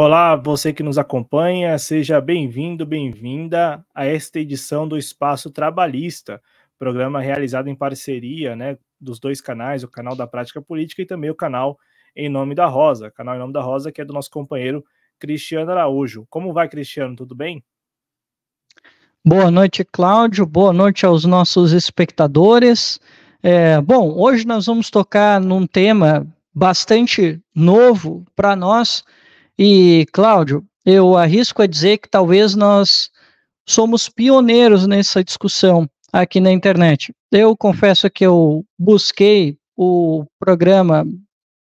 Olá, você que nos acompanha, seja bem-vindo, bem-vinda a esta edição do Espaço Trabalhista, programa realizado em parceria né, dos dois canais, o canal da Prática Política e também o canal Em Nome da Rosa, canal Em Nome da Rosa, que é do nosso companheiro Cristiano Araújo. Como vai, Cristiano? Tudo bem? Boa noite, Cláudio. Boa noite aos nossos espectadores. É, bom, hoje nós vamos tocar num tema bastante novo para nós e, Cláudio, eu arrisco a dizer que talvez nós somos pioneiros nessa discussão aqui na internet. Eu confesso que eu busquei o programa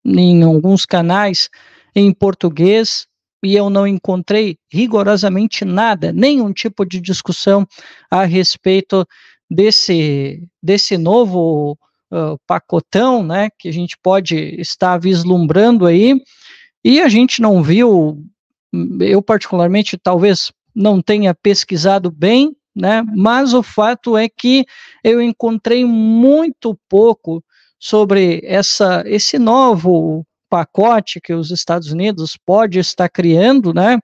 em alguns canais em português e eu não encontrei rigorosamente nada, nenhum tipo de discussão a respeito desse, desse novo uh, pacotão, né, que a gente pode estar vislumbrando aí e a gente não viu, eu particularmente talvez não tenha pesquisado bem, né? Mas o fato é que eu encontrei muito pouco sobre essa, esse novo pacote que os Estados Unidos pode estar criando, né?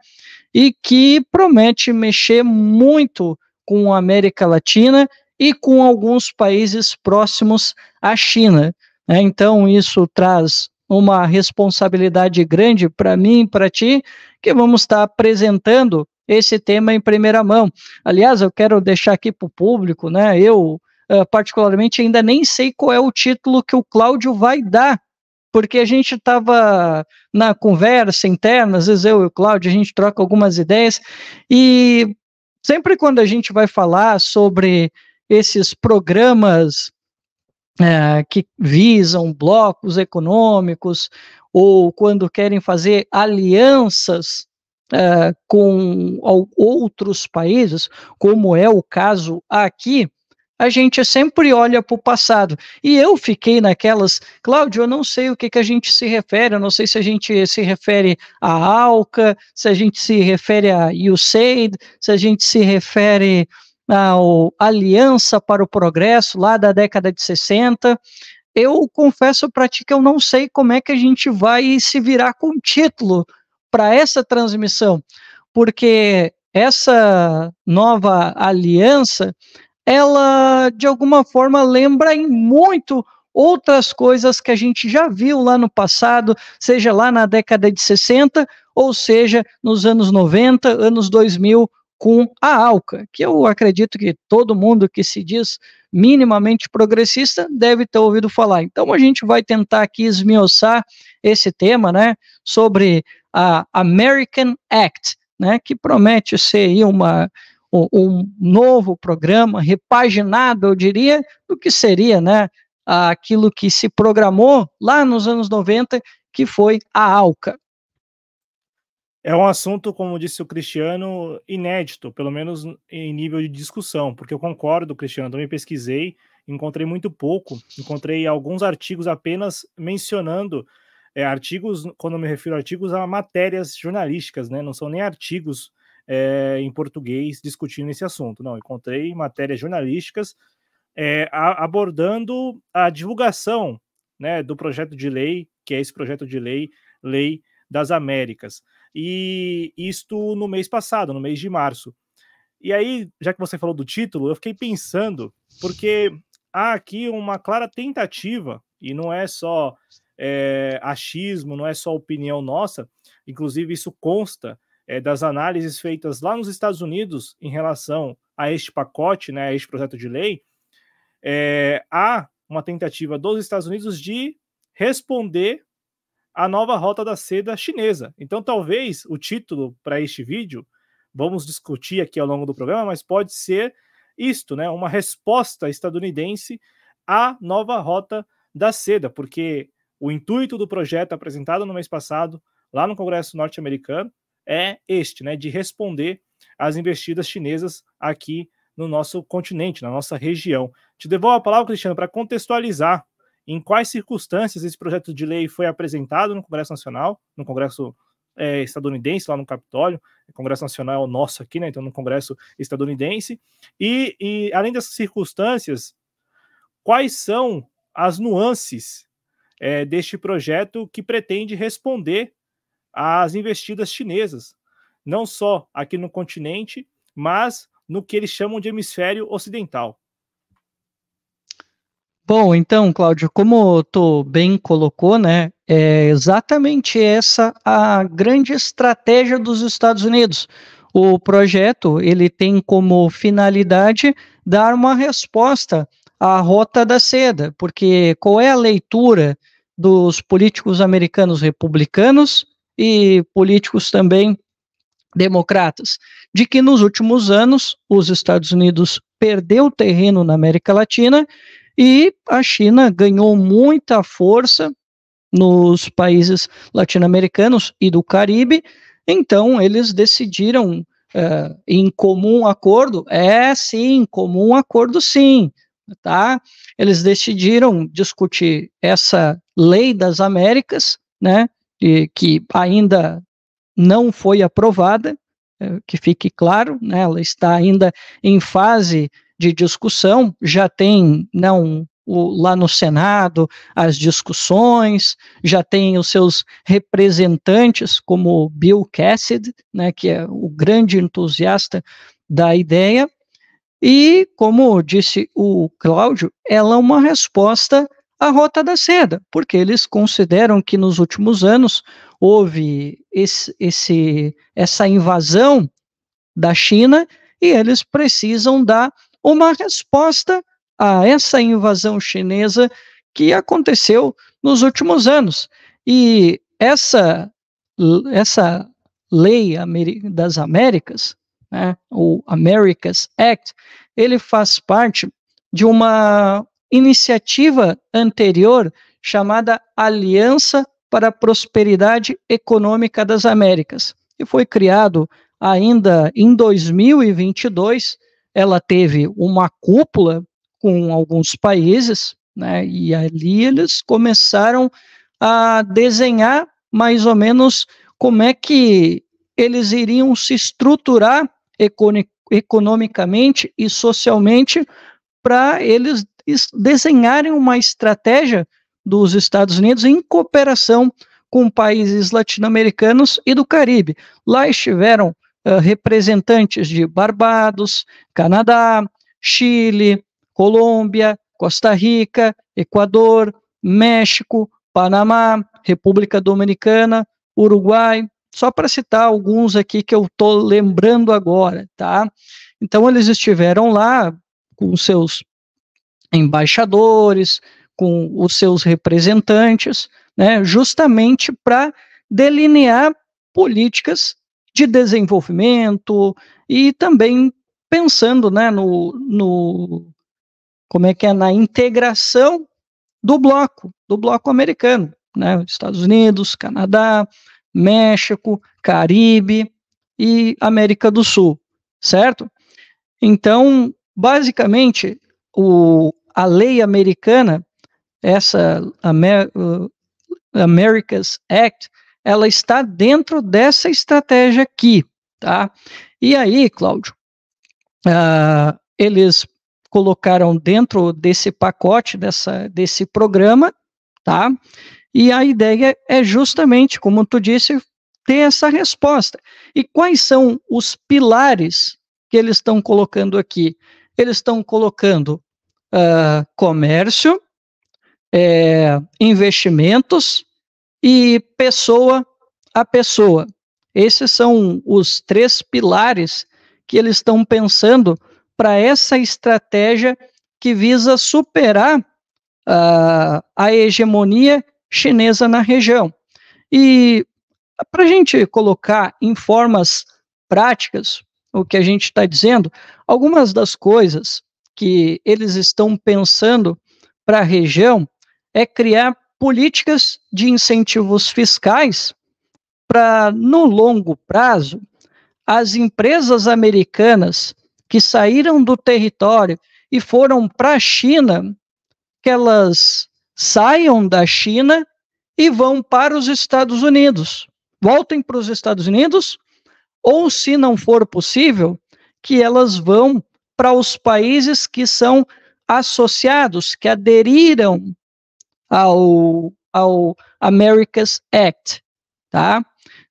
E que promete mexer muito com a América Latina e com alguns países próximos à China. Né? Então, isso traz uma responsabilidade grande para mim, e para ti, que vamos estar tá apresentando esse tema em primeira mão. Aliás, eu quero deixar aqui para o público, né? Eu eh, particularmente ainda nem sei qual é o título que o Cláudio vai dar porque a gente estava na conversa interna, às vezes eu e o Cláudio, a gente troca algumas ideias, e sempre quando a gente vai falar sobre esses programas é, que visam blocos econômicos ou quando querem fazer alianças é, com outros países, como é o caso aqui, a gente sempre olha para o passado. E eu fiquei naquelas, Cláudio, eu não sei o que, que a gente se refere, eu não sei se a gente se refere a ALCA, se a gente se refere a USAID, se a gente se refere a Aliança para o Progresso, lá da década de 60. Eu confesso para ti que eu não sei como é que a gente vai se virar com título para essa transmissão, porque essa nova aliança, ela de alguma forma lembra em muito outras coisas que a gente já viu lá no passado, seja lá na década de 60, ou seja, nos anos 90, anos 2000 com a ALCA, que eu acredito que todo mundo que se diz minimamente progressista deve ter ouvido falar. Então a gente vai tentar aqui esmiuçar esse tema, né, sobre a American Act, né, que promete ser uma um novo programa repaginado, eu diria, do que seria, né, aquilo que se programou lá nos anos 90, que foi a ALCA. É um assunto, como disse o Cristiano, inédito, pelo menos em nível de discussão, porque eu concordo, Cristiano, também pesquisei, encontrei muito pouco, encontrei alguns artigos apenas mencionando é, artigos, quando me refiro a artigos, a matérias jornalísticas, né? Não são nem artigos é, em português discutindo esse assunto, não. Encontrei matérias jornalísticas é, a, abordando a divulgação né, do projeto de lei, que é esse projeto de lei, Lei das Américas e isto no mês passado, no mês de março. E aí, já que você falou do título, eu fiquei pensando, porque há aqui uma clara tentativa, e não é só é, achismo, não é só opinião nossa, inclusive isso consta é, das análises feitas lá nos Estados Unidos em relação a este pacote, né, a este projeto de lei, é, há uma tentativa dos Estados Unidos de responder a nova rota da seda chinesa. Então, talvez o título para este vídeo, vamos discutir aqui ao longo do programa, mas pode ser isto, né? Uma resposta estadunidense à nova rota da seda, porque o intuito do projeto apresentado no mês passado, lá no Congresso norte-americano, é este, né? De responder às investidas chinesas aqui no nosso continente, na nossa região. Te devolvo a palavra, Cristiano, para contextualizar em quais circunstâncias esse projeto de lei foi apresentado no Congresso Nacional, no Congresso é, estadunidense, lá no Capitólio, Congresso Nacional é o nosso aqui, né? Então, no Congresso estadunidense. E, e além dessas circunstâncias, quais são as nuances é, deste projeto que pretende responder às investidas chinesas, não só aqui no continente, mas no que eles chamam de hemisfério ocidental. Bom, então, Cláudio, como tu bem colocou, né, é exatamente essa a grande estratégia dos Estados Unidos. O projeto ele tem como finalidade dar uma resposta à rota da seda, porque qual é a leitura dos políticos americanos republicanos e políticos também democratas, de que nos últimos anos os Estados Unidos perdeu terreno na América Latina e a China ganhou muita força nos países latino-americanos e do Caribe, então eles decidiram é, em comum acordo, é sim, comum acordo sim, tá? Eles decidiram discutir essa lei das Américas, né, e, que ainda não foi aprovada, é, que fique claro, né, ela está ainda em fase de discussão, já tem não o, lá no Senado as discussões, já tem os seus representantes, como Bill Cassidy, né, que é o grande entusiasta da ideia, e, como disse o Cláudio, ela é uma resposta à rota da seda, porque eles consideram que nos últimos anos houve esse, esse essa invasão da China e eles precisam dar uma resposta a essa invasão chinesa que aconteceu nos últimos anos. E essa, essa lei das Américas, né, o Americas Act, ele faz parte de uma iniciativa anterior chamada Aliança para a Prosperidade Econômica das Américas, e foi criado ainda em 2022 ela teve uma cúpula com alguns países, né, e ali eles começaram a desenhar mais ou menos como é que eles iriam se estruturar economicamente e socialmente para eles desenharem uma estratégia dos Estados Unidos em cooperação com países latino-americanos e do Caribe. Lá estiveram representantes de Barbados, Canadá, Chile, Colômbia, Costa Rica, Equador, México, Panamá, República Dominicana, Uruguai, só para citar alguns aqui que eu estou lembrando agora, tá? Então, eles estiveram lá com seus embaixadores, com os seus representantes, né, justamente para delinear políticas de desenvolvimento e também pensando né, no, no como é que é na integração do bloco, do bloco americano, né, Estados Unidos, Canadá, México, Caribe e América do Sul, certo? Então, basicamente, o, a lei americana, essa Amer, uh, America's Act, ela está dentro dessa estratégia aqui, tá? E aí, Cláudio, uh, eles colocaram dentro desse pacote, dessa, desse programa, tá? E a ideia é justamente, como tu disse, ter essa resposta. E quais são os pilares que eles estão colocando aqui? Eles estão colocando uh, comércio, é, investimentos, e pessoa a pessoa. Esses são os três pilares que eles estão pensando para essa estratégia que visa superar uh, a hegemonia chinesa na região. E para a gente colocar em formas práticas o que a gente está dizendo, algumas das coisas que eles estão pensando para a região é criar políticas de incentivos fiscais para, no longo prazo, as empresas americanas que saíram do território e foram para a China, que elas saiam da China e vão para os Estados Unidos. Voltem para os Estados Unidos, ou se não for possível, que elas vão para os países que são associados, que aderiram ao, ao America's Act, tá?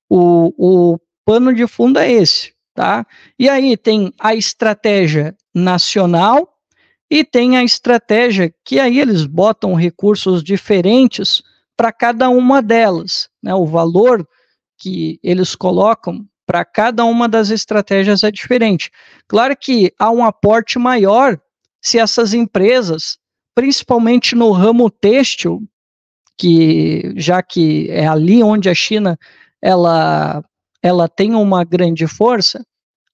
O, o pano de fundo é esse, tá? E aí tem a estratégia nacional e tem a estratégia que aí eles botam recursos diferentes para cada uma delas, né? O valor que eles colocam para cada uma das estratégias é diferente. Claro que há um aporte maior se essas empresas principalmente no ramo têxtil, que já que é ali onde a China ela, ela tem uma grande força,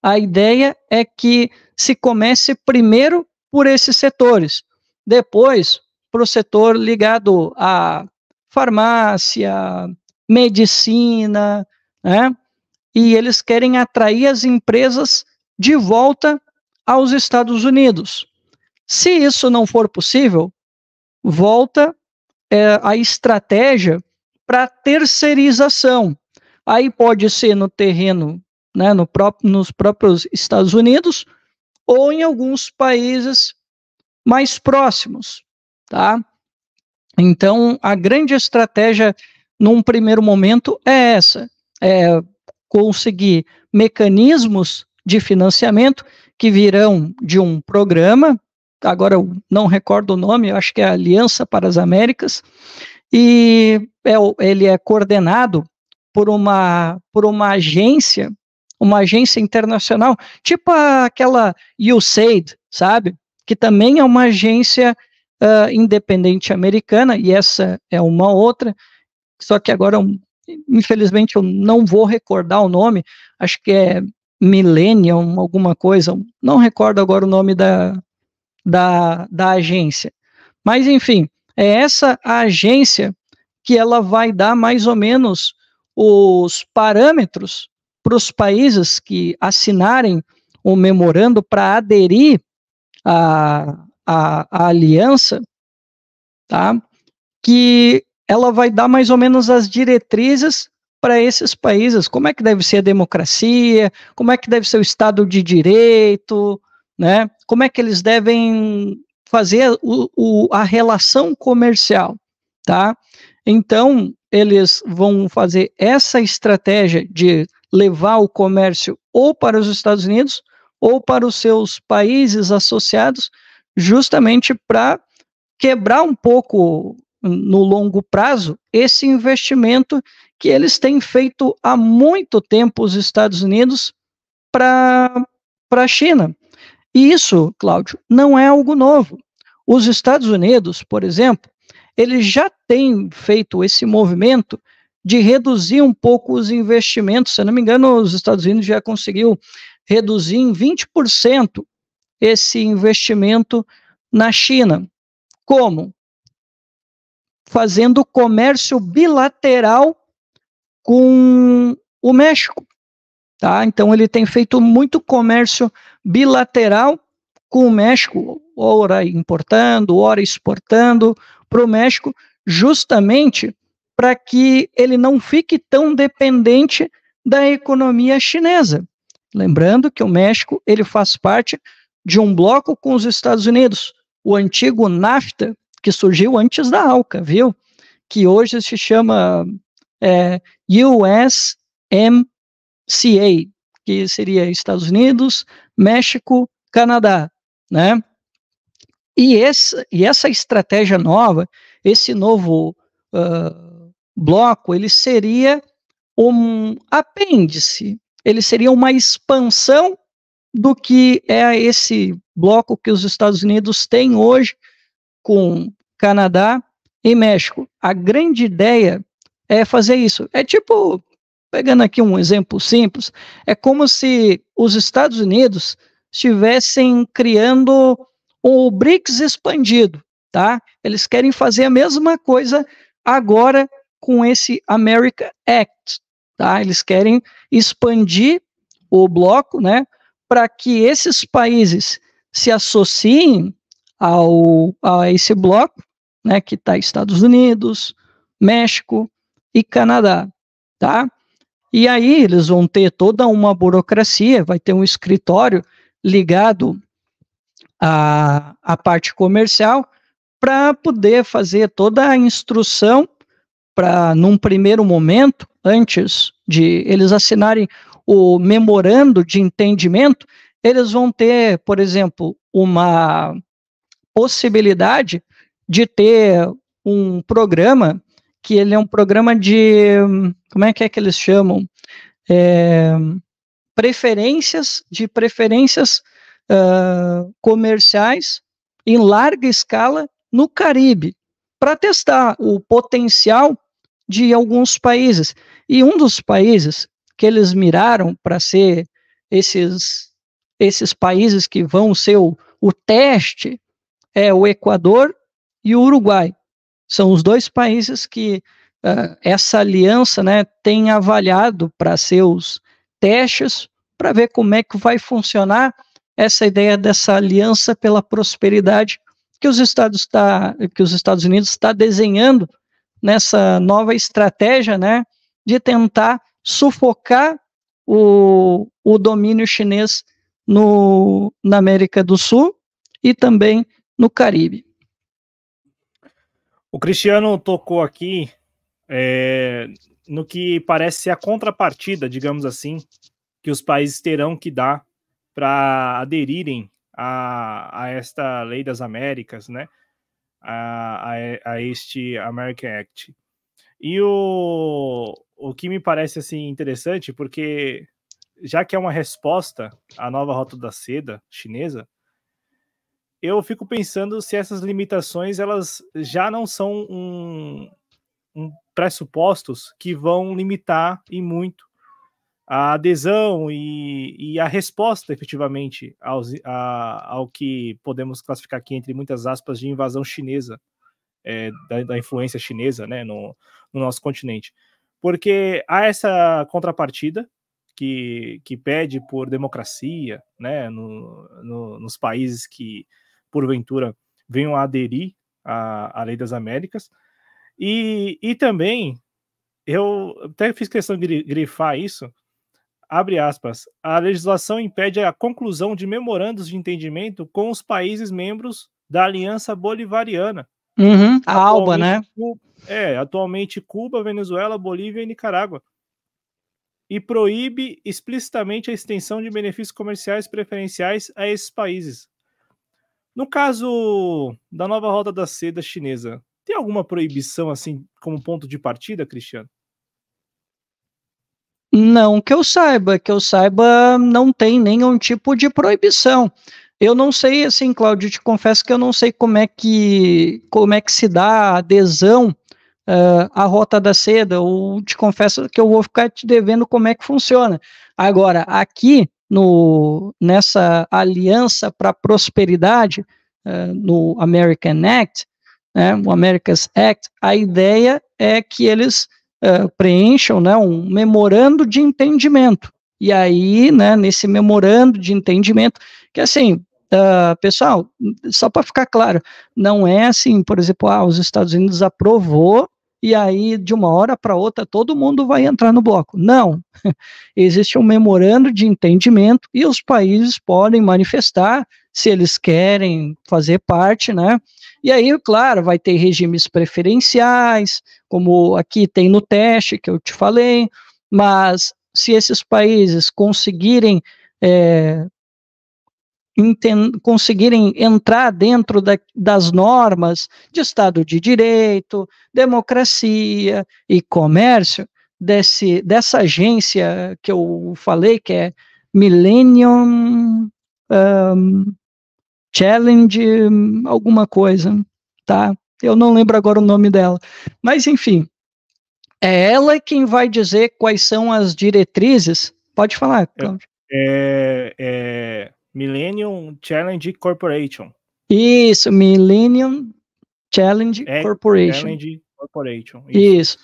a ideia é que se comece primeiro por esses setores, depois para o setor ligado à farmácia, medicina, né? E eles querem atrair as empresas de volta aos Estados Unidos. Se isso não for possível, volta é, a estratégia para terceirização. Aí pode ser no terreno, né, no próprio, nos próprios Estados Unidos ou em alguns países mais próximos, tá? Então, a grande estratégia num primeiro momento é essa: é conseguir mecanismos de financiamento que virão de um programa agora eu não recordo o nome, acho que é a Aliança para as Américas, e é, ele é coordenado por uma, por uma agência, uma agência internacional, tipo aquela USAID, sabe? Que também é uma agência uh, independente americana, e essa é uma outra, só que agora, infelizmente, eu não vou recordar o nome, acho que é Millennium, alguma coisa, não recordo agora o nome da, da, da agência. Mas, enfim, é essa agência que ela vai dar mais ou menos os parâmetros para os países que assinarem o memorando para aderir à, à, à aliança, tá? que ela vai dar mais ou menos as diretrizes para esses países, como é que deve ser a democracia, como é que deve ser o Estado de Direito, né? Como é que eles devem fazer o, o, a relação comercial, tá? Então, eles vão fazer essa estratégia de levar o comércio ou para os Estados Unidos ou para os seus países associados, justamente para quebrar um pouco no longo prazo esse investimento que eles têm feito há muito tempo os Estados Unidos para a China. E isso, Cláudio, não é algo novo. Os Estados Unidos, por exemplo, eles já têm feito esse movimento de reduzir um pouco os investimentos. Se não me engano, os Estados Unidos já conseguiu reduzir em 20% esse investimento na China. Como? Fazendo comércio bilateral com o México. Tá? Então ele tem feito muito comércio bilateral com o México, ora importando, ora exportando para o México, justamente para que ele não fique tão dependente da economia chinesa. Lembrando que o México ele faz parte de um bloco com os Estados Unidos, o antigo NAFTA, que surgiu antes da ALCA, viu? Que hoje se chama é, USM CA, que seria Estados Unidos, México, Canadá, né? E, e essa estratégia nova, esse novo uh, bloco, ele seria um apêndice, ele seria uma expansão do que é esse bloco que os Estados Unidos têm hoje com Canadá e México. A grande ideia é fazer isso. É tipo Pegando aqui um exemplo simples, é como se os Estados Unidos estivessem criando o BRICS expandido, tá? Eles querem fazer a mesma coisa agora com esse America Act, tá? Eles querem expandir o bloco, né, para que esses países se associem ao a esse bloco, né, que está Estados Unidos, México e Canadá, tá? E aí eles vão ter toda uma burocracia, vai ter um escritório ligado à, à parte comercial para poder fazer toda a instrução para, num primeiro momento, antes de eles assinarem o memorando de entendimento, eles vão ter, por exemplo, uma possibilidade de ter um programa que ele é um programa de. Como é que é que eles chamam? É, preferências, de preferências uh, comerciais em larga escala no Caribe, para testar o potencial de alguns países. E um dos países que eles miraram para ser esses, esses países que vão ser o, o teste é o Equador e o Uruguai. São os dois países que uh, essa aliança né, tem avaliado para seus testes, para ver como é que vai funcionar essa ideia dessa aliança pela prosperidade que os Estados, tá, que os Estados Unidos está desenhando nessa nova estratégia né, de tentar sufocar o, o domínio chinês no, na América do Sul e também no Caribe. O Cristiano tocou aqui é, no que parece ser a contrapartida, digamos assim, que os países terão que dar para aderirem a, a, esta lei das Américas, né? A, a, a, este American Act. E o, o que me parece assim interessante, porque já que é uma resposta à nova rota da seda chinesa, eu fico pensando se essas limitações elas já não são um, um pressupostos que vão limitar e muito a adesão e, e a resposta efetivamente aos, a, ao que podemos classificar aqui entre muitas aspas de invasão chinesa é, da, da, influência chinesa né, no, no nosso continente porque há essa contrapartida que, que pede por democracia né, no, no, nos países que porventura venham a aderir à, à Lei das Américas. E, e também, eu até fiz questão de grifar isso, abre aspas, a legislação impede a conclusão de memorandos de entendimento com os países membros da Aliança Bolivariana. Uhum, a ALBA, né? é, atualmente Cuba, Venezuela, Bolívia e Nicarágua. E proíbe explicitamente a extensão de benefícios comerciais preferenciais a esses países. No caso da nova rota da seda chinesa, tem alguma proibição assim como ponto de partida, Cristiano? Não que eu saiba, que eu saiba, não tem nenhum tipo de proibição. Eu não sei, assim, Cláudio, te confesso que eu não sei como é que como é que se dá adesão uh, à Rota da Seda. Ou te confesso que eu vou ficar te devendo como é que funciona. Agora, aqui no, nessa aliança para prosperidade, uh, no American Act, né, o America's Act, a ideia é que eles uh, preencham né, um memorando de entendimento. E aí, né, nesse memorando de entendimento, que assim, uh, pessoal, só para ficar claro, não é assim, por exemplo, ah, os Estados Unidos aprovou e aí de uma hora para outra todo mundo vai entrar no bloco. Não. Existe um memorando de entendimento e os países podem manifestar se eles querem fazer parte, né? E aí, claro, vai ter regimes preferenciais, como aqui tem no teste que eu te falei, mas se esses países conseguirem é, conseguirem entrar dentro da, das normas de Estado de Direito, democracia e comércio desse, dessa agência que eu falei, que é Millennium um, Challenge, alguma coisa, tá? Eu não lembro agora o nome dela. Mas, enfim, é ela quem vai dizer quais são as diretrizes. Pode falar, é, Cláudio. É, é, Millennium Challenge Corporation. Isso, Millennium Challenge é, Corporation. Challenge Corporation. Isso. isso.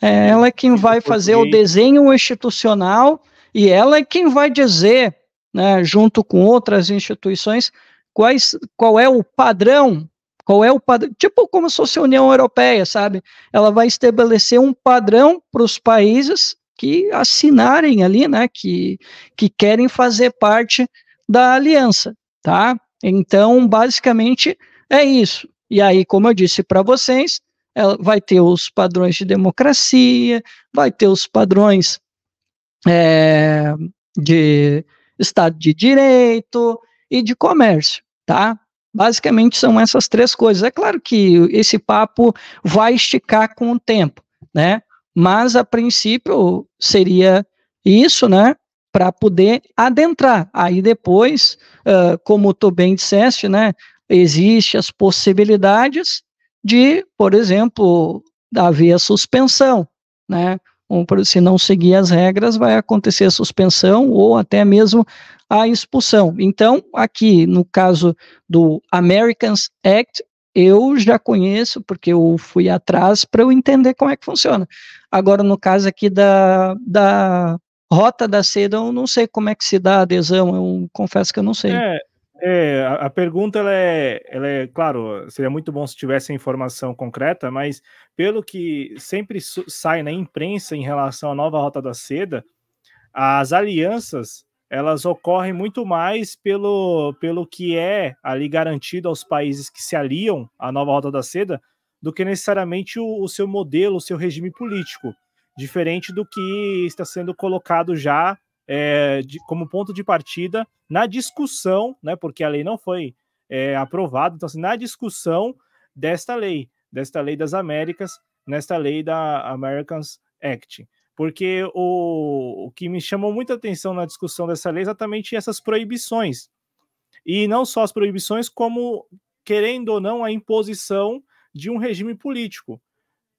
É ela é quem vai fazer o desenho institucional e ela é quem vai dizer, né, junto com outras instituições, quais, qual é o padrão, qual é o padrão, tipo como se fosse a União Europeia, sabe? Ela vai estabelecer um padrão para os países que assinarem ali, né, que, que querem fazer parte da aliança, tá? Então, basicamente é isso. E aí, como eu disse para vocês, ela é, vai ter os padrões de democracia, vai ter os padrões é, de Estado de Direito e de comércio, tá? Basicamente são essas três coisas. É claro que esse papo vai esticar com o tempo, né? Mas a princípio seria isso, né? para poder adentrar. Aí depois, uh, como tu bem disseste, né, existe as possibilidades de, por exemplo, haver a suspensão, né? Se não seguir as regras, vai acontecer a suspensão ou até mesmo a expulsão. Então, aqui no caso do Americans Act, eu já conheço, porque eu fui atrás para eu entender como é que funciona. Agora, no caso aqui da, da Rota da Seda, eu não sei como é que se dá a adesão, eu confesso que eu não sei. É, é a, a pergunta, ela é, ela é, claro, seria muito bom se tivesse informação concreta, mas pelo que sempre sai na imprensa em relação à nova Rota da Seda, as alianças elas ocorrem muito mais pelo, pelo que é ali garantido aos países que se aliam à nova Rota da Seda do que necessariamente o, o seu modelo, o seu regime político diferente do que está sendo colocado já é, de, como ponto de partida na discussão, né, porque a lei não foi é, aprovada, então, assim, na discussão desta lei, desta lei das Américas, nesta lei da Americans Act. Porque o, o que me chamou muita atenção na discussão dessa lei é exatamente essas proibições. E não só as proibições, como, querendo ou não, a imposição de um regime político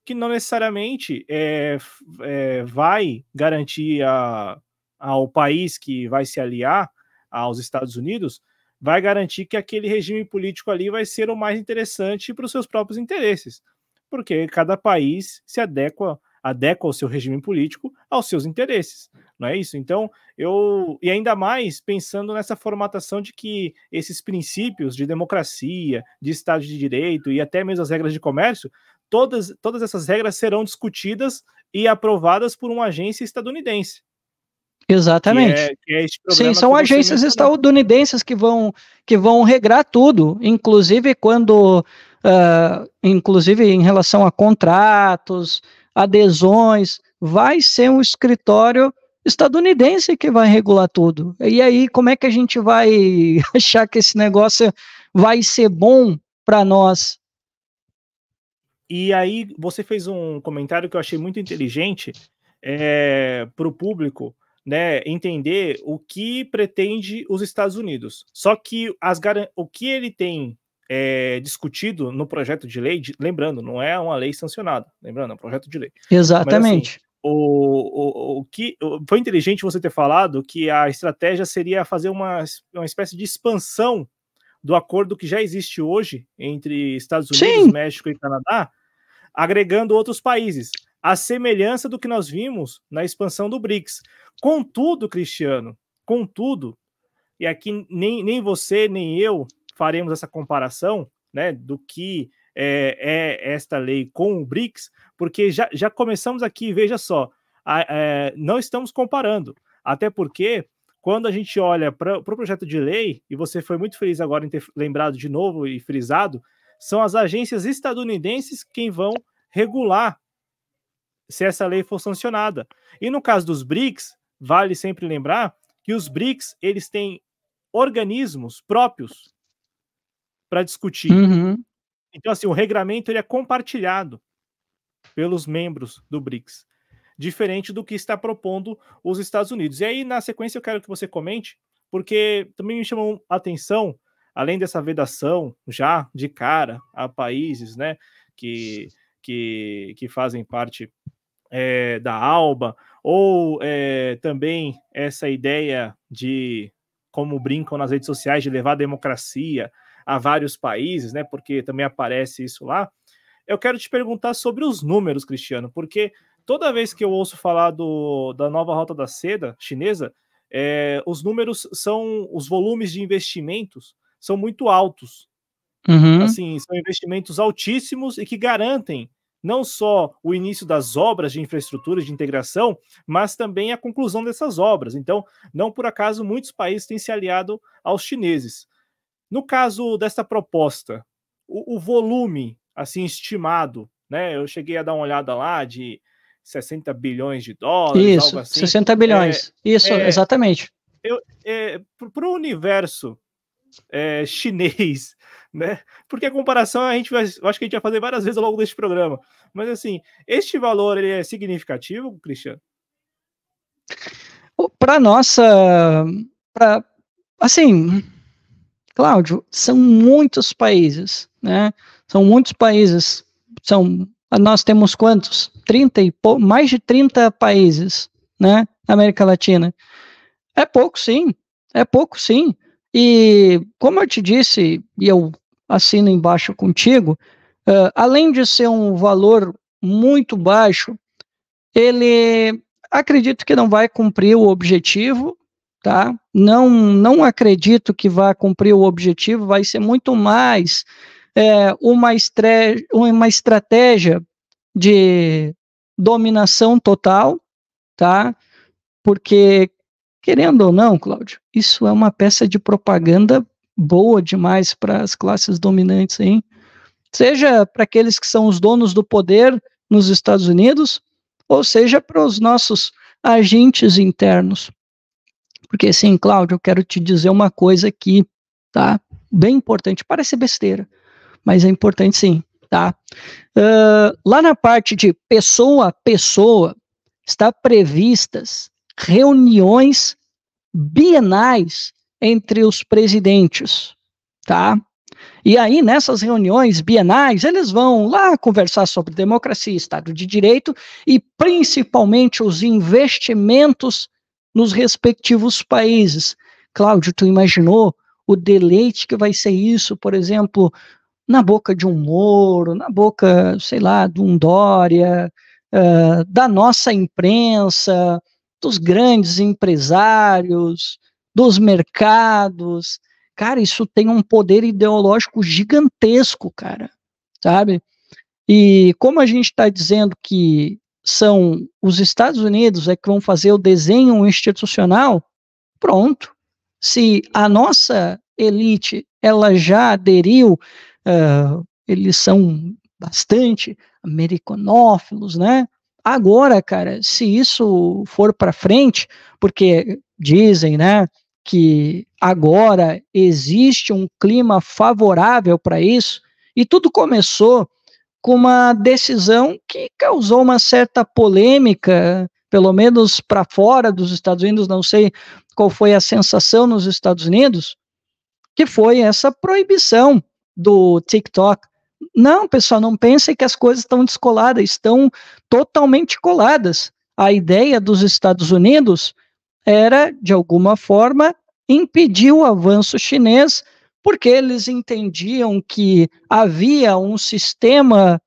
que não necessariamente é, é, vai garantir a, ao país que vai se aliar aos Estados Unidos, vai garantir que aquele regime político ali vai ser o mais interessante para os seus próprios interesses, porque cada país se adequa adequa o seu regime político aos seus interesses, não é isso? Então, eu e ainda mais pensando nessa formatação de que esses princípios de democracia, de Estado de Direito e até mesmo as regras de comércio todas, todas essas regras serão discutidas e aprovadas por uma agência estadunidense. Exatamente. Que é, que é Sim, são agências estadunidenses que vão, que vão regrar tudo, inclusive quando, uh, inclusive em relação a contratos, adesões, vai ser um escritório estadunidense que vai regular tudo. E aí, como é que a gente vai achar que esse negócio vai ser bom para nós? E aí você fez um comentário que eu achei muito inteligente é, eh, para o público né, entender o que pretende os Estados Unidos. Só que as o que ele tem é, discutido no projeto de lei, de, lembrando, não é uma lei sancionada, lembrando, é um projeto de lei. Exatamente. Mas, assim, o, o, o que foi inteligente você ter falado que a estratégia seria fazer uma, uma espécie de expansão do acordo que já existe hoje entre Estados Unidos, Sim. México e Canadá, agregando outros países, a semelhança do que nós vimos na expansão do BRICS. Contudo, Cristiano, contudo, e aqui nem, nem você nem eu faremos essa comparação né, do que é, é esta lei com o BRICS, porque já, já começamos aqui, veja só, a, a, é, não estamos comparando, até porque quando a gente olha para o pro projeto de lei, e você foi muito feliz agora em ter lembrado de novo e frisado, são as agências estadunidenses quem vão regular se essa lei for sancionada. E no caso dos BRICS, vale sempre lembrar que os BRICS eles têm organismos próprios para discutir. Uhum. Então, assim, o regramento ele é compartilhado pelos membros do BRICS, diferente do que está propondo os Estados Unidos. E aí, na sequência, eu quero que você comente, porque também me chamou a atenção além dessa vedação já de cara a países né, que, que, que fazem parte é, da ALBA, ou é, também essa ideia de como brincam nas redes sociais de levar a democracia a vários países, né? Porque também aparece isso lá. Eu quero te perguntar sobre os números, Cristiano, porque toda vez que eu ouço falar do, da nova rota da seda chinesa, é, os números são os volumes de investimentos são muito altos. Uhum. Assim, são investimentos altíssimos e que garantem não só o início das obras de infraestrutura de integração, mas também a conclusão dessas obras. Então, não por acaso muitos países têm se aliado aos chineses. No caso desta proposta, o, o volume assim estimado, né? Eu cheguei a dar uma olhada lá de 60 bilhões de dólares. Isso, assim. 60 bilhões. É, Isso, é, exatamente. Eu, é, para o universo é, chinês, né? Porque a comparação a gente vai, acho que a gente vai fazer várias vezes ao longo deste programa. Mas assim, este valor ele é significativo, Cristiano? Para nossa, para assim, Cláudio, são muitos países, né? São muitos países. São nós temos quantos? 30 e mais de 30 países, né? Na América Latina. É pouco, sim. É pouco, sim. E como eu te disse, e eu assino embaixo contigo, uh, além de ser um valor muito baixo, ele acredito que não vai cumprir o objetivo, tá? Não, não acredito que vá cumprir o objetivo, vai ser muito mais é, uma, uma estratégia de dominação total, tá? Porque Querendo ou não, Cláudio, isso é uma peça de propaganda boa demais para as classes dominantes, hein? Seja para aqueles que são os donos do poder nos Estados Unidos, ou seja para os nossos agentes internos. Porque sim, Cláudio, eu quero te dizer uma coisa aqui, tá? Bem importante, parece besteira, mas é importante sim, tá? Uh, lá na parte de pessoa a pessoa, está previstas reuniões bienais entre os presidentes, tá? E aí, nessas reuniões bienais, eles vão lá conversar sobre democracia, Estado de Direito e principalmente os investimentos nos respectivos países. Cláudio, tu imaginou o deleite que vai ser isso, por exemplo, na boca de um Moro, na boca, sei lá, de um Dória, uh, da nossa imprensa, dos grandes empresários, dos mercados. Cara, isso tem um poder ideológico gigantesco, cara, sabe? E como a gente está dizendo que são os Estados Unidos é que vão fazer o desenho institucional, pronto. Se a nossa elite ela já aderiu, uh, eles são bastante americanófilos, né? Agora, cara, se isso for para frente, porque dizem, né, que agora existe um clima favorável para isso, e tudo começou com uma decisão que causou uma certa polêmica, pelo menos para fora dos Estados Unidos, não sei qual foi a sensação nos Estados Unidos, que foi essa proibição do TikTok não, pessoal, não pensem que as coisas estão descoladas, estão totalmente coladas. A ideia dos Estados Unidos era, de alguma forma, impedir o avanço chinês, porque eles entendiam que havia um sistema.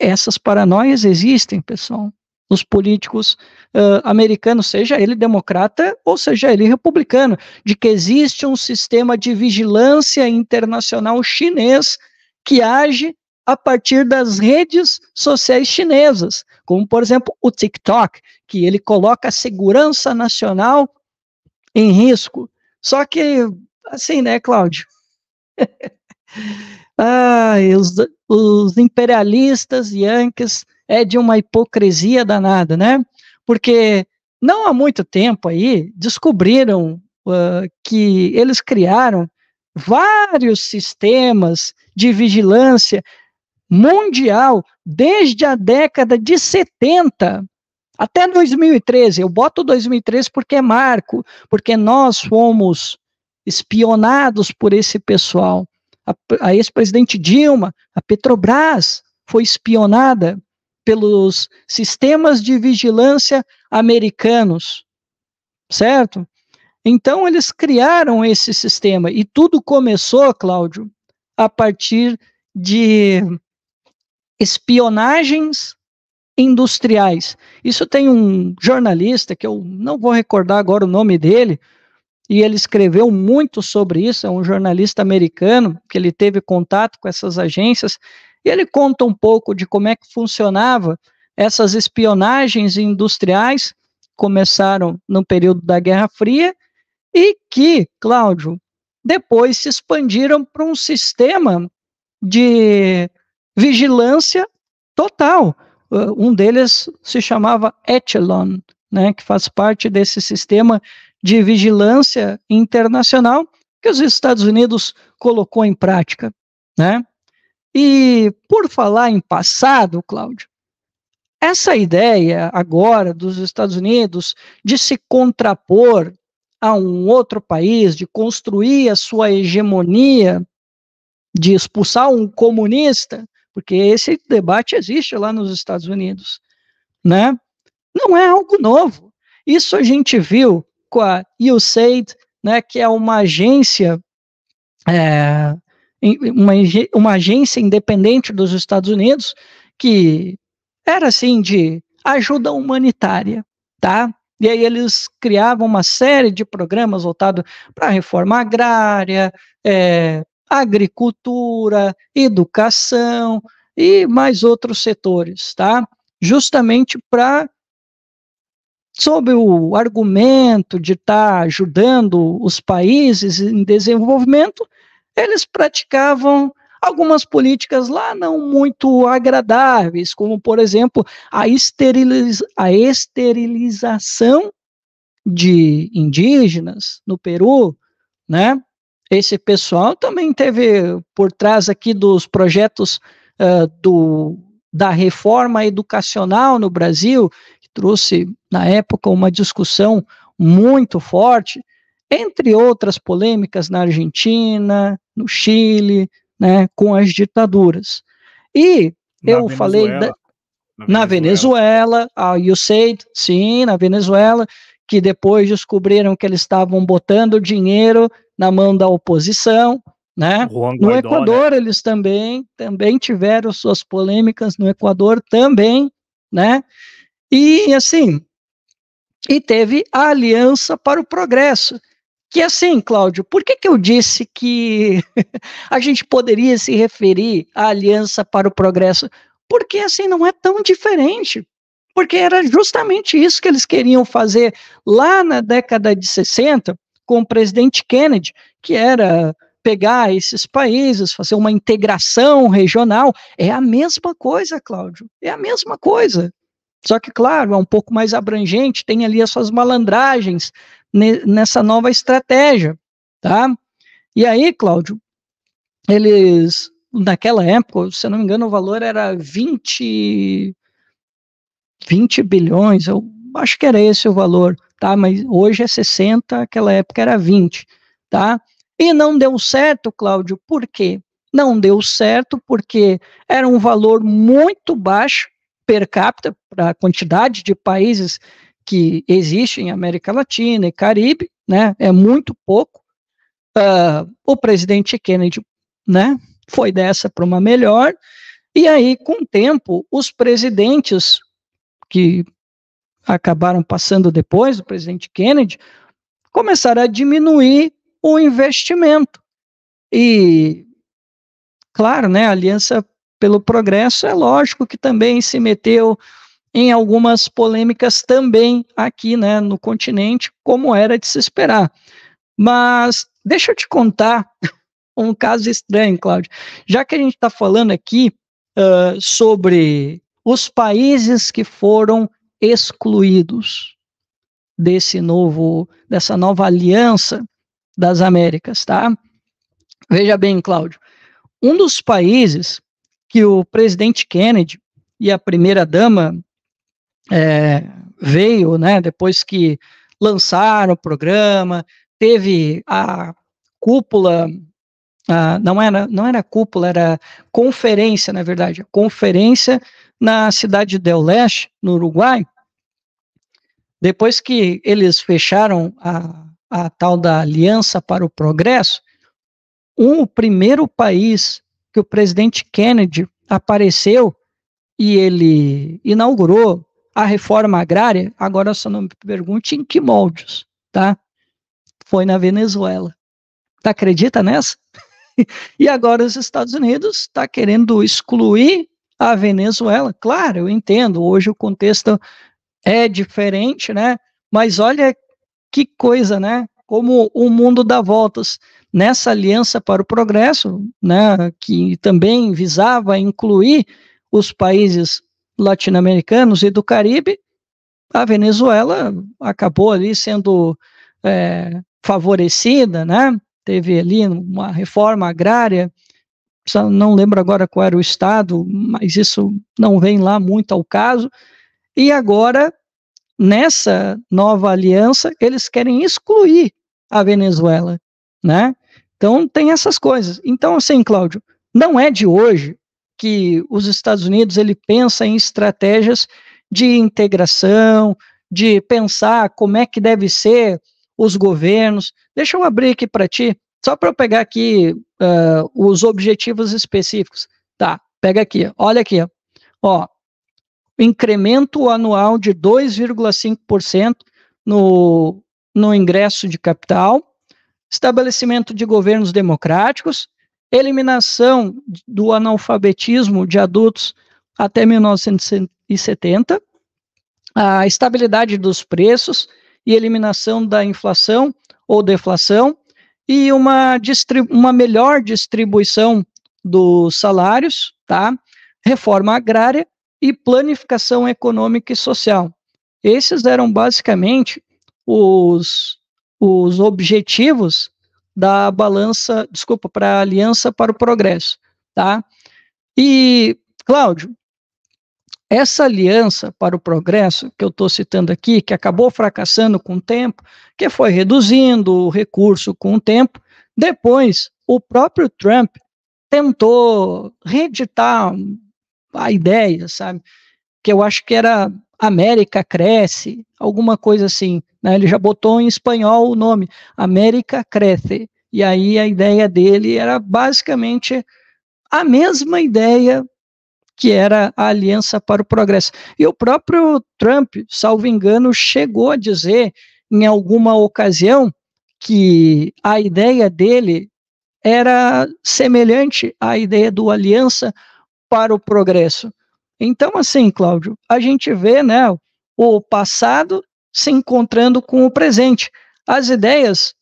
Essas paranoias existem, pessoal, nos políticos uh, americanos, seja ele democrata ou seja ele republicano, de que existe um sistema de vigilância internacional chinês que age a partir das redes sociais chinesas, como por exemplo o TikTok, que ele coloca a segurança nacional em risco. Só que assim, né, Cláudio? ah, os, os imperialistas yankees é de uma hipocrisia danada, né? Porque não há muito tempo aí descobriram uh, que eles criaram vários sistemas de vigilância mundial desde a década de 70 até 2013. Eu boto 2013 porque é marco, porque nós fomos espionados por esse pessoal. A, a ex-presidente Dilma, a Petrobras foi espionada pelos sistemas de vigilância americanos, certo? Então, eles criaram esse sistema e tudo começou, Cláudio, a partir de espionagens industriais. Isso tem um jornalista que eu não vou recordar agora o nome dele, e ele escreveu muito sobre isso, é um jornalista americano que ele teve contato com essas agências, e ele conta um pouco de como é que funcionava essas espionagens industriais, começaram no período da Guerra Fria e que, Cláudio, depois se expandiram para um sistema de vigilância total. Uh, um deles se chamava Echelon, né, que faz parte desse sistema de vigilância internacional que os Estados Unidos colocou em prática, né? E por falar em passado, Cláudio, essa ideia agora dos Estados Unidos de se contrapor a um outro país, de construir a sua hegemonia, de expulsar um comunista, porque esse debate existe lá nos Estados Unidos, né? Não é algo novo. Isso a gente viu com a USAID, né, que é uma agência é, uma, uma agência independente dos Estados Unidos que era assim de ajuda humanitária, tá? E aí eles criavam uma série de programas voltados para a reforma agrária, é, agricultura, educação e mais outros setores, tá? Justamente para sob o argumento de estar tá ajudando os países em desenvolvimento, eles praticavam algumas políticas lá não muito agradáveis, como, por exemplo, a, a esterilização de indígenas no Peru, né? Esse pessoal também teve por trás aqui dos projetos uh, do, da reforma educacional no Brasil, que trouxe na época uma discussão muito forte, entre outras polêmicas na Argentina, no Chile, né, com as ditaduras. E na eu Venezuela, falei. Da, na Venezuela, a ah, USAID, sim, na Venezuela, que depois descobriram que eles estavam botando dinheiro na mão da oposição, né? Guaidó, no né? Equador né? eles também também tiveram suas polêmicas no Equador também, né? E assim, e teve a Aliança para o Progresso, que assim, Cláudio, por que, que eu disse que a gente poderia se referir à Aliança para o Progresso? Porque assim não é tão diferente. Porque era justamente isso que eles queriam fazer lá na década de 60 com o presidente Kennedy, que era pegar esses países, fazer uma integração regional. É a mesma coisa, Cláudio. É a mesma coisa. Só que, claro, é um pouco mais abrangente, tem ali as suas malandragens, nessa nova estratégia, tá? E aí, Cláudio, eles, naquela época, se eu não me engano, o valor era 20, 20 bilhões, eu acho que era esse o valor, tá? Mas hoje é 60, aquela época era 20, tá? E não deu certo, Cláudio, por quê? Não deu certo porque era um valor muito baixo per capita, para a quantidade de países que existe em América Latina e Caribe, né, é muito pouco. Uh, o presidente Kennedy, né, foi dessa para uma melhor, e aí, com o tempo, os presidentes que acabaram passando depois, o presidente Kennedy, começaram a diminuir o investimento. E, claro, né, a Aliança pelo Progresso é lógico que também se meteu em algumas polêmicas também aqui né, no continente, como era de se esperar. Mas deixa eu te contar um caso estranho, Cláudio. Já que a gente está falando aqui uh, sobre os países que foram excluídos desse novo, dessa nova aliança das Américas, tá? Veja bem, Cláudio. Um dos países que o presidente Kennedy e a primeira dama é, veio, né, depois que lançaram o programa, teve a cúpula, a, não, era, não era cúpula, era conferência, na verdade, conferência na cidade de Del Leste, no Uruguai, depois que eles fecharam a, a tal da Aliança para o Progresso, um, o primeiro país que o presidente Kennedy apareceu e ele inaugurou a reforma agrária, agora só não me pergunte em que moldes, tá? Foi na Venezuela. Tá acredita nessa? e agora os Estados Unidos está querendo excluir a Venezuela. Claro, eu entendo, hoje o contexto é diferente, né? Mas olha que coisa, né? Como o mundo dá voltas nessa aliança para o progresso, né, que também visava incluir os países latino-americanos e do Caribe, a Venezuela acabou ali sendo é, favorecida, né? Teve ali uma reforma agrária, não lembro agora qual era o estado, mas isso não vem lá muito ao caso. E agora, nessa nova aliança, eles querem excluir a Venezuela, né? Então tem essas coisas. Então, assim, Cláudio, não é de hoje que os Estados Unidos ele pensa em estratégias de integração, de pensar como é que deve ser os governos. Deixa eu abrir aqui para ti, só para eu pegar aqui uh, os objetivos específicos. Tá, pega aqui, olha aqui, ó, incremento anual de 2,5% no, no ingresso de capital, estabelecimento de governos democráticos, eliminação do analfabetismo de adultos até 1970, a estabilidade dos preços e eliminação da inflação ou deflação e uma, uma melhor distribuição dos salários, tá? reforma agrária e planificação econômica e social. Esses eram basicamente os, os objetivos da balança, desculpa, para a Aliança para o Progresso, tá? E, Cláudio, essa aliança para o progresso que eu estou citando aqui, que acabou fracassando com o tempo, que foi reduzindo o recurso com o tempo, depois o próprio Trump tentou reeditar a ideia, sabe? Que eu acho que era América cresce, alguma coisa assim. Né? Ele já botou em espanhol o nome, América cresce. E aí a ideia dele era basicamente a mesma ideia que era a Aliança para o Progresso. E o próprio Trump, salvo engano, chegou a dizer em alguma ocasião que a ideia dele era semelhante à ideia do Aliança para o Progresso. Então, assim, Cláudio, a gente vê né, o passado se encontrando com o presente. As ideias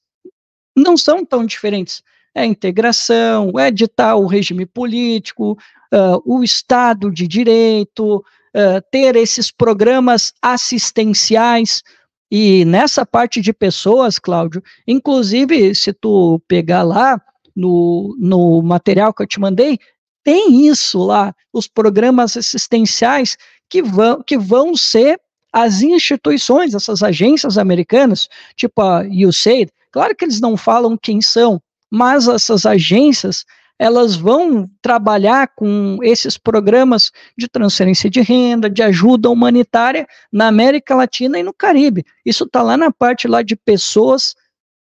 não são tão diferentes. É integração, é ditar o regime político, uh, o Estado de Direito, uh, ter esses programas assistenciais. E nessa parte de pessoas, Cláudio, inclusive se tu pegar lá no, no material que eu te mandei, tem isso lá, os programas assistenciais que vão, que vão ser as instituições, essas agências americanas, tipo a USAID, claro que eles não falam quem são, mas essas agências, elas vão trabalhar com esses programas de transferência de renda, de ajuda humanitária na América Latina e no Caribe. Isso está lá na parte lá de pessoas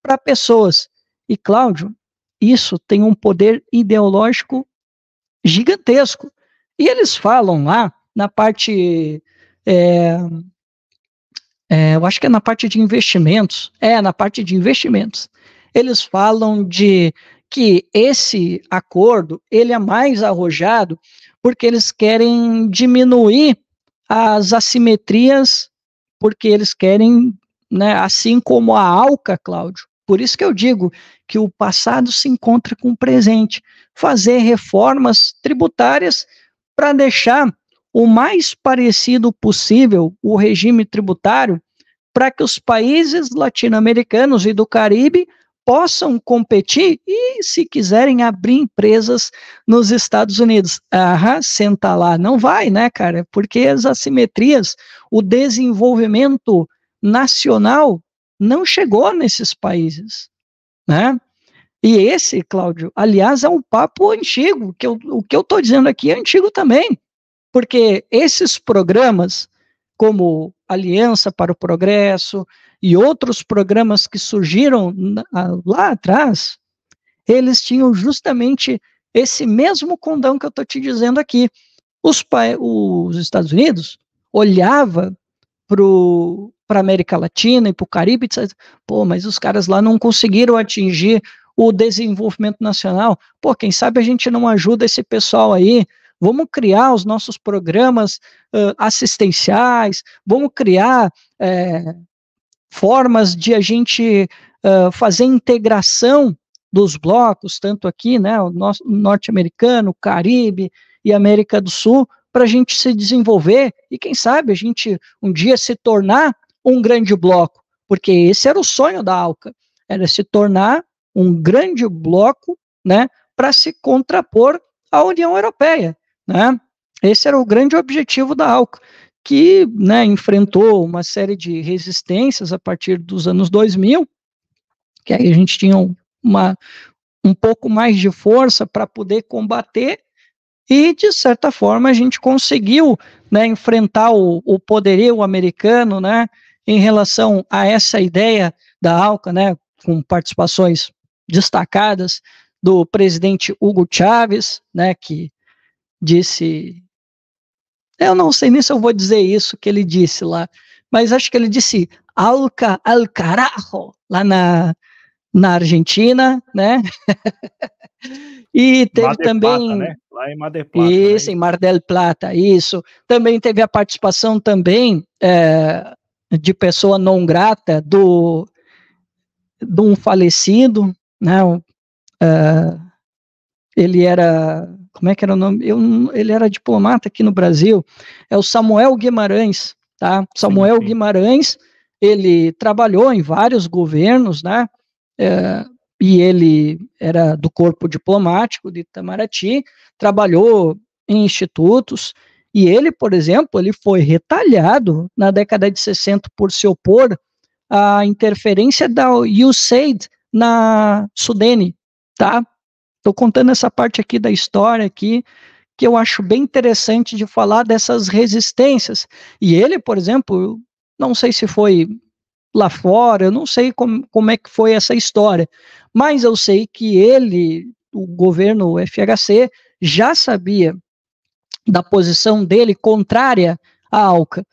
para pessoas. E, Cláudio, isso tem um poder ideológico gigantesco. E eles falam lá na parte. É, é, eu acho que é na parte de investimentos. É, na parte de investimentos. Eles falam de que esse acordo ele é mais arrojado porque eles querem diminuir as assimetrias, porque eles querem, né, assim como a ALCA, Cláudio, por isso que eu digo que o passado se encontra com o presente. Fazer reformas tributárias para deixar o mais parecido possível o regime tributário para que os países latino-americanos e do Caribe possam competir e, se quiserem, abrir empresas nos Estados Unidos. Aham, senta lá. Não vai, né, cara? Porque as assimetrias, o desenvolvimento nacional não chegou nesses países, né? E esse, Cláudio, aliás, é um papo antigo, que eu, o que eu estou dizendo aqui é antigo também, porque esses programas, como Aliança para o Progresso e outros programas que surgiram lá atrás, eles tinham justamente esse mesmo condão que eu estou te dizendo aqui. Os, os Estados Unidos olhava para o para a América Latina e para o Caribe, etc. Pô, mas os caras lá não conseguiram atingir o desenvolvimento nacional. Pô, quem sabe a gente não ajuda esse pessoal aí. Vamos criar os nossos programas uh, assistenciais, vamos criar é, formas de a gente uh, fazer integração dos blocos, tanto aqui, né, o nosso norte-americano, Caribe e América do Sul, para a gente se desenvolver e, quem sabe, a gente um dia se tornar um grande bloco, porque esse era o sonho da Alca, era se tornar um grande bloco, né, para se contrapor à União Europeia, né? Esse era o grande objetivo da Alca, que, né, enfrentou uma série de resistências a partir dos anos 2000, que aí a gente tinha uma um pouco mais de força para poder combater e de certa forma a gente conseguiu né, enfrentar o, o poderio americano, né, em relação a essa ideia da ALCA, né, com participações destacadas do presidente Hugo Chávez, né, que disse eu não sei nem se eu vou dizer isso que ele disse lá, mas acho que ele disse Alca al carajo lá na, na Argentina, né? e teve Mar também Plata, né? lá em Mar del Plata, né? isso né? em Mar del Plata, isso também teve a participação também é, de pessoa não grata do de um falecido, né? Uh, ele era como é que era o nome? Eu, ele era diplomata aqui no Brasil. É o Samuel Guimarães, tá? Samuel sim, sim. Guimarães, ele trabalhou em vários governos, né? É, e ele era do corpo diplomático de Itamaraty, trabalhou em institutos e ele, por exemplo, ele foi retalhado na década de 60 por se opor à interferência da USAID na Sudene, tá? Estou contando essa parte aqui da história aqui, que eu acho bem interessante de falar dessas resistências. E ele, por exemplo, não sei se foi lá fora, eu não sei como, como é que foi essa história, mas eu sei que ele, o governo FHC, já sabia da posição dele contrária à Alca.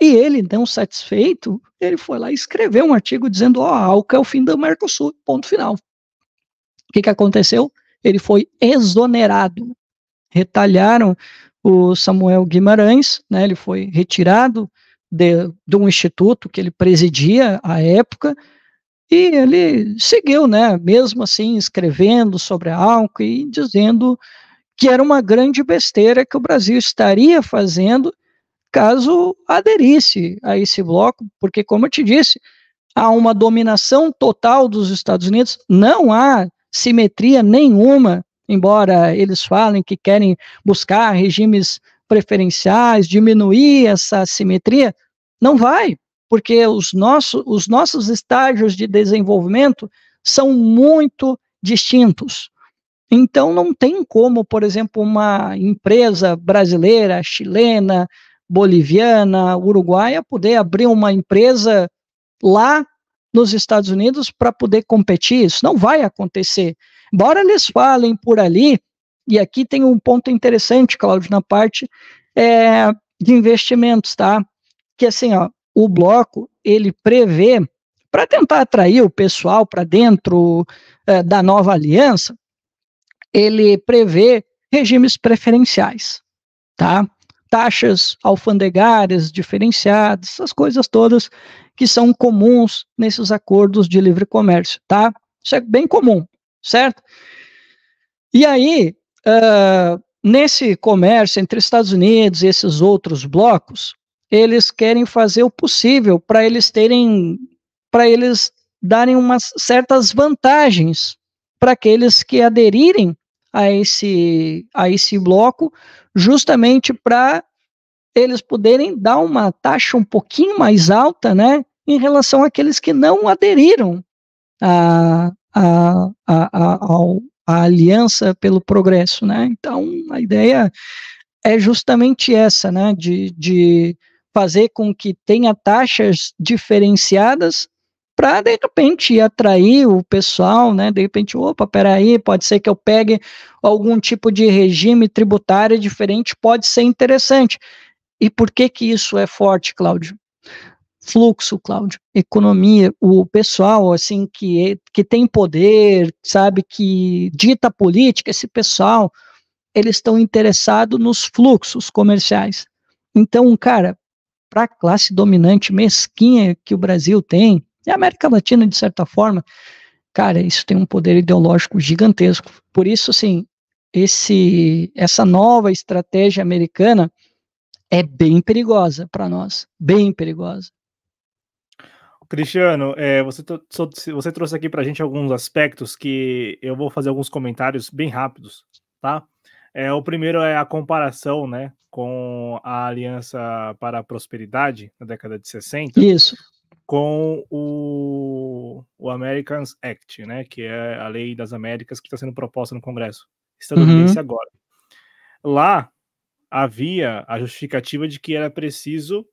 E ele, não satisfeito, ele foi lá e escreveu um artigo dizendo: ó, oh, a Alca é o fim do Mercosul, ponto final. O que, que aconteceu? Ele foi exonerado. Retalharam o Samuel Guimarães, né, ele foi retirado de, de um instituto que ele presidia à época, e ele seguiu, né, mesmo assim, escrevendo sobre a Alca e dizendo que era uma grande besteira que o Brasil estaria fazendo caso aderisse a esse bloco, porque, como eu te disse, há uma dominação total dos Estados Unidos, não há simetria nenhuma, embora eles falem que querem buscar regimes preferenciais, diminuir essa simetria, não vai, porque os, nosso, os nossos estágios de desenvolvimento são muito distintos. Então, não tem como, por exemplo, uma empresa brasileira, chilena, boliviana, uruguaia poder abrir uma empresa lá nos Estados Unidos para poder competir. Isso não vai acontecer. Embora eles falem por ali, e aqui tem um ponto interessante, Cláudio, na parte é, de investimentos, tá? Que assim, ó, o bloco ele prevê para tentar atrair o pessoal para dentro é, da nova aliança, ele prevê regimes preferenciais, tá? Taxas alfandegárias diferenciadas, essas coisas todas que são comuns nesses acordos de livre comércio, tá? Isso é bem comum, certo? E aí, uh, nesse comércio entre Estados Unidos e esses outros blocos, eles querem fazer o possível para eles terem, para eles darem umas certas vantagens para aqueles que aderirem a esse, a esse bloco, justamente para eles poderem dar uma taxa um pouquinho mais alta, né, em relação àqueles que não aderiram à, à, à, à aliança pelo progresso, né? Então, a ideia é justamente essa, né, de, de fazer com que tenha taxas diferenciadas para de repente atrair o pessoal, né? De repente, opa, peraí, pode ser que eu pegue algum tipo de regime tributário diferente, pode ser interessante. E por que que isso é forte, Cláudio? Fluxo, Cláudio, economia, o pessoal assim que é, que tem poder, sabe que dita política, esse pessoal, eles estão interessados nos fluxos comerciais. Então, cara, para a classe dominante mesquinha que o Brasil tem, e a América Latina, de certa forma, cara, isso tem um poder ideológico gigantesco. Por isso, assim, esse, essa nova estratégia americana é bem perigosa para nós, bem perigosa. Cristiano, é, você, você, trouxe aqui para a gente alguns aspectos que eu vou fazer alguns comentários bem rápidos, tá? É, o primeiro é a comparação né, com a Aliança para a Prosperidade, na década de 60. Isso com o, o Americans Act, né, que é a lei das Américas que está sendo proposta no Congresso estadunidense uhum. agora. Lá havia a justificativa de que era preciso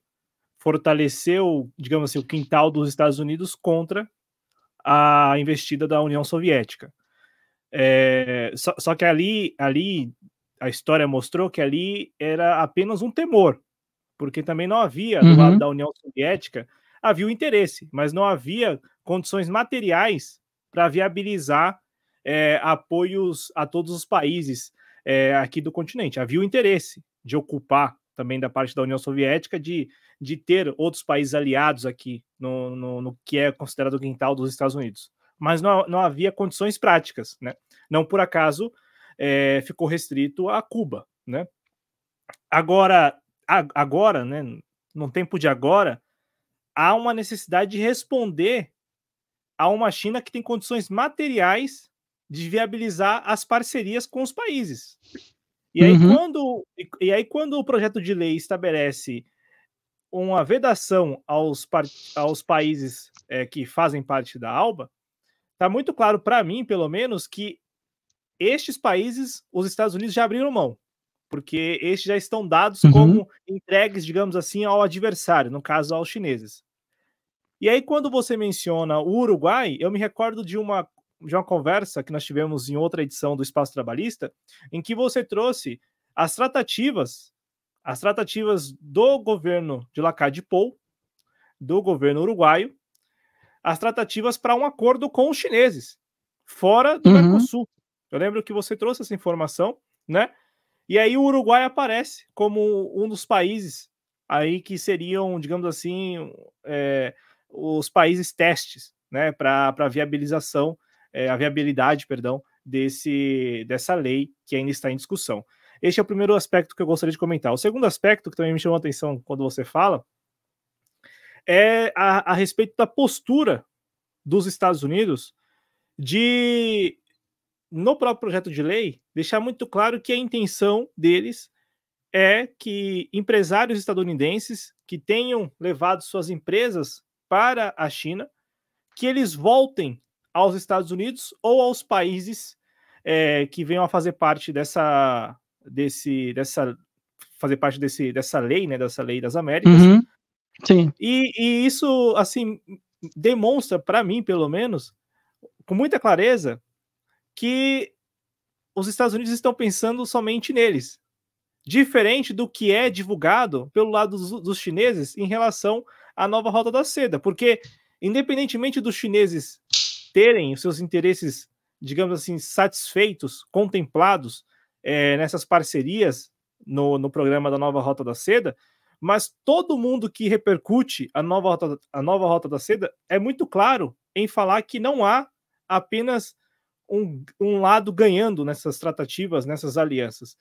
fortalecer, o, digamos assim, o quintal dos Estados Unidos contra a investida da União Soviética. É, só, só, que ali, ali a história mostrou que ali era apenas um temor, porque também não havia do uhum. lado da União Soviética havia o interesse, mas não havia condições materiais para viabilizar é, apoios a todos os países é, aqui do continente. Havia o interesse de ocupar também da parte da União Soviética de, de ter outros países aliados aqui no, no, no que é considerado o quintal dos Estados Unidos. Mas não, não havia condições práticas, né? Não por acaso é, ficou restrito a Cuba, né? Agora, a, agora, né? No tempo de agora, há uma necessidade de responder a uma China que tem condições materiais de viabilizar as parcerias com os países. E aí, uhum. quando, e, aí quando o projeto de lei estabelece uma vedação aos, aos países é, que fazem parte da ALBA, está muito claro para mim, pelo menos, que estes países, os Estados Unidos já abriram mão porque estes já estão dados uhum. como entregues, digamos assim, ao adversário, no caso aos chineses. E aí, quando você menciona o Uruguai, eu me recordo de uma, de uma conversa que nós tivemos em outra edição do Espaço Trabalhista, em que você trouxe as tratativas, as tratativas do governo de Lacade Pou, do governo uruguaio, as tratativas para um acordo com os chineses, fora do uhum. Mercosul. Eu lembro que você trouxe essa informação, né? E aí o Uruguai aparece como um dos países aí que seriam, digamos assim, é, os países testes, né, para viabilização, é, a viabilidade, perdão, desse dessa lei que ainda está em discussão. Este é o primeiro aspecto que eu gostaria de comentar. O segundo aspecto que também me chamou a atenção quando você fala é a, a respeito da postura dos Estados Unidos de no próprio projeto de lei, deixar muito claro que a intenção deles é que empresários estadunidenses que tenham levado suas empresas para a China, que eles voltem aos Estados Unidos ou aos países é, que venham a fazer parte dessa, desse, dessa, fazer parte desse, dessa lei, né, dessa lei das Américas. Uhum. Sim. E, e isso, assim, demonstra para mim, pelo menos, com muita clareza, que os Estados Unidos estão pensando somente neles. Diferente do que é divulgado pelo lado dos, dos chineses em relação à nova rota da seda, porque independentemente dos chineses terem os seus interesses, digamos assim, satisfeitos, contemplados é, nessas parcerias no, no programa da nova rota da seda, mas todo mundo que repercute a nova, rota, a nova rota da seda é muito claro em falar que não há apenas um, um lado ganhando nessas tratativas, nessas alianças.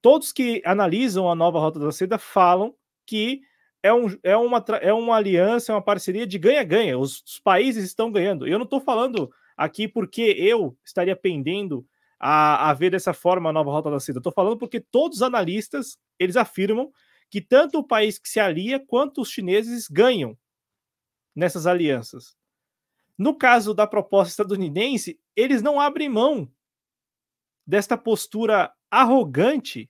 Todos que analisam a nova Rota da Seda falam que é, um, é, uma, é uma aliança, é uma parceria de ganha-ganha. Os, os, países estão ganhando. Eu não estou falando aqui porque eu estaria pendendo a, a ver dessa forma a nova rota da seda. Estou falando porque todos os analistas eles afirmam que tanto o país que se alia quanto os chineses ganham nessas alianças. No caso da proposta estadunidense, eles não abrem mão desta postura arrogante,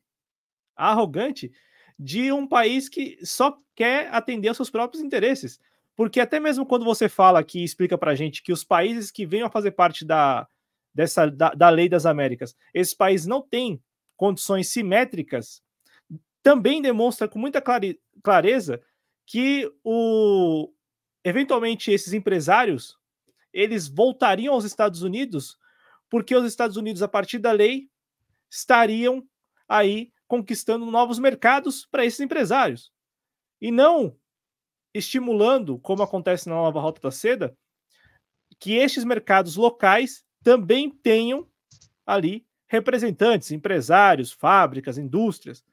arrogante de um país que só quer atender aos seus próprios interesses. Porque até mesmo quando você fala aqui, explica para a gente que os países que venham a fazer parte da, dessa, da, da lei das Américas, esses países não têm condições simétricas, também demonstra com muita clareza que o eventualmente esses empresários eles voltariam aos Estados Unidos, porque os Estados Unidos, a partir da lei, estariam aí conquistando novos mercados para esses empresários. E não estimulando, como acontece na nova Rota da Seda, que estes mercados locais também tenham ali representantes, empresários, fábricas, indústrias.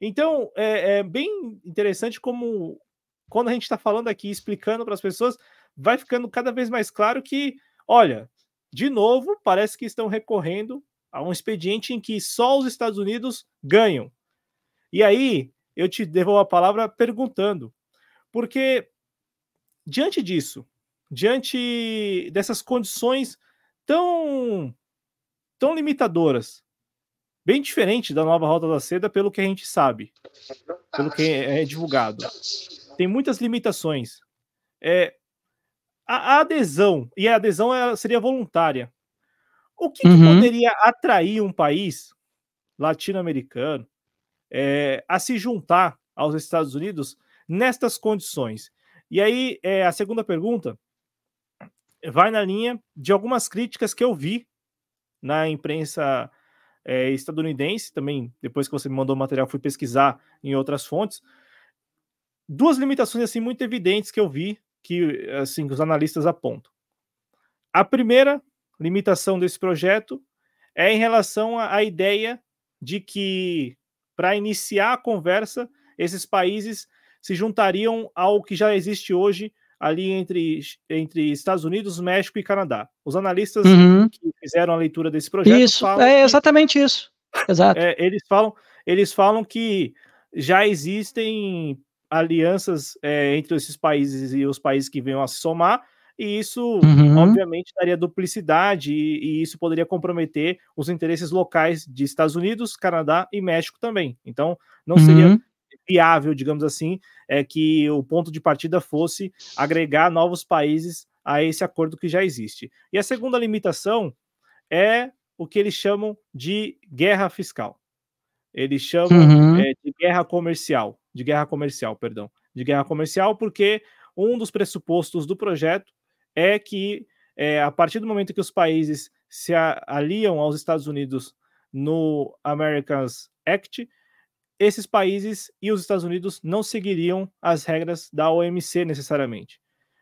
Então, é, é bem interessante como, quando a gente está falando aqui, explicando para as pessoas, vai ficando cada vez mais claro que, olha, de novo, parece que estão recorrendo a um expediente em que só os Estados Unidos ganham. E aí, eu te devolvo a palavra perguntando, porque diante disso, diante dessas condições tão tão limitadoras, bem diferente da nova Rota da Seda, pelo que a gente sabe, pelo que é divulgado. Tem muitas limitações. É, a, adesão, e a adesão seria voluntária. O que, uhum. que poderia atrair um país latino-americano é, a se juntar aos Estados Unidos nestas condições? E aí, é, a segunda pergunta vai na linha de algumas críticas que eu vi na imprensa é, estadunidense, também depois que você me mandou o material, fui pesquisar em outras fontes. Duas limitações assim muito evidentes que eu vi que assim que os analistas apontam. A primeira limitação desse projeto é em relação à ideia de que para iniciar a conversa esses países se juntariam ao que já existe hoje ali entre, entre Estados Unidos, México e Canadá. Os analistas uhum. que fizeram a leitura desse projeto isso falam é exatamente isso. Exato. É, eles falam eles falam que já existem alianças é, entre esses países e os países que venham a se somar, e isso, uhum. obviamente, daria duplicidade e, e, isso poderia comprometer os interesses locais de Estados Unidos, Canadá e México também. Então, não uhum. seria viável, digamos assim, é que o ponto de partida fosse agregar novos países a esse acordo que já existe. E a segunda limitação é o que eles chamam de guerra fiscal. Eles chamam uhum. é, de guerra comercial de guerra comercial, perdão, de guerra comercial, porque um dos pressupostos do projeto é que é, a partir do momento que os países se aliam aos Estados Unidos no Americans Act, esses países e os Estados Unidos não seguiriam as regras da OMC necessariamente.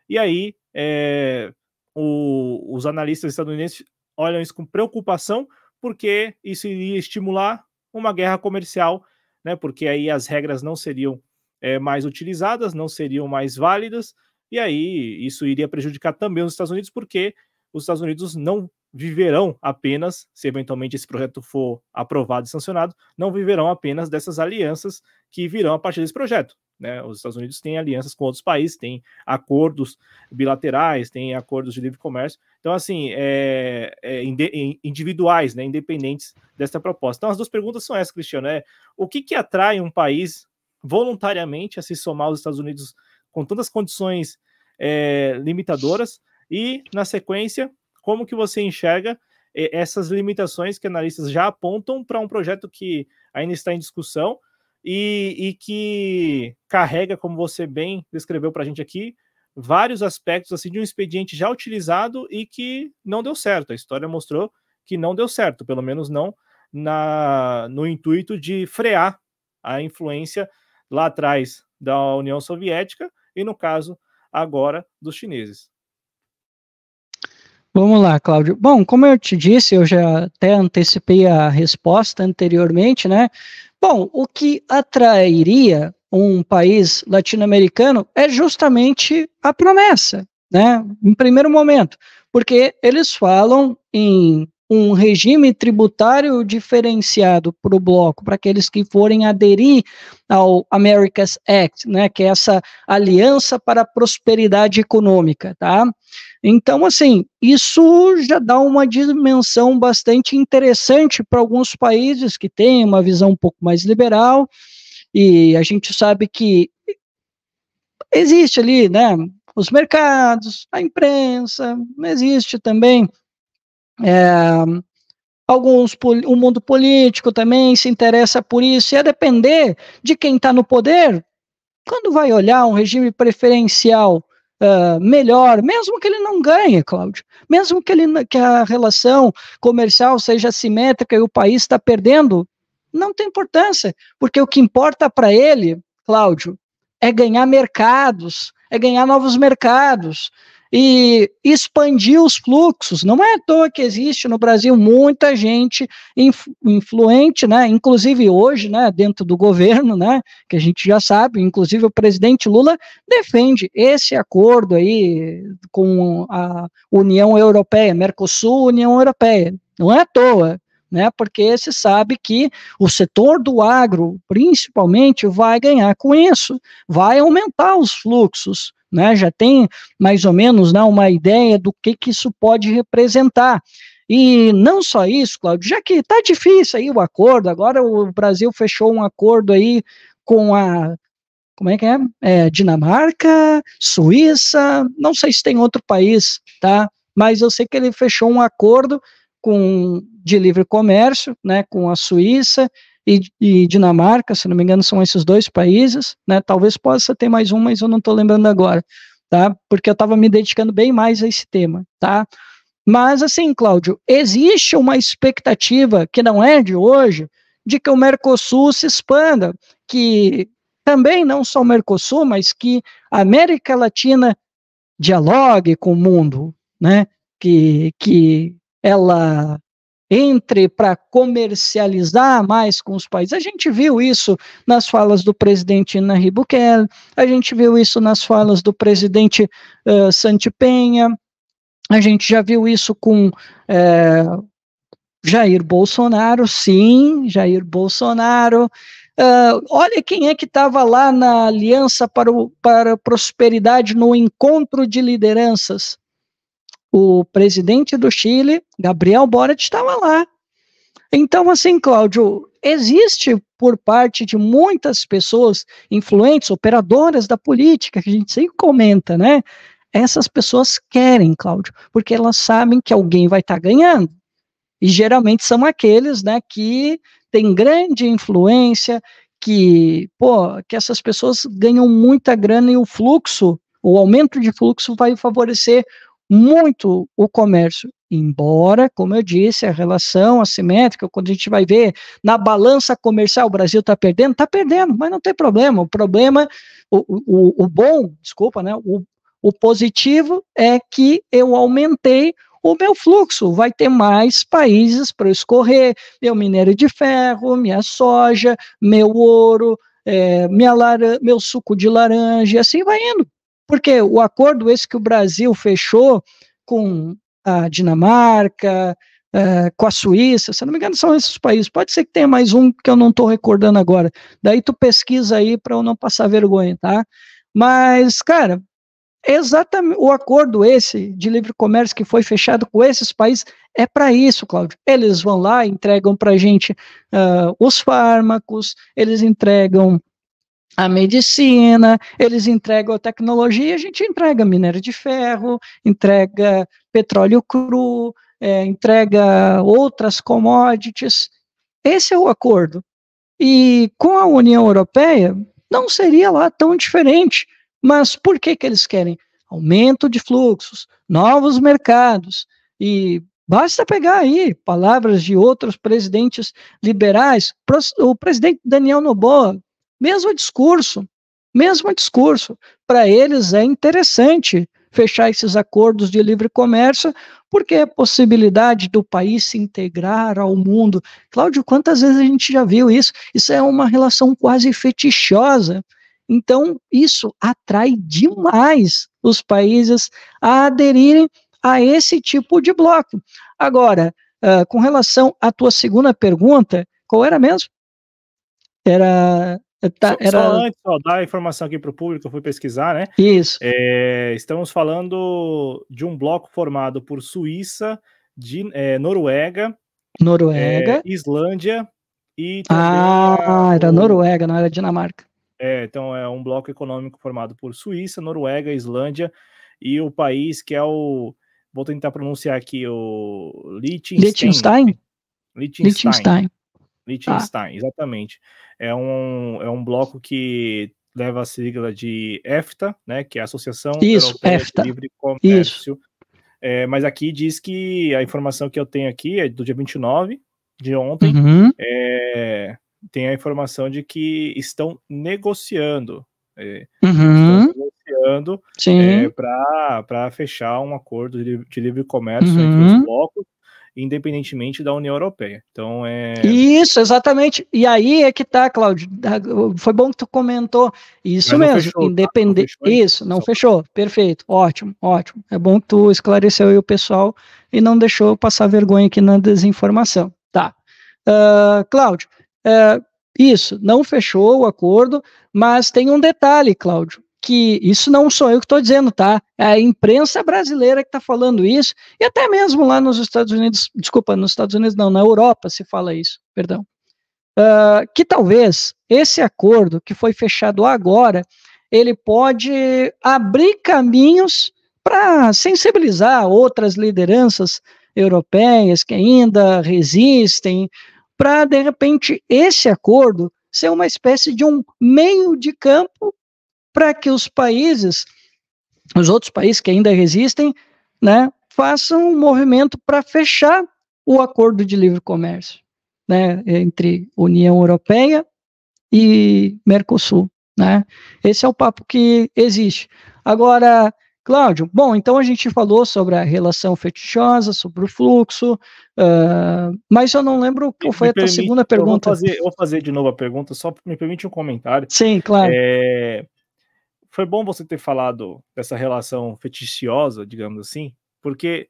E aí é, o, os analistas estadunidenses olham isso com preocupação, porque isso iria estimular uma guerra comercial né? Porque aí as regras não seriam é, mais utilizadas, não seriam mais válidas, e aí isso iria prejudicar também os Estados Unidos, porque os Estados Unidos não viverão apenas, se eventualmente esse projeto for aprovado e sancionado, não viverão apenas dessas alianças que virão a partir desse projeto. Né? Os Estados Unidos têm alianças com outros países, têm acordos bilaterais, têm acordos de livre comércio. Então, assim, é, é, é individuais, né? independentes dessa proposta. Então, as duas perguntas são essas, Cristiano. É, o que, que atrai um país voluntariamente a se somar aos Estados Unidos com tantas condições é, limitadoras? E, na sequência, como que você enxerga é, essas limitações que analistas já apontam para um projeto que ainda está em discussão e, e que carrega, como você bem descreveu para a gente aqui, vários aspectos assim de um expediente já utilizado e que não deu certo. A história mostrou que não deu certo, pelo menos não na, no intuito de frear a influência lá atrás da União Soviética e, no caso, agora dos chineses. Vamos lá, Cláudio. Bom, como eu te disse, eu já até antecipei a resposta anteriormente, né? Bom, o que atrairia um país latino-americano é justamente a promessa, né? Em primeiro momento, porque eles falam em um regime tributário diferenciado para o bloco, para aqueles que forem aderir ao America's Act, né, que é essa aliança para a prosperidade econômica, tá? Então, assim, isso já dá uma dimensão bastante interessante para alguns países que têm uma visão um pouco mais liberal, e a gente sabe que existe ali, né, os mercados, a imprensa, existe também é, alguns o mundo político também se interessa por isso e a depender de quem está no poder, quando vai olhar um regime preferencial uh, melhor, mesmo que ele não ganhe, Cláudio, mesmo que, ele, que a relação comercial seja assimétrica e o país está perdendo, não tem importância, porque o que importa para ele, Cláudio, é ganhar mercados, é ganhar novos mercados, e expandir os fluxos. Não é à toa que existe no Brasil muita gente influente, né? Inclusive hoje, né, dentro do governo, né, que a gente já sabe, inclusive o presidente Lula defende esse acordo aí com a União Europeia, Mercosul, União Europeia. Não é à toa, né? Porque se sabe que o setor do agro, principalmente, vai ganhar com isso, vai aumentar os fluxos né? já tem mais ou menos né, uma ideia do que, que isso pode representar. E não só isso, Claudio, já que está difícil aí o acordo, agora o Brasil fechou um acordo aí com a como é que é? é? Dinamarca, Suíça, não sei se tem outro país, tá? Mas eu sei que ele fechou um acordo com de livre comércio, né, com a Suíça e, e, Dinamarca, se não me engano, são esses dois países, né? Talvez possa ter mais um, mas eu não estou lembrando agora, tá? Porque eu estava me dedicando bem mais a esse tema, tá? Mas assim, Cláudio, existe uma expectativa que não é de hoje de que o Mercosul se expanda, que também não só o Mercosul, mas que a América Latina dialogue com o mundo, né? Que, que ela entre para comercializar mais com os países. A gente viu isso nas falas do presidente Nahir Bukele, a gente viu isso nas falas do presidente uh, Santi Penha, a gente já viu isso com é, Jair Bolsonaro, sim, Jair Bolsonaro. Uh, olha quem é que estava lá na Aliança para, o, para a Prosperidade no encontro de lideranças. O presidente do Chile, Gabriel Boric, estava lá. Então, assim, Cláudio, existe por parte de muitas pessoas influentes, operadoras da política, que a gente sempre comenta, né? Essas pessoas querem, Cláudio, porque elas sabem que alguém vai estar tá ganhando. E geralmente são aqueles, né, que têm grande influência, que, pô, que essas pessoas ganham muita grana e o fluxo, o aumento de fluxo vai favorecer muito o comércio. Embora, como eu disse, a relação assimétrica, quando a gente vai ver na balança comercial, o Brasil está perdendo, está perdendo, mas não tem problema. O problema, o, o, o bom, desculpa, né? O, o positivo é que eu aumentei o meu fluxo. Vai ter mais países para escorrer: meu minério de ferro, minha soja, meu ouro, é, minha meu suco de laranja, e assim vai indo. Porque o acordo esse que o Brasil fechou com a Dinamarca, é, com a Suíça, se não me engano, são esses países. Pode ser que tenha mais um que eu não estou recordando agora. Daí tu pesquisa aí para eu não passar vergonha, tá? Mas, cara, exatamente o acordo esse de livre comércio que foi fechado com esses países é para isso, Cláudio. Eles vão lá, entregam para a gente uh, os fármacos, eles entregam a medicina, eles entregam a tecnologia, a gente entrega minério de ferro, entrega petróleo cru, é, entrega outras commodities. Esse é o acordo. E com a União Europeia, não seria lá tão diferente. Mas por que, que eles querem? Aumento de fluxos, novos mercados. E basta pegar aí palavras de outros presidentes liberais. O presidente Daniel Noboa mesmo discurso, mesmo discurso. Para eles é interessante fechar esses acordos de livre comércio, porque é a possibilidade do país se integrar ao mundo. Cláudio, quantas vezes a gente já viu isso? Isso é uma relação quase fetichosa. Então, isso atrai demais os países a aderirem a esse tipo de bloco. Agora, uh, com relação à tua segunda pergunta, qual era mesmo? Era Tá, era... Só antes, só dar a informação aqui para o público, eu fui pesquisar, né? Isso. É, estamos falando de um bloco formado por Suíça, de, é, Noruega, Noruega, é, Islândia e. Ah, era, Noruega, não era Dinamarca. É, então é um bloco econômico formado por Suíça, Noruega, Islândia e o país que é o. Vou tentar pronunciar aqui o. Liechtenstein. Liechtenstein? Liechtenstein. Liechtenstein, ah. exatamente é um, é um bloco que leva a sigla de EFTA, né, que é a Associação Isso, EFTA. de Livre Comércio. Isso. É, mas aqui diz que a informação que eu tenho aqui é do dia 29 de ontem. Uhum. É, tem a informação de que estão negociando. É, uhum. Estão negociando é, para fechar um acordo de, de livre comércio uhum. entre os uhum. blocos independentemente da União Europeia. Então é isso, exatamente. E aí é que tá, Cláudio. Ah, foi bom que tu comentou isso mesmo. Independente. Tá? Independe... Não isso não fechou. Perfeito, ótimo, ótimo. É bom que tu esclareceu aí o pessoal e não deixou passar vergonha aqui na desinformação. Tá, uh, Cláudio. Uh, isso, não fechou o acordo, mas tem um detalhe, Cláudio que isso não sou eu que estou dizendo, tá? É a imprensa brasileira que está falando isso, e até mesmo lá nos Estados Unidos, desculpa, nos Estados Unidos não, na Europa se fala isso, perdão. Uh, que talvez esse acordo que foi fechado agora, ele pode abrir caminhos para sensibilizar outras lideranças europeias que ainda resistem, para de repente esse acordo ser uma espécie de um meio de campo para que os países, os outros países que ainda resistem, né, façam um movimento para fechar o acordo de livre comércio né, entre União Europeia e Mercosul. Né? Esse é o papo que existe. Agora, Cláudio, bom, então a gente falou sobre a relação fetichosa, sobre o fluxo, uh, mas eu não lembro qual foi me a permite, tua segunda pergunta. Vou fazer, vou fazer de novo a pergunta, só me permite um comentário. Sim, claro. É, foi bom você ter falado dessa relação fetichiosa, digamos assim, porque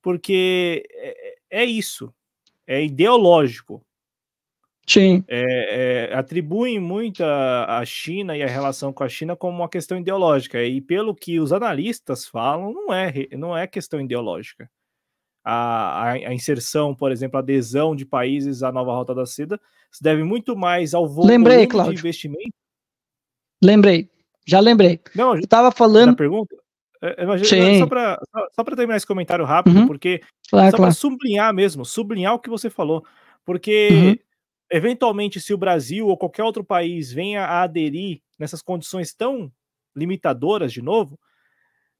porque é, é, é isso, é ideológico. Sim. É, é, atribuem muito a, a, China e a relação com a China como uma questão ideológica. E pelo que os analistas falam, não é, não é questão ideológica. A, a, a inserção, por exemplo, a adesão de países à nova rota da seda se deve muito mais ao volume Lembrei, de investimento. Lembrei, já lembrei. Não, eu tava falando. pergunta? É, é, imagina, só para só pra terminar esse comentário rápido, uhum. porque claro, só claro. para sublinhar mesmo, sublinhar o que você falou, porque uhum. eventualmente se o Brasil ou qualquer outro país venha a aderir nessas condições tão limitadoras de novo,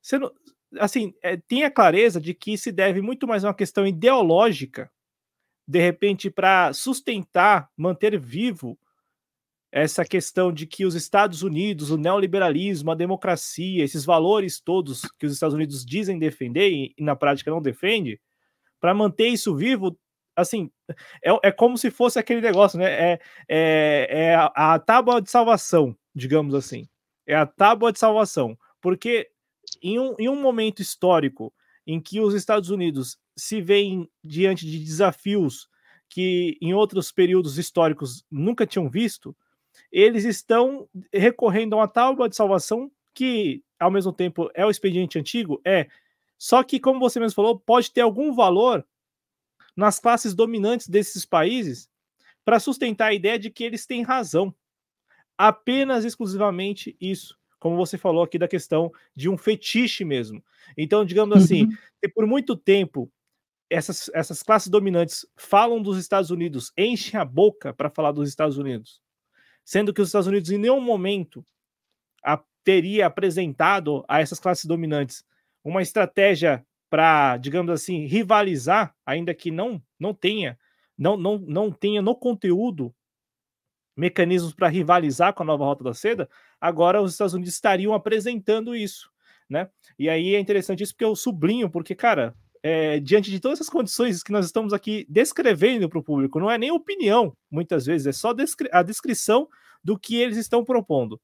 você não, assim, é, tenha clareza de que se deve muito mais a uma questão ideológica, de repente para sustentar, manter vivo essa questão de que os Estados Unidos, o neoliberalismo, a democracia, esses valores todos que os Estados Unidos dizem defender e na prática não defende, para manter isso vivo, assim, é, é como se fosse aquele negócio, né? É, é, é a, a tábua de salvação, digamos assim. É a tábua de salvação. Porque em um, em um momento histórico em que os Estados Unidos se veem diante de desafios que em outros períodos históricos nunca tinham visto, eles estão recorrendo a uma tábua de salvação que, ao mesmo tempo, é o expediente antigo? É. Só que, como você mesmo falou, pode ter algum valor nas classes dominantes desses países para sustentar a ideia de que eles têm razão. Apenas exclusivamente isso como você falou aqui da questão de um fetiche mesmo. Então, digamos assim, uhum. por muito tempo essas, essas classes dominantes falam dos Estados Unidos, enchem a boca para falar dos Estados Unidos sendo que os Estados Unidos em nenhum momento a, teria apresentado a essas classes dominantes uma estratégia para, digamos assim, rivalizar, ainda que não não tenha, não não, não tenha no conteúdo mecanismos para rivalizar com a nova rota da seda, agora os Estados Unidos estariam apresentando isso, né? E aí é interessante isso porque eu sublinho, porque cara, é, diante de todas essas condições que nós estamos aqui descrevendo para o público, não é nem opinião, muitas vezes, é só descri a descrição do que eles estão propondo.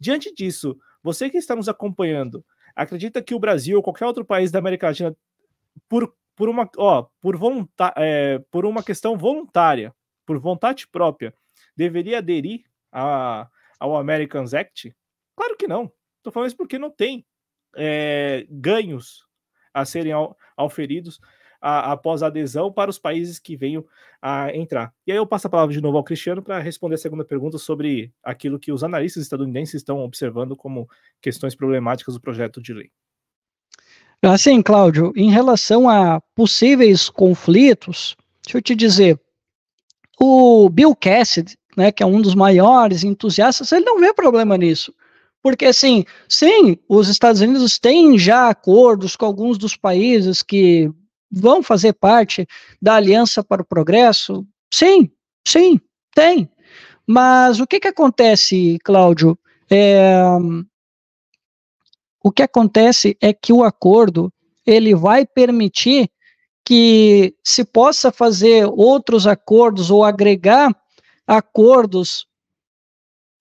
Diante disso, você que está nos acompanhando, acredita que o Brasil ou qualquer outro país da América Latina, por, por, uma, ó, por, é, por uma questão voluntária, por vontade própria, deveria aderir a, ao Americans Act? Claro que não. Estou falando isso porque não tem é, ganhos a serem auferidos a, após a adesão para os países que venham a entrar. E aí eu passo a palavra de novo ao Cristiano para responder a segunda pergunta sobre aquilo que os analistas estadunidenses estão observando como questões problemáticas do projeto de lei. Assim, Cláudio, em relação a possíveis conflitos, deixa eu te dizer, o Bill Cassidy, né, que é um dos maiores entusiastas, ele não vê problema nisso. Porque, assim, sim, os Estados Unidos têm já acordos com alguns dos países que vão fazer parte da Aliança para o Progresso? Sim, sim, tem. Mas o que, que acontece, Cláudio? É, o que acontece é que o acordo ele vai permitir que se possa fazer outros acordos ou agregar acordos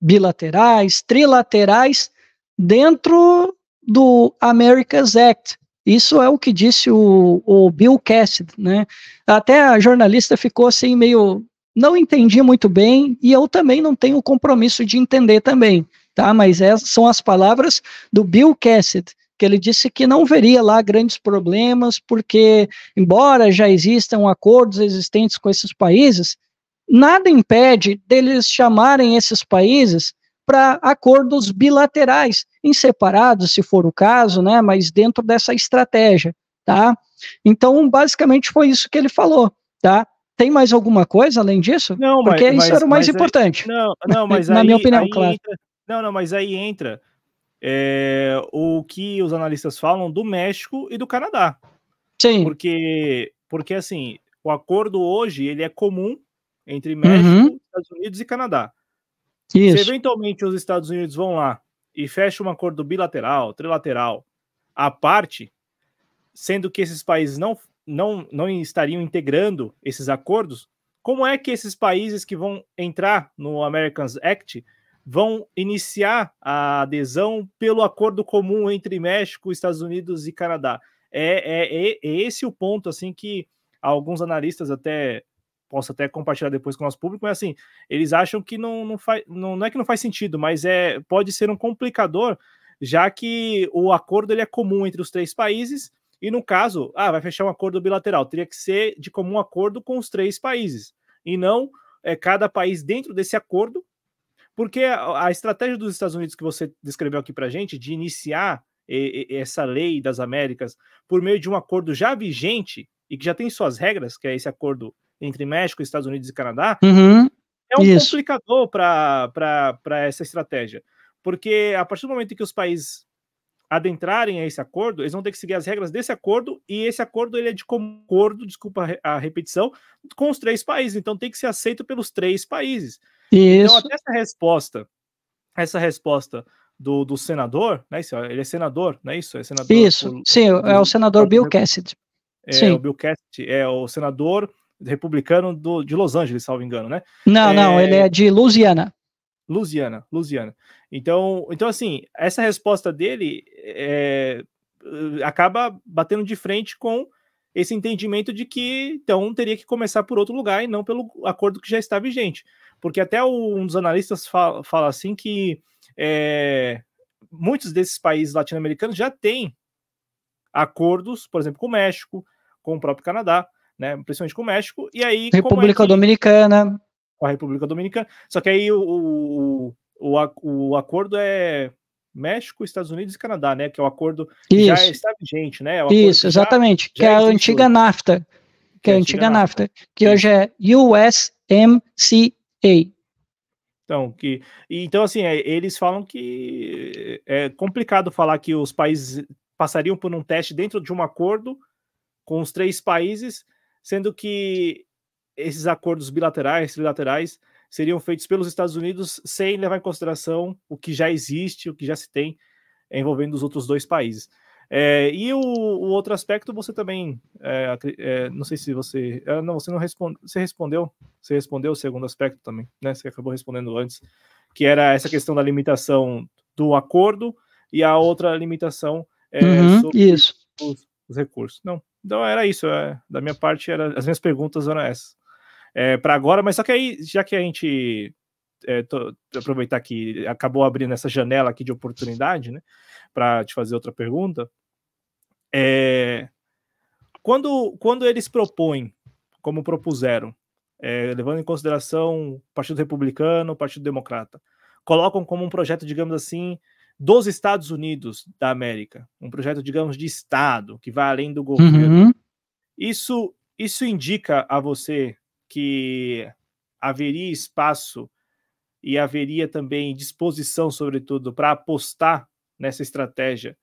bilaterais, trilaterais, dentro do America's Act. Isso é o que disse o, o Bill Cassidy, né? Até a jornalista ficou assim meio, não entendi muito bem e eu também não tenho compromisso de entender também, tá? Mas essas são as palavras do Bill Cassidy que ele disse que não veria lá grandes problemas, porque, embora já existam acordos existentes com esses países, nada impede deles chamarem esses países para acordos bilaterais, em separado, se for o caso, né, mas dentro dessa estratégia, tá? Então, basicamente foi isso que ele falou, tá? Tem mais alguma coisa além disso? Não, Porque mas, isso era o mais importante. Aí, não, não, mas na aí, minha opinião, claro. Entra, não, não, mas aí entra é, o que os analistas falam do México e do Canadá. Sim. Porque, porque assim, o acordo hoje ele é comum entre México, uhum. Estados Unidos e Canadá. Isso. Se eventualmente os Estados Unidos vão lá e fecham um acordo bilateral, trilateral, à parte, sendo que esses países não, não, não estariam integrando esses acordos, como é que esses países que vão entrar no Americans Act vão iniciar a adesão pelo acordo comum entre México, Estados Unidos e Canadá? É, é, é, é esse o ponto assim que alguns analistas até posso até compartilhar depois com o nosso público, mas é assim, eles acham que não, não faz, não, não é que não faz sentido, mas é pode ser um complicador, já que o acordo ele é comum entre os três países, e no caso, ah, vai fechar um acordo bilateral, teria que ser de comum acordo com os três países, e não é, cada país dentro desse acordo, porque a, a estratégia dos Estados Unidos que você descreveu aqui para gente, de iniciar essa lei das Américas por meio de um acordo já vigente e que já tem suas regras, que é esse acordo entre México, Estados Unidos e Canadá, uhum. é um Isso. complicador para essa estratégia. Porque a partir do momento que os países adentrarem a esse acordo, eles vão ter que seguir as regras desse acordo, e esse acordo ele é de acordo, desculpa a repetição, com os três países, então tem que ser aceito pelos três países. Então, isso. Então, até essa resposta, essa resposta do, do senador, né? Isso, ele é senador, não é isso? É senador, isso, sim, é o senador Bill Cassidy. É, sim. o Bill Cassidy é o senador republicano do, de Los Angeles, salvo engano, né? Não, é... não, ele é de Louisiana. Louisiana, Louisiana. Então, então assim, essa resposta dele é, acaba batendo de frente com esse entendimento de que então teria que começar por outro lugar e não pelo acordo que já está vigente. Porque até o, um dos analistas fala, fala assim que é, muitos desses países latino-americanos já têm acordos, por exemplo, com o México, com o próprio Canadá, né? Principalmente com o México. E aí. É República é que... Dominicana. Com a República Dominicana. Só que aí o, o, o, o acordo é México, Estados Unidos e Canadá, né? Que é o acordo que Isso. já está vigente, né? É Isso, exatamente. Já, já que é a antiga NAFTA. Que, é que é a antiga NAFTA. NAFTA que Sim. hoje é USMCA. Então, que, então assim, é, eles falam que é complicado falar que os países passariam por um teste dentro de um acordo com os três países sendo que esses acordos bilaterais, trilaterais, seriam feitos pelos Estados Unidos sem levar em consideração o que já existe, o que já se tem envolvendo os outros dois países. É, e o, o, outro aspecto, você também, é, é, não sei se você, é, não, você não respondeu, você respondeu, você respondeu o segundo aspecto também, né? Você acabou respondendo antes, que era essa questão da limitação do acordo e a outra limitação é, uhum, sobre isso. Os, os recursos. Não, então era isso. É, da minha parte, era, as minhas perguntas eram essas. É, para agora, mas só que aí, já que a gente é, tô, aproveitar que acabou abrindo essa janela aqui de oportunidade, né, para te fazer outra pergunta, é, quando, quando eles propõem, como propuseram, é, levando em consideração o Partido Republicano, o Partido Democrata, colocam como um projeto, digamos assim, dos Estados Unidos da América, um projeto, digamos, de Estado, que vai além do governo. Uhum. Isso, isso indica a você que haveria espaço e haveria também disposição, sobretudo, para apostar nessa estratégia,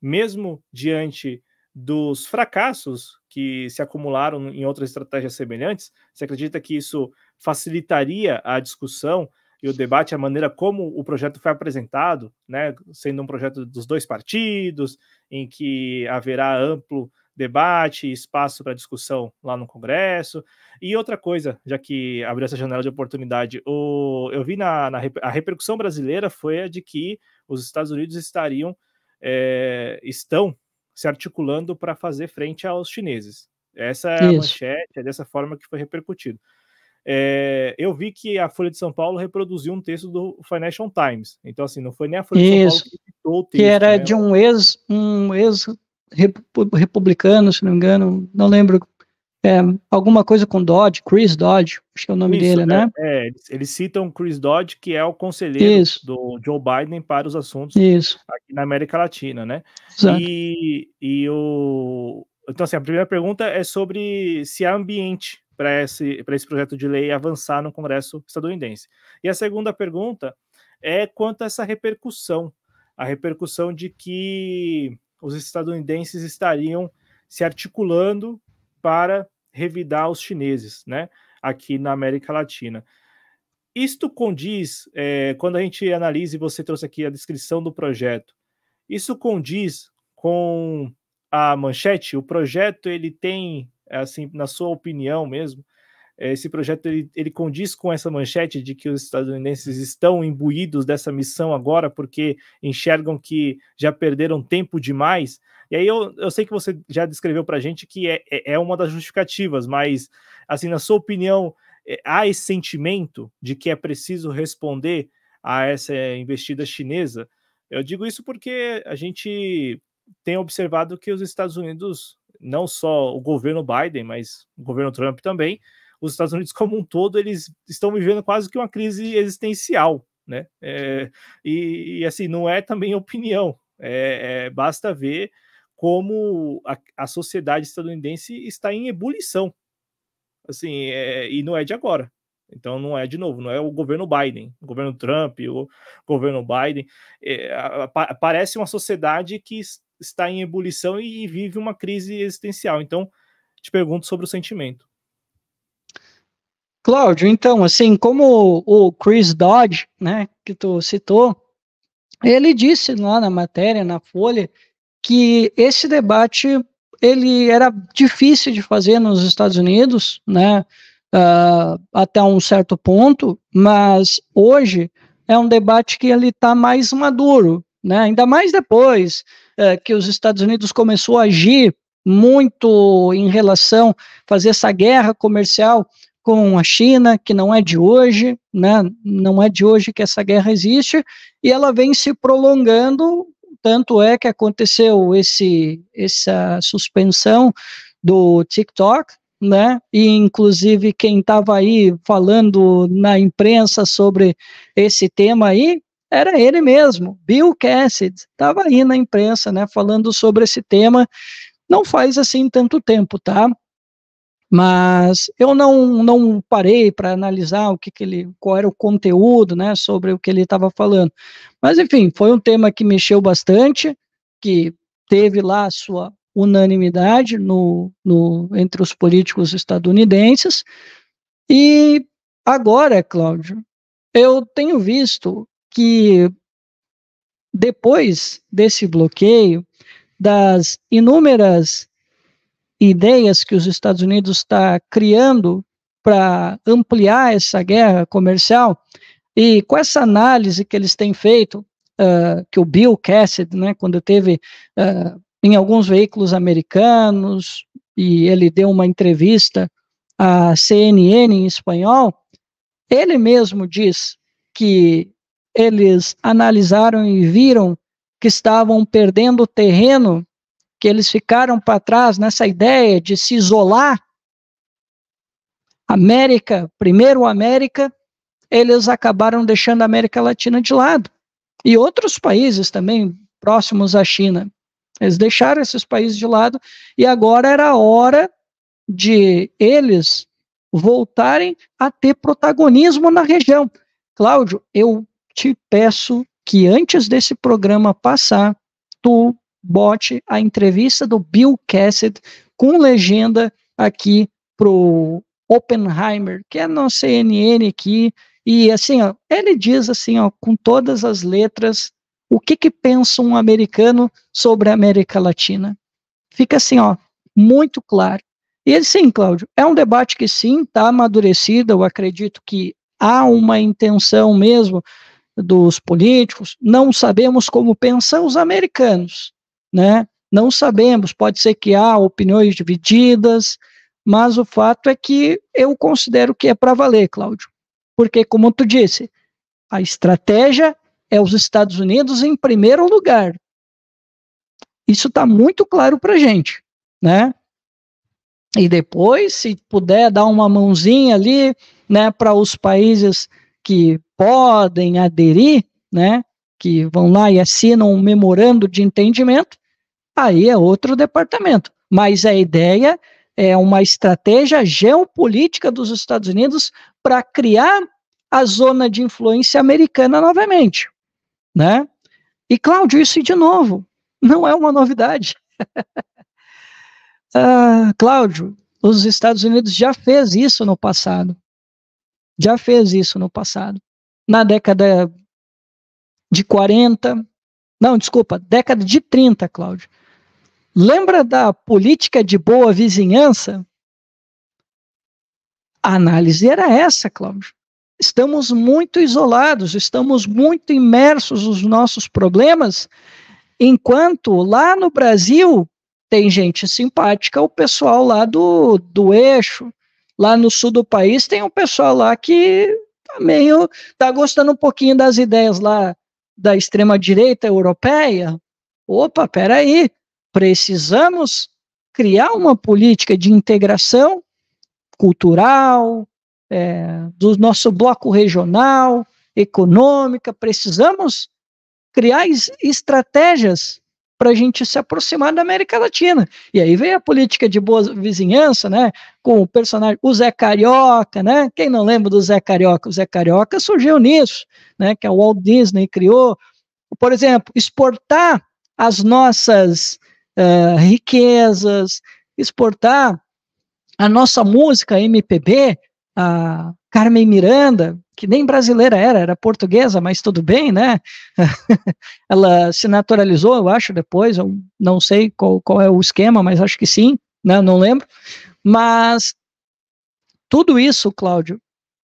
mesmo diante dos fracassos que se acumularam em outras estratégias semelhantes? Você acredita que isso facilitaria a discussão? e o debate, a maneira como o projeto foi apresentado, né, sendo um projeto dos dois partidos, em que haverá amplo debate, espaço para discussão lá no Congresso. E outra coisa, já que abriu essa janela de oportunidade, o, eu vi na, na a repercussão brasileira foi a de que os Estados Unidos estariam é, estão se articulando para fazer frente aos chineses. Essa é a Isso. manchete, é dessa forma que foi repercutido. É, eu vi que a Folha de São Paulo reproduziu um texto do Financial Times. Então, assim, não foi nem a Folha Isso, de São Paulo que citou o texto. Que era né? de um ex, um ex republicano, se não me engano, não lembro. É, alguma coisa com Dodge, Chris Dodge, acho que é o nome Isso, dele, né? É, é, eles citam Chris Dodge, que é o conselheiro Isso. do Joe Biden para os assuntos Isso. aqui na América Latina, né? Exato. E, e o. Então, assim, a primeira pergunta é sobre se há ambiente para esse, esse projeto de lei avançar no Congresso estadunidense. E a segunda pergunta é quanto a essa repercussão, a repercussão de que os estadunidenses estariam se articulando para revidar os chineses, né, aqui na América Latina. Isto condiz, é, quando a gente analisa, e você trouxe aqui a descrição do projeto, isso condiz com a manchete, o projeto ele tem é assim, na sua opinião mesmo, eh, esse projeto ele, ele condiz com essa manchete de que os estadunidenses estão imbuídos dessa missão agora porque enxergam que já perderam tempo demais. E aí eu, eu sei que você já descreveu para a gente que é, é, é uma das justificativas, mas assim, na sua opinião, eh, há esse sentimento de que é preciso responder a essa investida chinesa? Eu digo isso porque a gente tem observado que os Estados Unidos não só o governo Biden, mas o governo Trump também, os Estados Unidos como um todo, eles estão vivendo quase que uma crise existencial, né? É, e, e, assim, não é também opinião, é, é, basta ver como a, a, sociedade estadunidense está em ebulição, assim, é, e não é de agora. Então não é de novo, não é o governo Biden, o governo Trump, o governo Biden. É, a, a, parece uma sociedade que está em ebulição e, vive uma crise existencial. Então, te pergunto sobre o sentimento. Cláudio, então, assim, como o Chris Dodge, né, que tu citou, ele disse lá na matéria, na Folha, que esse debate ele era difícil de fazer nos Estados Unidos, né, uh, até um certo ponto, mas hoje é um debate que ele está mais maduro, né? ainda mais depois é, que os Estados Unidos começou a agir muito em relação a fazer essa guerra comercial com a China, que não é de hoje, né? não é de hoje que essa guerra existe, e ela vem se prolongando, tanto é que aconteceu esse, essa suspensão do TikTok, né? E inclusive quem estava aí falando na imprensa sobre esse tema aí era ele mesmo, Bill Cassidy, estava aí na imprensa, né, falando sobre esse tema, não faz assim tanto tempo, tá? Mas eu não, não parei para analisar o que, que, ele, qual era o conteúdo, né, sobre o que ele estava falando. Mas enfim, foi um tema que mexeu bastante, que teve lá a sua unanimidade no, no entre os políticos estadunidenses. E agora, Cláudio, eu tenho visto que depois desse bloqueio, das inúmeras ideias que os Estados Unidos está criando para ampliar essa guerra comercial, e com essa análise que eles têm feito, uh, que o Bill Cassidy, né, quando teve uh, em alguns veículos americanos, e ele deu uma entrevista à CNN em espanhol, ele mesmo diz que eles analisaram e viram que estavam perdendo terreno, que eles ficaram para trás nessa ideia de se isolar. América, primeiro América, eles acabaram deixando a América Latina de lado. E outros países também próximos à China. Eles deixaram esses países de lado e agora era a hora de eles voltarem a ter protagonismo na região. Cláudio, eu te peço que antes desse programa passar, tu bote a entrevista do Bill Cassidy com legenda aqui pro Oppenheimer, que é nosso CNN aqui, e assim, ó, ele diz assim, ó, com todas as letras, o que que pensa um americano sobre a América Latina. Fica assim, ó, muito claro. E ele, sim, Cláudio, é um debate que sim, está amadurecido, eu acredito que há uma intenção mesmo dos políticos, não sabemos como pensam os americanos, né? Não sabemos, pode ser que há opiniões divididas, mas o fato é que eu considero que é para valer, Cláudio. Porque, como tu disse, a estratégia é os Estados Unidos em primeiro lugar. Isso está muito claro para a gente, né? E depois, se puder dar uma mãozinha ali, né, para os países que podem aderir, né, que vão lá e assinam um memorando de entendimento, aí é outro departamento. Mas a ideia é uma estratégia geopolítica dos Estados Unidos para criar a zona de influência americana novamente, né? E Cláudio, isso de novo não é uma novidade. ah, Cláudio, os Estados Unidos já fez isso no passado já fez isso no passado. Na década de 40, não, desculpa, década de 30, Cláudio. Lembra da política de boa vizinhança? A análise era essa, Cláudio. Estamos muito isolados, estamos muito imersos nos nossos problemas, enquanto lá no Brasil tem gente simpática, o pessoal lá do, do eixo, Lá no sul do país tem um pessoal lá que tá meio tá gostando um pouquinho das ideias lá da extrema direita europeia. Opa, peraí, precisamos criar uma política de integração cultural é, do nosso bloco regional, econômica. Precisamos criar estratégias para a gente se aproximar da América Latina. E aí veio a política de boa vizinhança, né? Com o personagem, o Zé Carioca, né? Quem não lembra do Zé Carioca? O Zé Carioca surgiu nisso, né? Que a é Walt Disney criou. Por exemplo, exportar as nossas uh, riquezas, exportar a nossa música MPB, a Carmen Miranda, que nem brasileira era, era portuguesa, mas tudo bem, né? ela se naturalizou, eu acho, depois, eu não sei qual, qual é o esquema, mas acho que sim, né? não lembro. Mas tudo isso, Cláudio,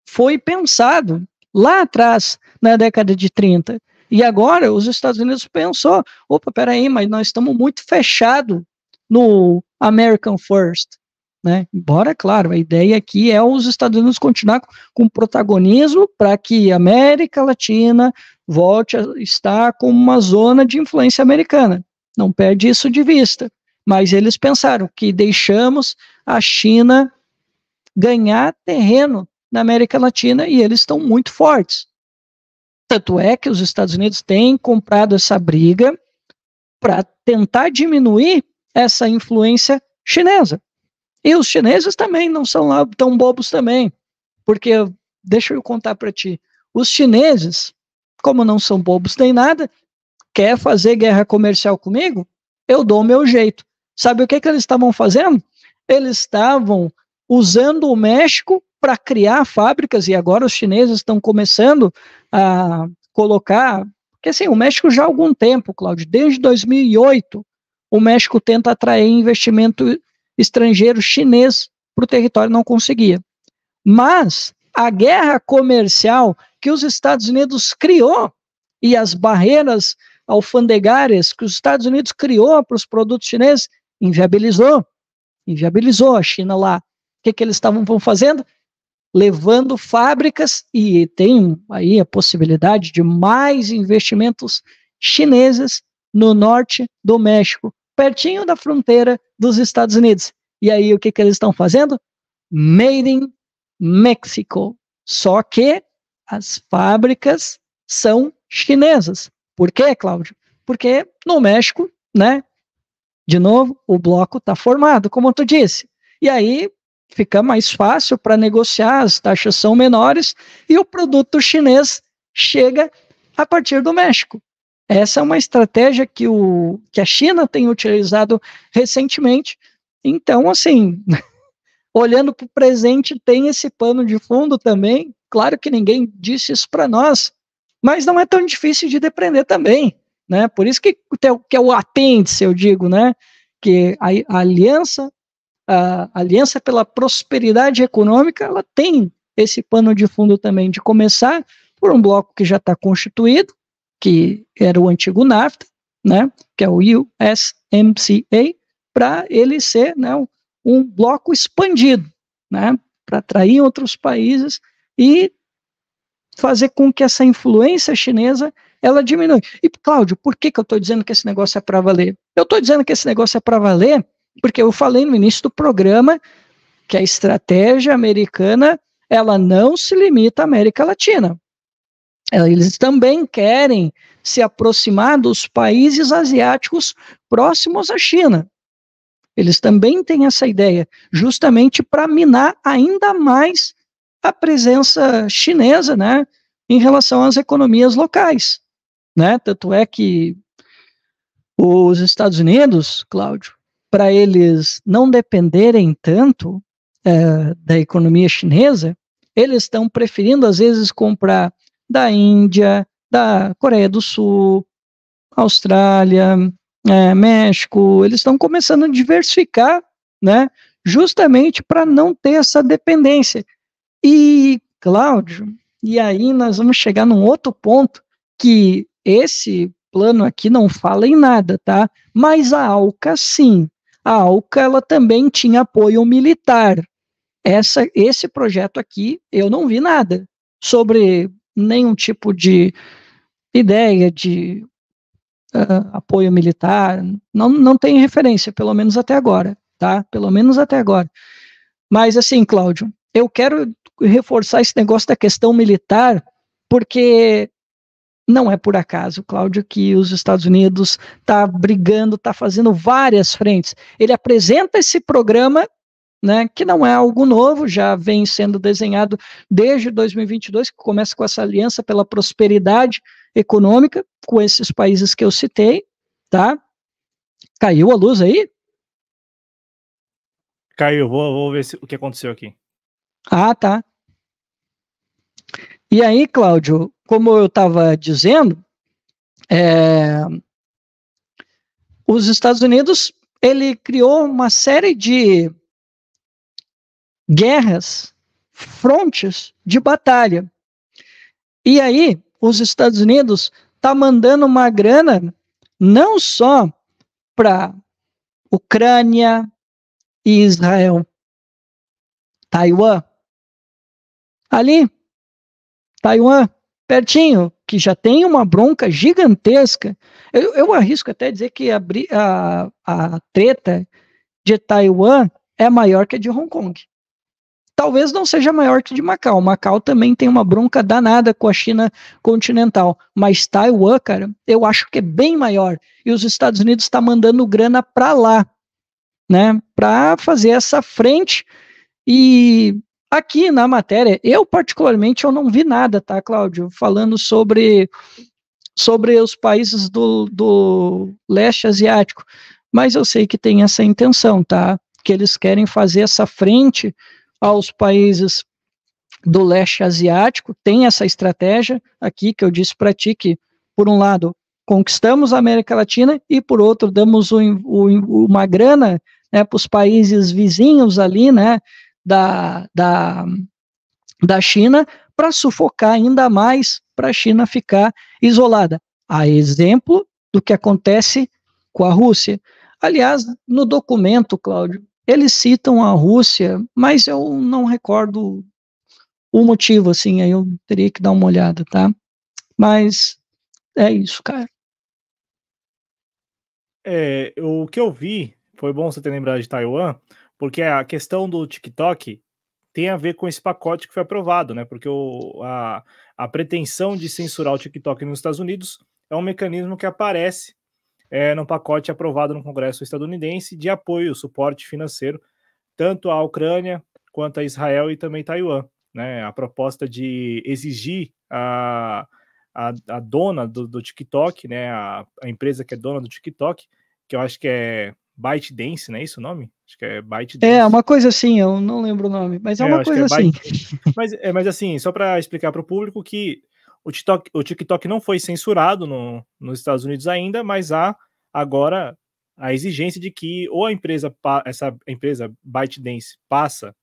foi pensado lá atrás, na década de 30. E agora os Estados Unidos pensou, opa, peraí, mas nós estamos muito fechados no American First. Né? Embora, é claro, a ideia aqui é os Estados Unidos continuar com protagonismo para que a América Latina volte a estar como uma zona de influência americana. Não perde isso de vista. Mas eles pensaram que deixamos a China ganhar terreno na América Latina e eles estão muito fortes. Tanto é que os Estados Unidos têm comprado essa briga para tentar diminuir essa influência chinesa. E os chineses também não são lá tão bobos também, porque deixa eu contar para ti, os chineses, como não são bobos nem nada, quer fazer guerra comercial comigo? Eu dou o meu jeito. Sabe o que, que eles estavam fazendo? Eles estavam usando o México para criar fábricas, e agora os chineses estão começando a colocar. Porque assim, o México já há algum tempo, Cláudio, desde 2008, o México tenta atrair investimento estrangeiro chinês para o território não conseguia. Mas a guerra comercial que os Estados Unidos criou e as barreiras alfandegárias que os Estados Unidos criou para os produtos chineses inviabilizou. Inviabilizou a China lá. O que, que eles estavam fazendo? Levando fábricas, e tem aí a possibilidade de mais investimentos chineses no norte do México, pertinho da fronteira dos Estados Unidos. E aí o que, que eles estão fazendo? Made in Mexico. Só que as fábricas são chinesas. Por quê, Cláudio? Porque no México, né? De novo, o bloco está formado, como tu disse. E aí fica mais fácil para negociar, as taxas são menores e o produto chinês chega a partir do México. Essa é uma estratégia que, o, que a China tem utilizado recentemente. Então, assim, olhando para o presente, tem esse pano de fundo também. Claro que ninguém disse isso para nós, mas não é tão difícil de depreender também. Né? Por isso que, que é o é apêndice, eu digo, né? que a, a aliança, a, a aliança pela prosperidade econômica, ela tem esse pano de fundo também de começar por um bloco que já está constituído, que era o antigo NAFTA, né, que é o USMCA, para ele ser né, um, bloco expandido, né, para atrair outros países e fazer com que essa influência chinesa ela diminui. E, Cláudio, por que, que eu estou dizendo que esse negócio é para valer? Eu estou dizendo que esse negócio é para valer porque eu falei no início do programa que a estratégia americana ela não se limita à América Latina. É, eles também querem se aproximar dos países asiáticos próximos à China. Eles também têm essa ideia, justamente para minar ainda mais a presença chinesa, né, em relação às economias locais, né? Tanto é que os Estados Unidos, Cláudio, para eles não dependerem tanto é, da economia chinesa, eles estão preferindo às vezes comprar da Índia, da Coreia do Sul, Austrália, é, México, eles estão começando a diversificar, né, justamente para não ter essa dependência. E, Cláudio, e aí nós vamos chegar num outro ponto que esse plano aqui não fala em nada, tá? Mas a ALCA sim. A ALCA ela também tinha apoio militar. Essa, esse projeto aqui eu não vi nada sobre nenhum tipo de ideia de uh, apoio militar, não, não tem referência, pelo menos até agora, tá? Pelo menos até agora. Mas assim, Cláudio, eu quero reforçar esse negócio da questão militar, porque não é por acaso, Cláudio, que os Estados Unidos está brigando, está fazendo várias frentes. Ele apresenta esse programa né, que não é algo novo, já vem sendo desenhado desde 2022, que começa com essa aliança pela prosperidade econômica com esses países que eu citei, tá? Caiu a luz aí? Caiu, vou, vou ver se, o que aconteceu aqui. Ah, tá. E aí, Cláudio, como eu estava dizendo, é, os Estados Unidos ele criou uma série de guerras, frontes de batalha. E aí, os Estados Unidos tá mandando uma grana não só para Ucrânia e Israel, Taiwan. Ali, Taiwan, pertinho, que já tem uma bronca gigantesca. Eu, eu arrisco até dizer que a, a, a treta de Taiwan é maior que a de Hong Kong talvez não seja maior que de Macau. Macau também tem uma bronca danada com a China continental, mas Taiwan, cara, eu acho que é bem maior. E os Estados Unidos está mandando grana para lá, né, para fazer essa frente. E aqui na matéria, eu particularmente eu não vi nada, tá, Cláudio, falando sobre sobre os países do, do leste asiático, mas eu sei que tem essa intenção, tá? Que eles querem fazer essa frente aos países do leste asiático, tem essa estratégia aqui que eu disse para ti que, por um lado, conquistamos a América Latina e, por outro, damos um, um, uma grana né, para os países vizinhos ali, né, da, da, da China, para sufocar ainda mais, para a China ficar isolada. A exemplo do que acontece com a Rússia. Aliás, no documento, Cláudio, eles citam a Rússia, mas eu não recordo o motivo, assim, aí eu teria que dar uma olhada, tá? Mas é isso, cara. É, o que eu vi, foi bom você ter lembrado de Taiwan, porque a questão do TikTok tem a ver com esse pacote que foi aprovado, né? Porque o, a, a pretensão de censurar o TikTok nos Estados Unidos é um mecanismo que aparece é, num pacote aprovado no Congresso estadunidense de apoio, suporte financeiro, tanto à Ucrânia quanto a Israel e também Taiwan. Né? A proposta de exigir a, a, a dona do, do, TikTok, né? A, a, empresa que é dona do TikTok, que eu acho que é ByteDance, não é isso o nome? Acho que é ByteDance. É, uma coisa assim, eu não lembro o nome, mas é, é uma é coisa é assim. Byte... mas, é, mas assim, só para explicar para o público que o TikTok, o TikTok não foi censurado no, nos Estados Unidos ainda, mas há agora a exigência de que ou a empresa, essa empresa ByteDance passa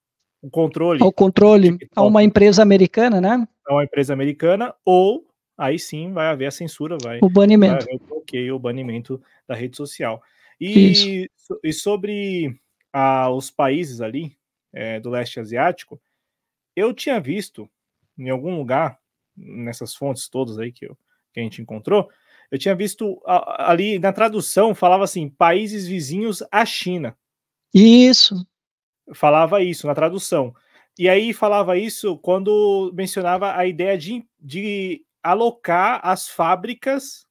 o controle. O controle a uma empresa americana, né? A uma empresa americana, ou aí sim vai haver a censura, vai. O banimento. Vai o bloqueio, o banimento da rede social. E, e sobre a, ah, os países ali é, do leste asiático, eu tinha visto em algum lugar nessas fontes todas aí que, eu, que a gente encontrou, eu tinha visto ali na tradução falava assim: países vizinhos à China. Isso. Falava isso na tradução. E aí falava isso quando mencionava a ideia de, de alocar as fábricas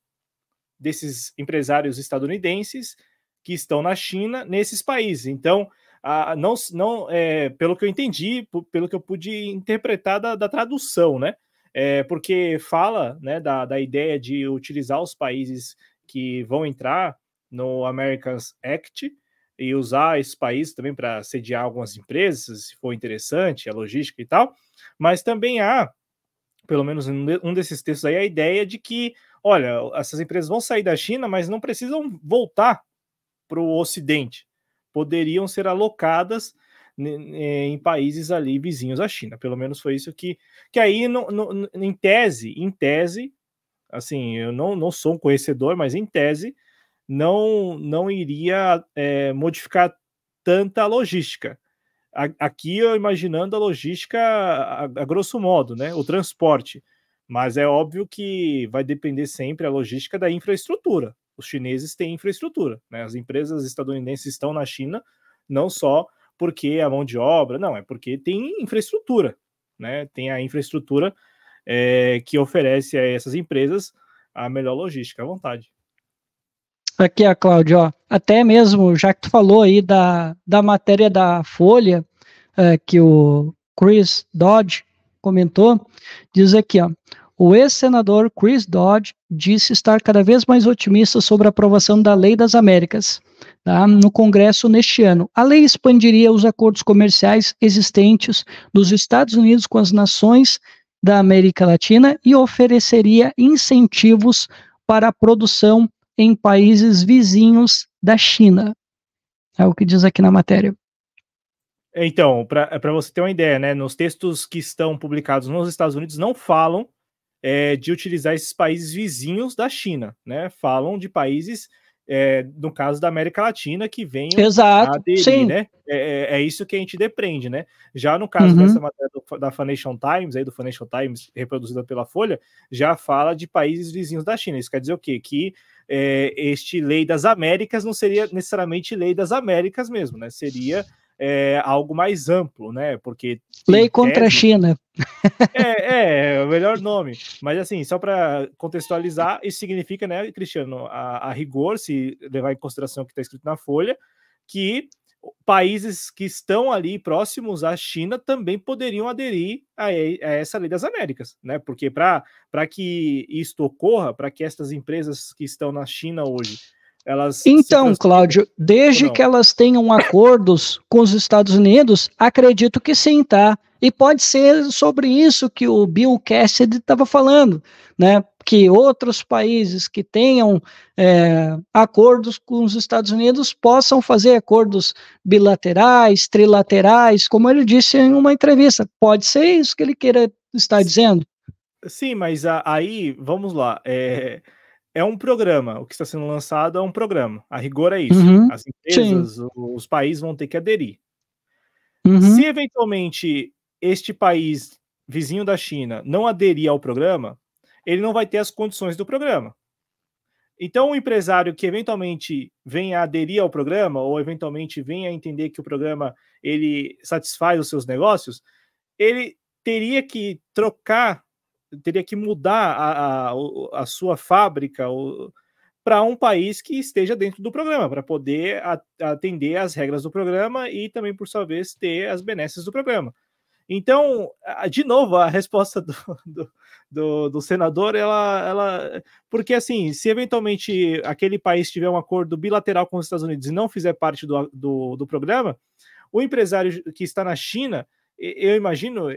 desses empresários estadunidenses que estão na China nesses países. Então, a, não, não é, pelo que eu entendi, pelo que eu pude interpretar da, da tradução, né? é, porque fala né, da, da ideia de utilizar os países que vão entrar no Americans Act e usar esse país também para sediar algumas empresas, se for interessante, a logística e tal, mas também há, pelo menos em um desses textos aí, a ideia de que, olha, essas empresas vão sair da China, mas não precisam voltar para o Ocidente, poderiam ser alocadas em países ali vizinhos à China. Pelo menos foi isso que. Que aí, no, no, em tese, em tese, assim, eu não, não sou um conhecedor, mas em tese, não, não iria é, modificar tanta logística. aqui eu imaginando a logística a, a grosso modo, né? O transporte. Mas é óbvio que vai depender sempre a logística da infraestrutura. Os chineses têm infraestrutura, né? As empresas estadunidenses estão na China, não só porque a mão de obra, não, é porque tem infraestrutura, né? Tem a infraestrutura é, que oferece a essas empresas a melhor logística à vontade. Aqui, a Cláudio, ó, até mesmo, já que tu falou aí da, da matéria da Folha, é, que o Chris Dodge comentou, diz aqui, ó, o ex-senador Chris Dodd disse estar cada vez mais otimista sobre a aprovação da Lei das Américas tá, no Congresso neste ano. A lei expandiria os acordos comerciais existentes dos Estados Unidos com as nações da América Latina e ofereceria incentivos para a produção em países vizinhos da China. É o que diz aqui na matéria. Então, para é você ter uma ideia, né, nos textos que estão publicados nos Estados Unidos não falam é, de utilizar esses países vizinhos da China, né? Falam de países, é, no caso da América Latina, que vêm Exato, aderir, sim. né? É, é, é, isso que a gente depreende, né? Já no caso uhum. dessa matéria do, da Financial Times, aí do Financial Times, reproduzida pela Folha, já fala de países vizinhos da China. Isso quer dizer o quê? Que é, este lei das Américas não seria necessariamente lei das Américas mesmo, né? Seria é, algo mais amplo, né? Porque. Lei contra a China. É, é, é, o melhor nome. Mas assim, só para contextualizar, isso significa, né, Cristiano, a, a rigor, se levar em consideração o que está escrito na Folha, que países que estão ali próximos à China também poderiam aderir a, a essa lei das Américas, né? Porque para que isto ocorra, para que estas empresas que estão na China hoje elas então, Cláudio, desde que elas tenham acordos com os Estados Unidos, acredito que sim, tá? E pode ser sobre isso que o Bill Cassidy estava falando, né? Que outros países que tenham é, acordos com os Estados Unidos possam fazer acordos bilaterais, trilaterais, como ele disse em uma entrevista. Pode ser isso que ele queira estar dizendo. Sim, mas a, aí, vamos lá. É é um programa. O que está sendo lançado é um programa. A rigor é isso. Uhum, As empresas, sim. os países vão ter que aderir. Uhum. Se eventualmente este país vizinho da China não aderir ao programa, ele não vai ter as condições do programa. Então, o empresário que eventualmente venha a aderir ao programa ou eventualmente venha a entender que o programa ele satisfaz os seus negócios, ele teria que trocar teria que mudar a, a, a sua fábrica para um país que esteja dentro do programa, para poder atender às regras do programa e também, por sua vez, ter as benesses do programa. Então, de novo, a resposta do, do, do, do senador, ela, ela. Porque, assim, se eventualmente aquele país tiver um acordo bilateral com os Estados Unidos e não fizer parte do, do, do programa, o empresário que está na China eu imagino,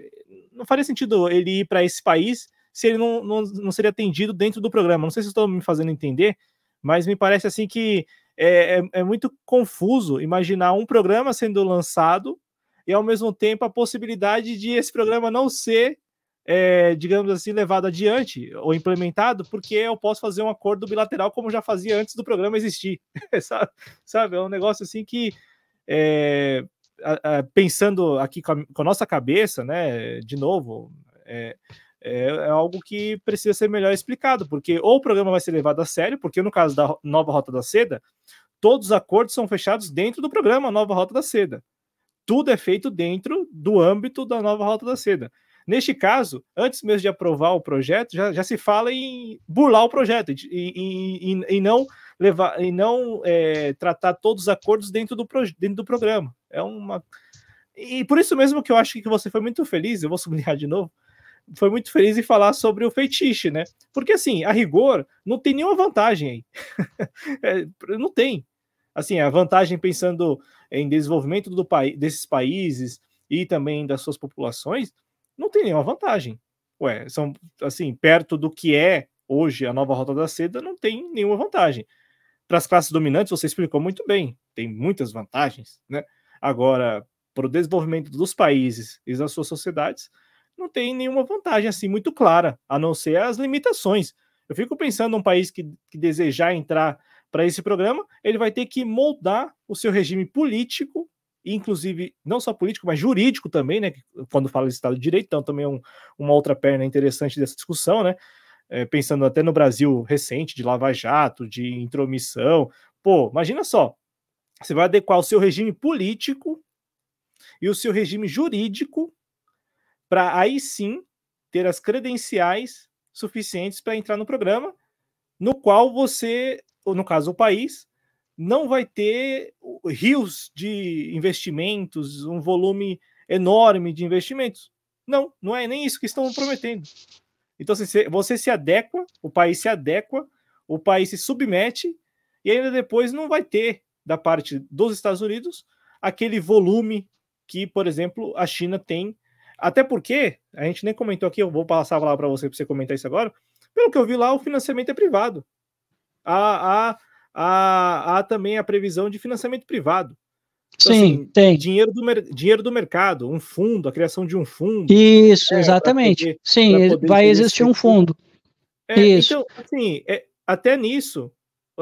não faria sentido ele ir para esse país se ele não, não, não seria atendido dentro do programa. Não sei se estou me fazendo entender, mas me parece assim que é, é, é, muito confuso imaginar um programa sendo lançado e ao mesmo tempo a possibilidade de esse programa não ser, é, digamos assim, levado adiante ou implementado, porque eu posso fazer um acordo bilateral como já fazia antes do programa existir. sabe? É um negócio assim que é, pensando aqui com a, com a, nossa cabeça, né, de novo, é, é, é, algo que precisa ser melhor explicado, porque ou o programa vai ser levado a sério, porque no caso da Nova Rota da Seda, todos os acordos são fechados dentro do programa Nova Rota da Seda. Tudo é feito dentro do âmbito da Nova Rota da Seda. Neste caso, antes mesmo de aprovar o projeto, já, já se fala em burlar o projeto e, e, e, e não levar e não é, tratar todos os acordos dentro do, dentro do programa. É uma. E por isso mesmo que eu acho que você foi muito feliz, eu vou sublinhar de novo, foi muito feliz em falar sobre o feitiço, né? Porque assim, a rigor, não tem nenhuma vantagem aí. é, não tem. Assim, a vantagem pensando em desenvolvimento do país, desses países e também das suas populações, não tem nenhuma vantagem. Ué, são assim, perto do que é hoje a nova Rota da Seda, não tem nenhuma vantagem. Para as classes dominantes, você explicou muito bem, tem muitas vantagens, né? agora para o desenvolvimento dos países e das suas sociedades, não tem nenhuma vantagem assim muito clara, a não ser as limitações. Eu fico pensando num país que, que desejar entrar para esse programa, ele vai ter que moldar o seu regime político, inclusive não só político, mas jurídico também, né? Quando fala de Estado de Direito, então também é um, uma outra perna interessante dessa discussão, né? É, pensando até no Brasil recente, de Lava Jato, de intromissão. Pô, imagina só, você vai adequar o seu regime político e o seu regime jurídico para aí sim ter as credenciais suficientes para entrar no programa, no qual você, ou no caso o país, não vai ter rios de investimentos, um volume enorme de investimentos. Não, não é nem isso que estão prometendo. Então assim, você se adequa, o país se adequa, o país se submete e ainda depois não vai ter da parte dos Estados Unidos aquele volume que, por exemplo, a China tem. Até porque, a gente nem comentou aqui, eu vou passar a palavra para você para você comentar isso agora. Pelo que eu vi lá, o financiamento é privado. Há, há, há, há também a previsão de financiamento privado. Então, Sim, assim, tem. Dinheiro do, dinheiro do mercado, um fundo, a criação de um fundo. Isso, é, exatamente. Poder, Sim, vai existir um fundo. É, Isso. Então, assim, é, até nisso,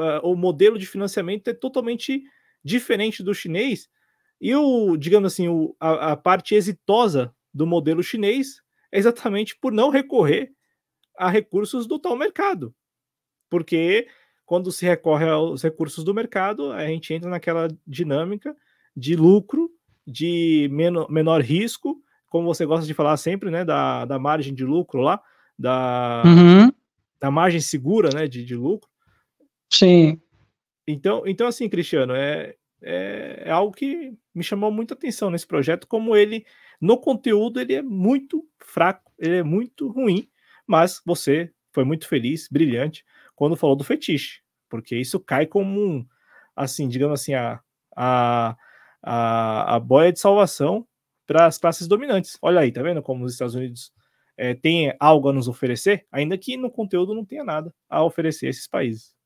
uh, o modelo de financiamento é totalmente diferente do chinês. E o, digamos assim, o, a, a parte exitosa do modelo chinês é exatamente por não recorrer a recursos do tal mercado. Porque quando se recorre aos recursos do mercado, a gente entra naquela dinâmica de lucro, de menor, menor risco, como você gosta de falar sempre, né, da, da margem de lucro lá, da, uhum. da margem segura, né, de, de lucro. Sim. Então, então assim, Cristiano, é, é, é algo que me chamou muita atenção nesse projeto, como ele, no conteúdo, ele é muito fraco, ele é muito ruim, mas você foi muito feliz, brilhante, quando falou do fetiche, porque isso cai como um, assim, digamos assim, a, a, a, a boia de salvação para as classes dominantes. Olha aí, tá vendo como os Estados Unidos é, tem algo a nos oferecer, ainda que no conteúdo não tenha nada a oferecer a esses países.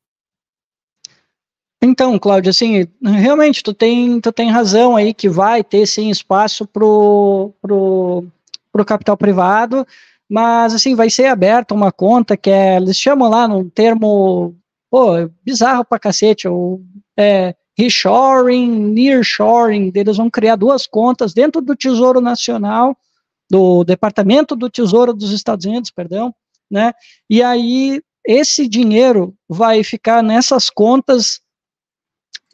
Então, Cláudio, assim, realmente tu tem, tu tem razão aí que vai ter sim espaço pro, pro, pro capital privado, mas assim, vai ser aberta uma conta que é, eles chamam lá num termo, pô, bizarro para cacete, ou, é, reshoring, nearshoring, eles vão criar duas contas dentro do Tesouro Nacional, do Departamento do Tesouro dos Estados Unidos, perdão, né, e aí esse dinheiro vai ficar nessas contas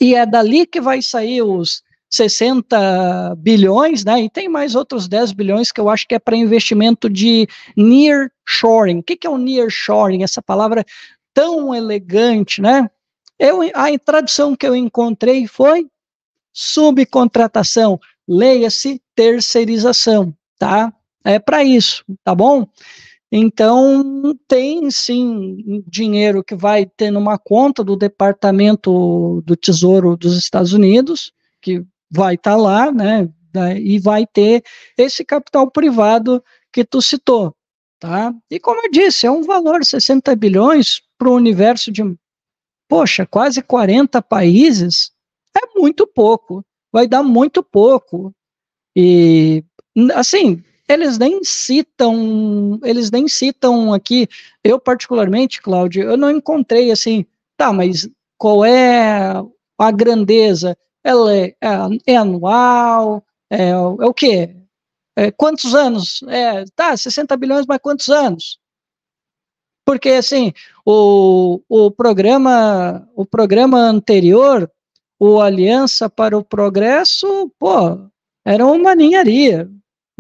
e é dali que vai sair os 60 bilhões, né? E tem mais outros 10 bilhões que eu acho que é para investimento de near shoring. O que, que é o near shoring? Essa palavra tão elegante, né? Eu, a tradução que eu encontrei foi subcontratação, leia-se terceirização, tá? É para isso, tá bom? Então, tem sim dinheiro que vai ter numa conta do Departamento do Tesouro dos Estados Unidos, que vai estar tá lá, né? E vai ter esse capital privado que tu citou, tá? E como eu disse, é um valor 60 bilhões para o universo de, poxa, quase 40 países, é muito pouco, vai dar muito pouco. E, assim, eles nem citam, eles nem citam aqui. Eu particularmente, Cláudio, eu não encontrei assim, tá, mas qual é a grandeza? Ela é, é, é anual? É, é o quê? É, quantos anos? É, tá, 60 bilhões, mas quantos anos? Porque assim, o, o programa, o programa anterior, o Aliança para o Progresso, pô, era uma ninharia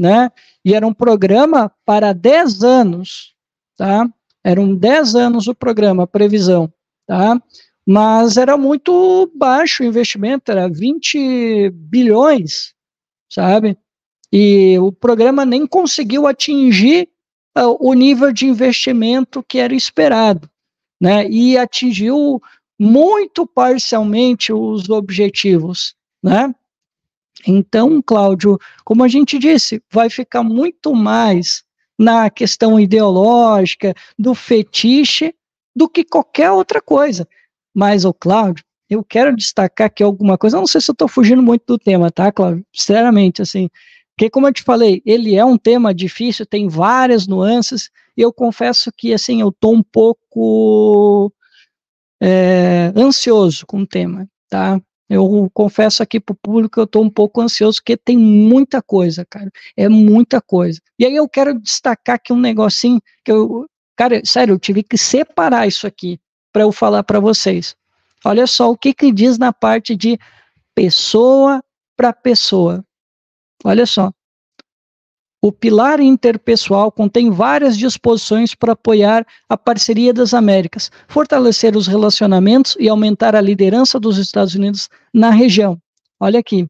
né? E era um programa para 10 anos, tá? Eram 10 anos o programa, a previsão, tá? Mas era muito baixo o investimento, era 20 bilhões, sabe? E o programa nem conseguiu atingir uh, o nível de investimento que era esperado, né? E atingiu muito parcialmente os objetivos, né? Então, Cláudio, como a gente disse, vai ficar muito mais na questão ideológica, do fetiche, do que qualquer outra coisa. Mas, o Cláudio, eu quero destacar aqui alguma coisa. Eu não sei se eu estou fugindo muito do tema, tá, Cláudio? Sinceramente, assim. Porque, como eu te falei, ele é um tema difícil, tem várias nuances, e eu confesso que, assim, eu estou um pouco é, ansioso com o tema, tá? Eu confesso aqui para o público que eu estou um pouco ansioso, porque tem muita coisa, cara. É muita coisa. E aí eu quero destacar aqui um negocinho que eu. Cara, sério, eu tive que separar isso aqui para eu falar para vocês. Olha só o que, que diz na parte de pessoa para pessoa. Olha só. O pilar interpessoal contém várias disposições para apoiar a parceria das Américas, fortalecer os relacionamentos e aumentar a liderança dos Estados Unidos na região. Olha aqui.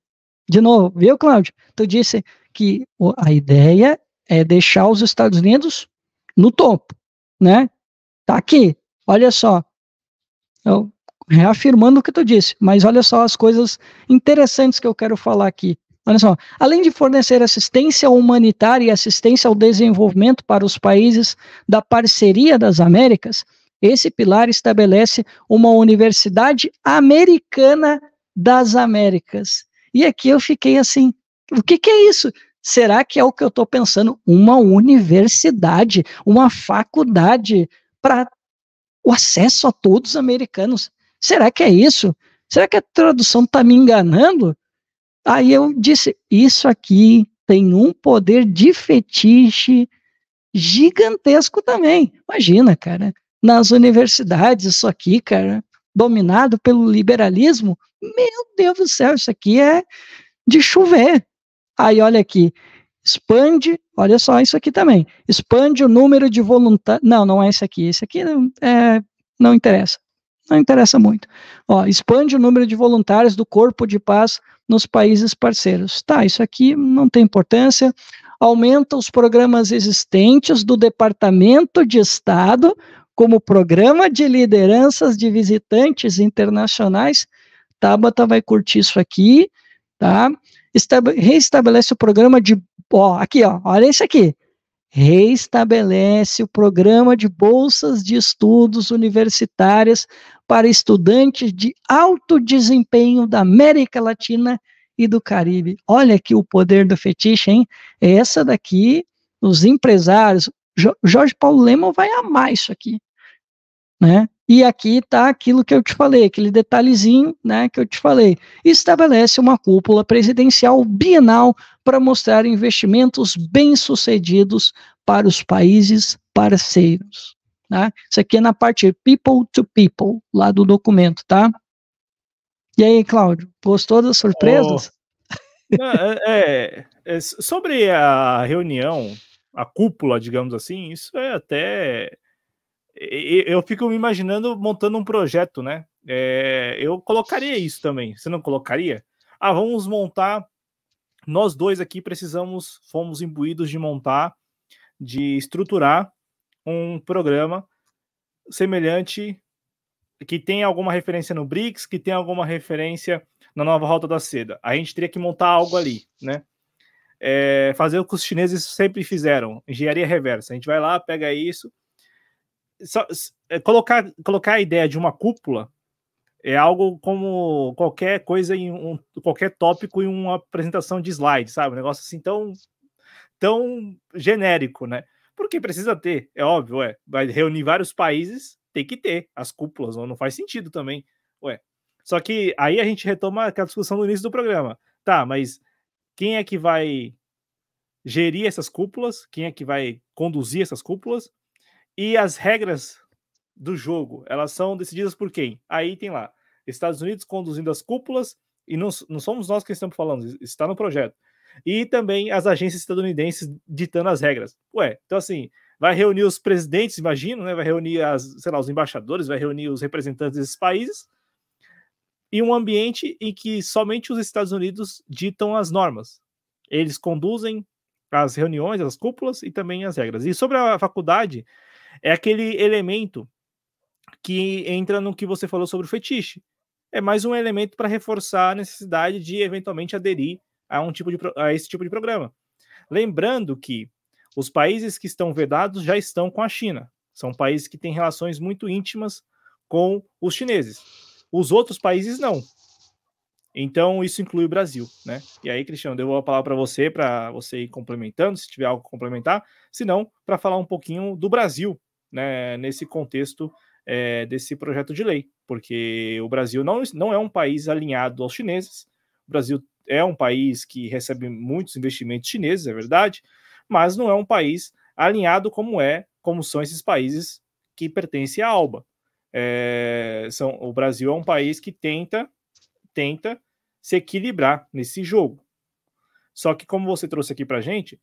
De novo, viu, Cláudio? Tu disse que a ideia é deixar os Estados Unidos no topo, né? Tá aqui. Olha só. Eu reafirmando o que tu disse, mas olha só as coisas interessantes que eu quero falar aqui. Olha só, além de fornecer assistência humanitária e assistência ao desenvolvimento para os países da Parceria das Américas, esse pilar estabelece uma universidade americana das Américas. E aqui eu fiquei assim: o que, que é isso? Será que é o que eu estou pensando? Uma universidade, uma faculdade para o acesso a todos os americanos. Será que é isso? Será que a tradução está me enganando? Aí eu disse: isso aqui tem um poder de fetiche gigantesco também. Imagina, cara, nas universidades, isso aqui, cara, dominado pelo liberalismo, meu Deus do céu, isso aqui é de chover. Aí olha aqui, expande, olha só isso aqui também, expande o número de voluntários. Não, não é esse aqui, Esse aqui não, é, não interessa, não interessa muito. Ó, expande o número de voluntários do Corpo de Paz nos países parceiros. Tá, isso aqui não tem importância. Aumenta os programas existentes do Departamento de Estado, como Programa de Lideranças de Visitantes Internacionais. Tabata vai curtir isso aqui, tá? Estab reestabelece o programa de. Ó, aqui, ó, olha isso aqui reestabelece o programa de bolsas de estudos universitárias para estudantes de alto desempenho da América Latina e do Caribe. Olha aqui o poder do fetiche, hein? É essa daqui, os empresários. Jorge Paulo Lemon vai amar isso aqui. Né? E aqui está aquilo que eu te falei, aquele detalhezinho né, que eu te falei. Estabelece uma cúpula presidencial bienal para mostrar investimentos bem-sucedidos para os países parceiros. né? Isso aqui é na parte people to people, lá do documento, tá? E aí, Cláudio, gostou das surpresas? Oh. é, é, é, sobre a reunião, a cúpula, digamos assim, isso é até eu fico me imaginando montando um projeto, né? É, eu colocaria isso também. Você não colocaria? Ah, vamos montar. Nós dois aqui precisamos, fomos imbuídos de montar, de estruturar um programa semelhante que tem alguma referência no BRICS, que tem alguma referência na nova rota da seda. A gente teria que montar algo ali, né? É, fazer o que os chineses sempre fizeram, engenharia reversa. A gente vai lá, pega isso, só, é, colocar, colocar a ideia de uma cúpula é algo como qualquer coisa em um, qualquer tópico em uma apresentação de slide, sabe? Um negócio assim tão, tão genérico, né? Porque precisa ter, é óbvio, é vai reunir vários países, tem que ter as cúpulas, não faz sentido também, ué. Só que aí a gente retoma aquela discussão no início do programa. Tá, mas quem é que vai gerir essas cúpulas? Quem é que vai conduzir essas cúpulas? E as regras do jogo, elas são decididas por quem? Aí tem lá, Estados Unidos conduzindo as cúpulas, e não, não somos nós que estamos falando, está no projeto. E também as agências estadunidenses ditando as regras. Ué, então assim, vai reunir os presidentes, imagino, né? Vai reunir as, sei lá, os embaixadores, vai reunir os representantes desses países, e um ambiente em que somente os Estados Unidos ditam as normas. Eles conduzem as reuniões, as cúpulas e também as regras. E sobre a faculdade, é aquele elemento que entra no que você falou sobre o fetiche. É mais um elemento para reforçar a necessidade de eventualmente aderir a, um tipo de, a esse tipo de programa. Lembrando que os países que estão vedados já estão com a China. São países que têm relações muito íntimas com os chineses. Os outros países não. Então, isso inclui o Brasil, né? E aí, Cristiano, devo a palavra para você, para você ir complementando, se tiver algo complementar, se não, para falar um pouquinho do Brasil, né, nesse contexto é, desse projeto de lei, porque o Brasil não, não é um país alinhado aos chineses, o Brasil é um país que recebe muitos investimentos chineses, é verdade, mas não é um país alinhado como é, como são esses países que pertencem à ALBA. É, são, o Brasil é um país que tenta, tenta se equilibrar nesse jogo. Só que, como você trouxe aqui para gente,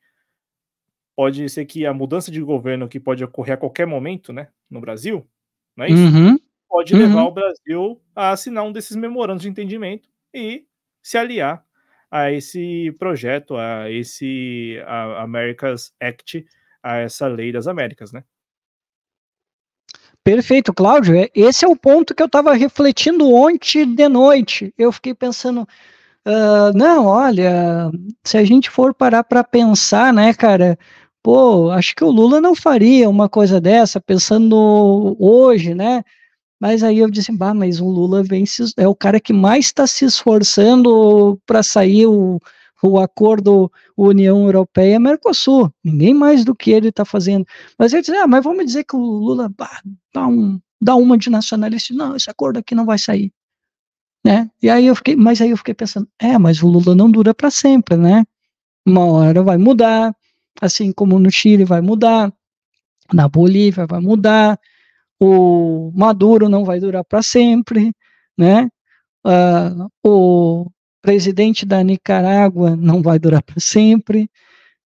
pode ser que a mudança de governo que pode ocorrer a qualquer momento, né, no Brasil, não é isso? Uhum. Pode uhum. levar o Brasil a assinar um desses memorandos de entendimento e se aliar a esse projeto, a esse a Americas Act, a essa lei das Américas, né? Perfeito, Cláudio. É, esse é o ponto que eu estava refletindo ontem de noite. Eu fiquei pensando, uh, não, olha, se a gente for parar para pensar, né, cara, pô, acho que o Lula não faria uma coisa dessa, pensando hoje, né? Mas aí eu disse, bah, mas o Lula vem se, é o cara que mais está se esforçando para sair o, o acordo União Europeia-Mercosul. Ninguém mais do que ele está fazendo. Mas eu disse, ah, mas vamos dizer que o Lula bah, dá, um, dá uma de nacionalista. Não, esse acordo aqui não vai sair. Né? E aí eu fiquei, mas aí eu fiquei pensando, é, mas o Lula não dura para sempre, né? Uma hora vai mudar, assim como no Chile vai mudar, na Bolívia vai mudar, o Maduro não vai durar para sempre, né? Uh, o presidente da Nicarágua não vai durar para sempre,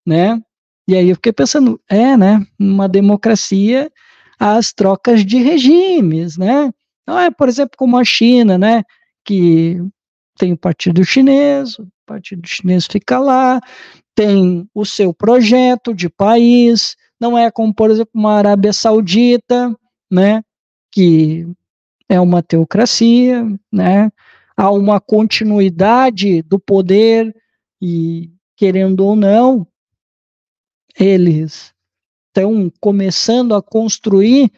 né? E aí eu fiquei pensando, é, né? Uma democracia, as trocas de regimes, né? Não é, por exemplo, como a China, né? Que tem o Partido Chinês, o Partido Chinês fica lá, tem o seu projeto de país, não é como, por exemplo, uma Arábia Saudita, né, que é uma teocracia, né, há uma continuidade do poder e, querendo ou não, eles estão começando a construir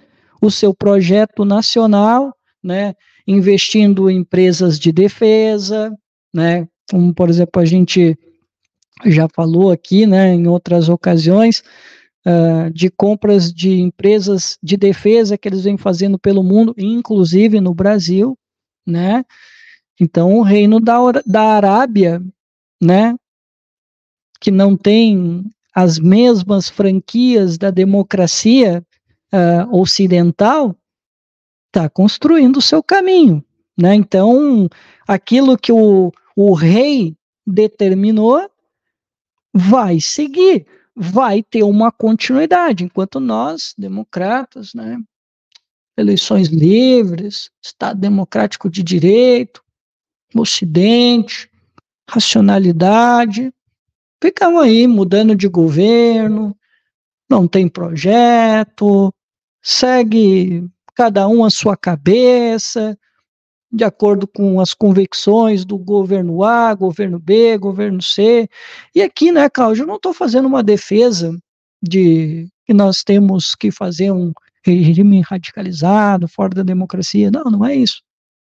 o seu projeto nacional, né, investindo em empresas de defesa, né? Como, por exemplo, a gente já falou aqui, né, em outras ocasiões, uh, de compras de empresas de defesa que eles vêm fazendo pelo mundo, inclusive no Brasil, né? Então, o reino da, da Arábia, né, que não tem as mesmas franquias da democracia uh, ocidental, está construindo o seu caminho. Né? Então, aquilo que o, o rei determinou vai seguir, vai ter uma continuidade, enquanto nós, democratas, né, eleições livres, Estado democrático de direito, Ocidente, racionalidade, ficamos aí mudando de governo, não tem projeto, segue cada um a sua cabeça, de acordo com as convicções do governo A, governo B, governo C. E aqui, né, Cláudio, eu não estou fazendo uma defesa de que nós temos que fazer um regime radicalizado, fora da democracia. Não, não é isso.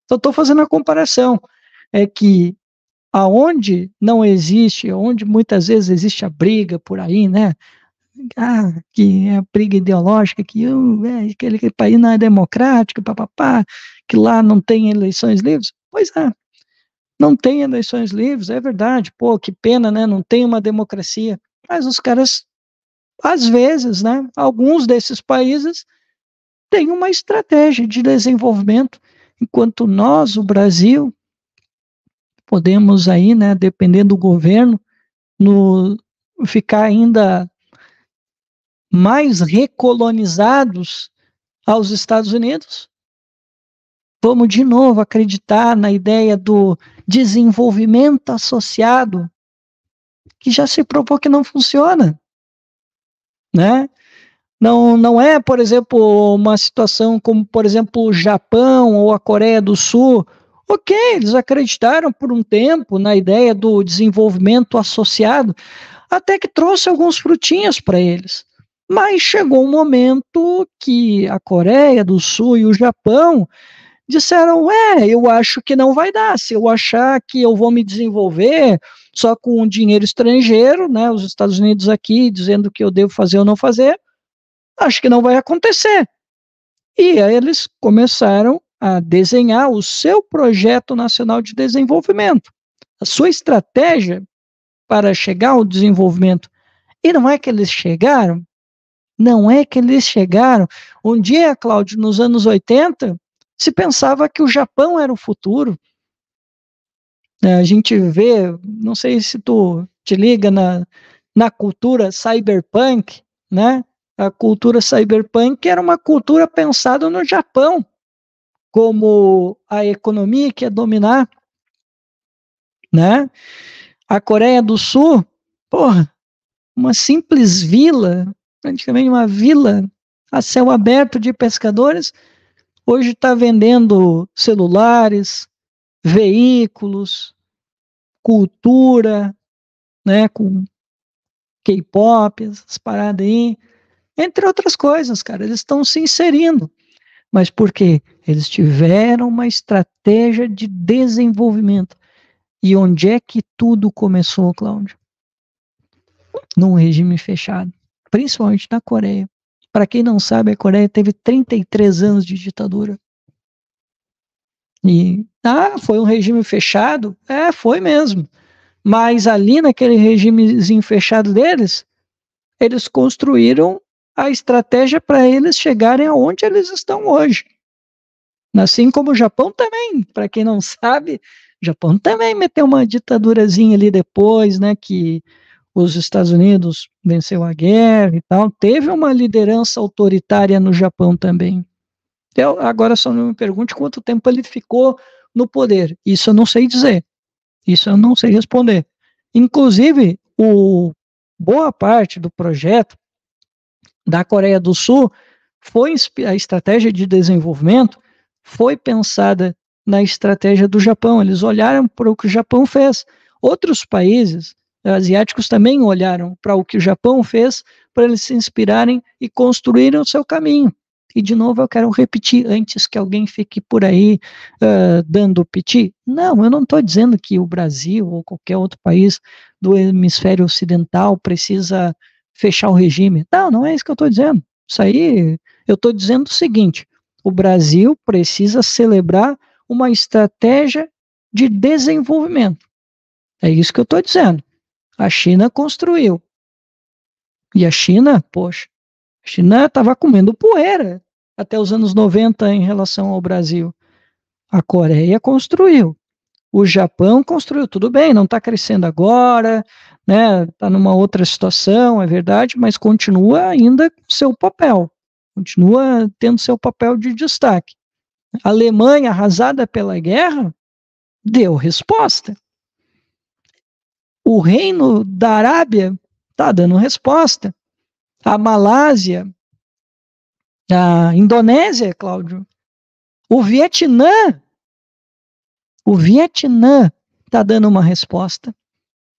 Só estou fazendo a comparação. É que aonde não existe, onde muitas vezes existe a briga por aí, né? ah, que é a briga ideológica, que uh, é, aquele, país não é democrático, papapá, que lá não tem eleições livres. Pois é, não tem eleições livres, é verdade, pô, que pena, né? Não tem uma democracia. Mas os caras, às vezes, né? Alguns desses países têm uma estratégia de desenvolvimento, enquanto nós, o Brasil, podemos aí, né? Dependendo do governo, no, ficar ainda mais recolonizados aos Estados Unidos. Vamos de novo acreditar na ideia do desenvolvimento associado, que já se propôs que não funciona. Né? Não, não é, por exemplo, uma situação como, por exemplo, o Japão ou a Coreia do Sul. Ok, eles acreditaram por um tempo na ideia do desenvolvimento associado, até que trouxe alguns frutinhos para eles. Mas chegou um momento que a Coreia do Sul e o Japão disseram: é, eu acho que não vai dar. Se eu achar que eu vou me desenvolver só com dinheiro estrangeiro, né, os Estados Unidos aqui dizendo que eu devo fazer ou não fazer, acho que não vai acontecer. E aí eles começaram a desenhar o seu projeto nacional de desenvolvimento, a sua estratégia para chegar ao desenvolvimento. E não é que eles chegaram não é que eles chegaram. Um dia, Cláudio, nos anos 80, se pensava que o Japão era o futuro. É, a gente vê, não sei se tu te liga na, na cultura cyberpunk, né? A cultura cyberpunk era uma cultura pensada no Japão, como a economia que ia dominar, né? A Coreia do Sul, porra, uma simples vila praticamente uma vila a céu aberto de pescadores, hoje está vendendo celulares, veículos, cultura, né, com K-pop, essas paradas aí, entre outras coisas, cara, eles estão se inserindo. Mas por quê? Eles tiveram uma estratégia de desenvolvimento. E onde é que tudo começou, Cláudio? Num regime fechado principalmente na Coreia. Para quem não sabe, a Coreia teve 33 anos de ditadura. E ah, foi um regime fechado? É, foi mesmo. Mas ali naquele regimezinho fechado deles, eles construíram a estratégia para eles chegarem aonde eles estão hoje. Assim como o Japão também, para quem não sabe, o Japão também meteu uma ditadurazinha ali depois, né, que os Estados Unidos venceu a guerra e tal, teve uma liderança autoritária no Japão também. Eu, agora só me pergunte quanto tempo ele ficou no poder. Isso eu não sei dizer. Isso eu não sei responder. Inclusive, o, boa parte do projeto da Coreia do Sul foi a estratégia de desenvolvimento foi pensada na estratégia do Japão. Eles olharam para o que o Japão fez. Outros países asiáticos também olharam para o que o Japão fez para eles se inspirarem e construírem o seu caminho. E de novo eu quero repetir antes que alguém fique por aí uh, dando piti. Não, eu não estou dizendo que o Brasil ou qualquer outro país do hemisfério ocidental precisa fechar o regime. Não, não é isso que eu estou dizendo. Isso aí, eu estou dizendo o seguinte: o Brasil precisa celebrar uma estratégia de desenvolvimento. É isso que eu estou dizendo. A China construiu. E a China, poxa, a China estava comendo poeira até os anos 90 em relação ao Brasil. A Coreia construiu. O Japão construiu, tudo bem, não está crescendo agora, né? Está numa outra situação, é verdade, mas continua ainda com seu papel, continua tendo seu papel de destaque. A Alemanha, arrasada pela guerra, deu resposta. O reino da Arábia está dando resposta. A Malásia, a Indonésia, Cláudio, o Vietnã, o Vietnã está dando uma resposta.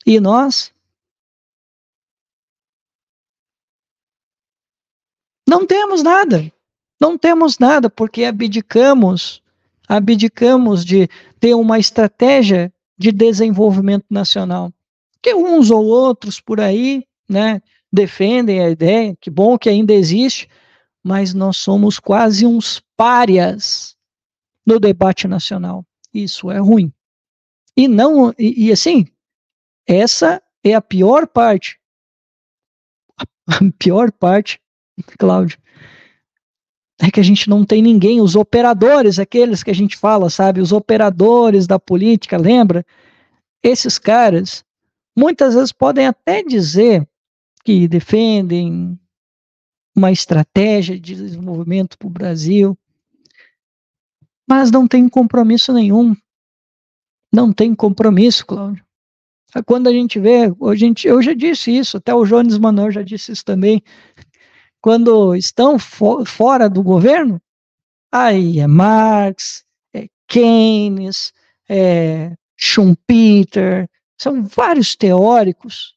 E nós não temos nada. Não temos nada porque abdicamos, abdicamos de ter uma estratégia de desenvolvimento nacional que uns ou outros por aí, né, defendem a ideia, que bom que ainda existe, mas nós somos quase uns párias no debate nacional. Isso é ruim. E não e, e assim, essa é a pior parte. A pior parte, Cláudio, é que a gente não tem ninguém, os operadores, aqueles que a gente fala, sabe, os operadores da política, lembra? Esses caras muitas vezes podem até dizer que defendem uma estratégia de desenvolvimento para o Brasil, mas não tem compromisso nenhum. Não tem compromisso, Cláudio. É quando a gente vê, a gente, eu já disse isso, até o Jones Manuel já disse isso também. Quando estão fo fora do governo, aí é Marx, é Keynes, é Schumpeter, são vários teóricos,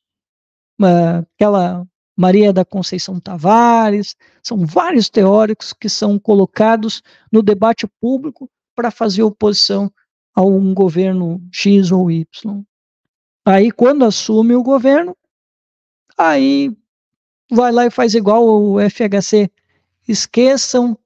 aquela Maria da Conceição Tavares, são vários teóricos que são colocados no debate público para fazer oposição a um governo X ou Y. Aí, quando assume o governo, aí vai lá e faz igual o FHC, esqueçam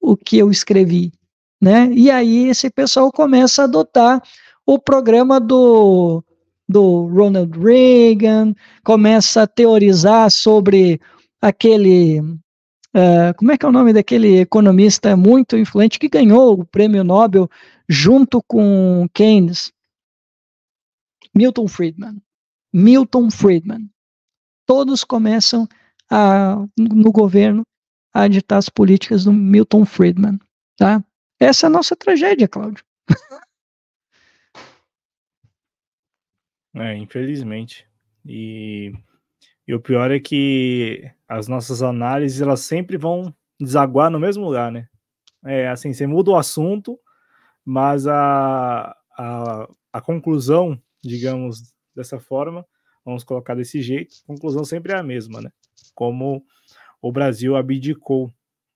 o que eu escrevi, né? E aí esse pessoal começa a adotar o programa do do Ronald Reagan, começa a teorizar sobre aquele. Uh, como é que é o nome daquele economista muito influente que ganhou o prêmio Nobel junto com Keynes? Milton Friedman. Milton Friedman. Todos começam a, no governo a ditar as políticas do Milton Friedman. Tá? Essa é a nossa tragédia, Cláudio. É, infelizmente. E, e o pior é que as nossas análises elas sempre vão desaguar no mesmo lugar, né? É assim, você muda o assunto, mas a, a, a conclusão, digamos dessa forma, vamos colocar desse jeito, a conclusão sempre é a mesma, né? Como o Brasil abdicou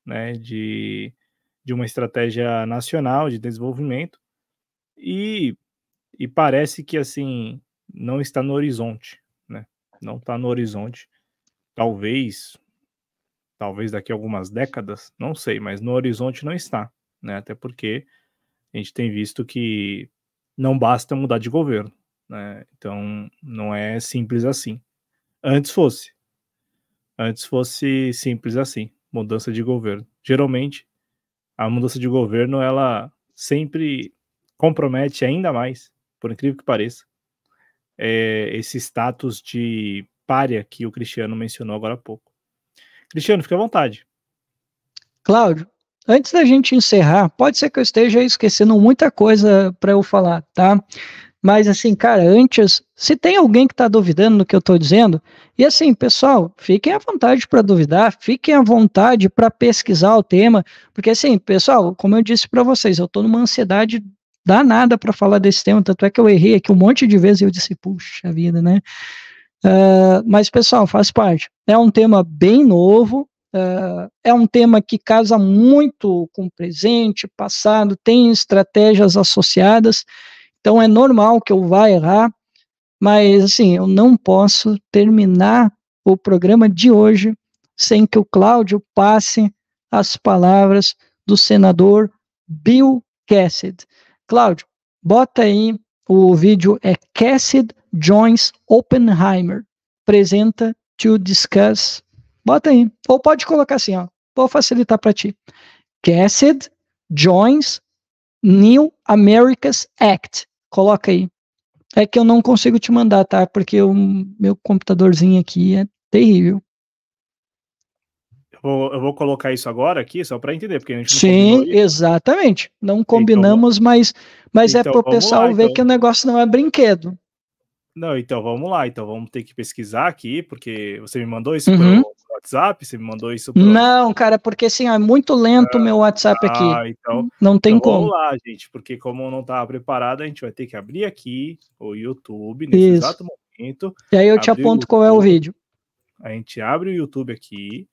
né, de, de uma estratégia nacional de desenvolvimento e, e parece que assim não está no horizonte, né? Não está no horizonte. Talvez, talvez daqui a algumas décadas, não sei, mas no horizonte não está, né? Até porque a gente tem visto que não basta mudar de governo, né? Então não é simples assim. Antes fosse, antes fosse simples assim, mudança de governo. Geralmente a mudança de governo ela sempre compromete ainda mais, por incrível que pareça, é, esse status de párea que o Cristiano mencionou agora há pouco. Cristiano, fique à vontade. Cláudio, antes da gente encerrar, pode ser que eu esteja esquecendo muita coisa para eu falar, tá? Mas assim, cara, antes, se tem alguém que está duvidando do que eu estou dizendo, e assim, pessoal, fiquem à vontade para duvidar, fiquem à vontade para pesquisar o tema, porque assim, pessoal, como eu disse para vocês, eu estou numa ansiedade danada para falar desse tema, tanto é que eu errei aqui um monte de vezes e eu disse, puxa vida, né? Uh, mas, pessoal, faz parte. É um tema bem novo, uh, é um tema que casa muito com presente, passado, tem estratégias associadas, então é normal que eu vá errar, mas, assim, eu não posso terminar o programa de hoje sem que o Cláudio passe as palavras do senador Bill Cassidy. Cláudio, bota aí o vídeo é Cassid Joins Oppenheimer apresenta to discuss. Bota aí. Ou pode colocar assim, ó. Vou facilitar para ti. Cassid joins New America's Act. Coloca aí. É que eu não consigo te mandar, tá? Porque o meu computadorzinho aqui é terrível. Eu vou, eu vou colocar isso agora aqui, só para entender, porque a gente Sim, exatamente. Não então, combinamos, então, mas, mas é então, é para o pessoal lá, ver então. que o negócio não é brinquedo. Não, então vamos lá. Então vamos ter que pesquisar aqui, porque você me mandou isso uhum. pelo WhatsApp, você me mandou isso. Pelo... Não, cara, é porque assim é muito lento o ah, meu WhatsApp aqui. Ah, então não tem então, como. Vamos lá, gente, porque como não estava preparado, a gente vai ter que abrir aqui o YouTube nesse isso. exato momento. E aí eu te aponto qual é o vídeo. A gente abre o YouTube aqui.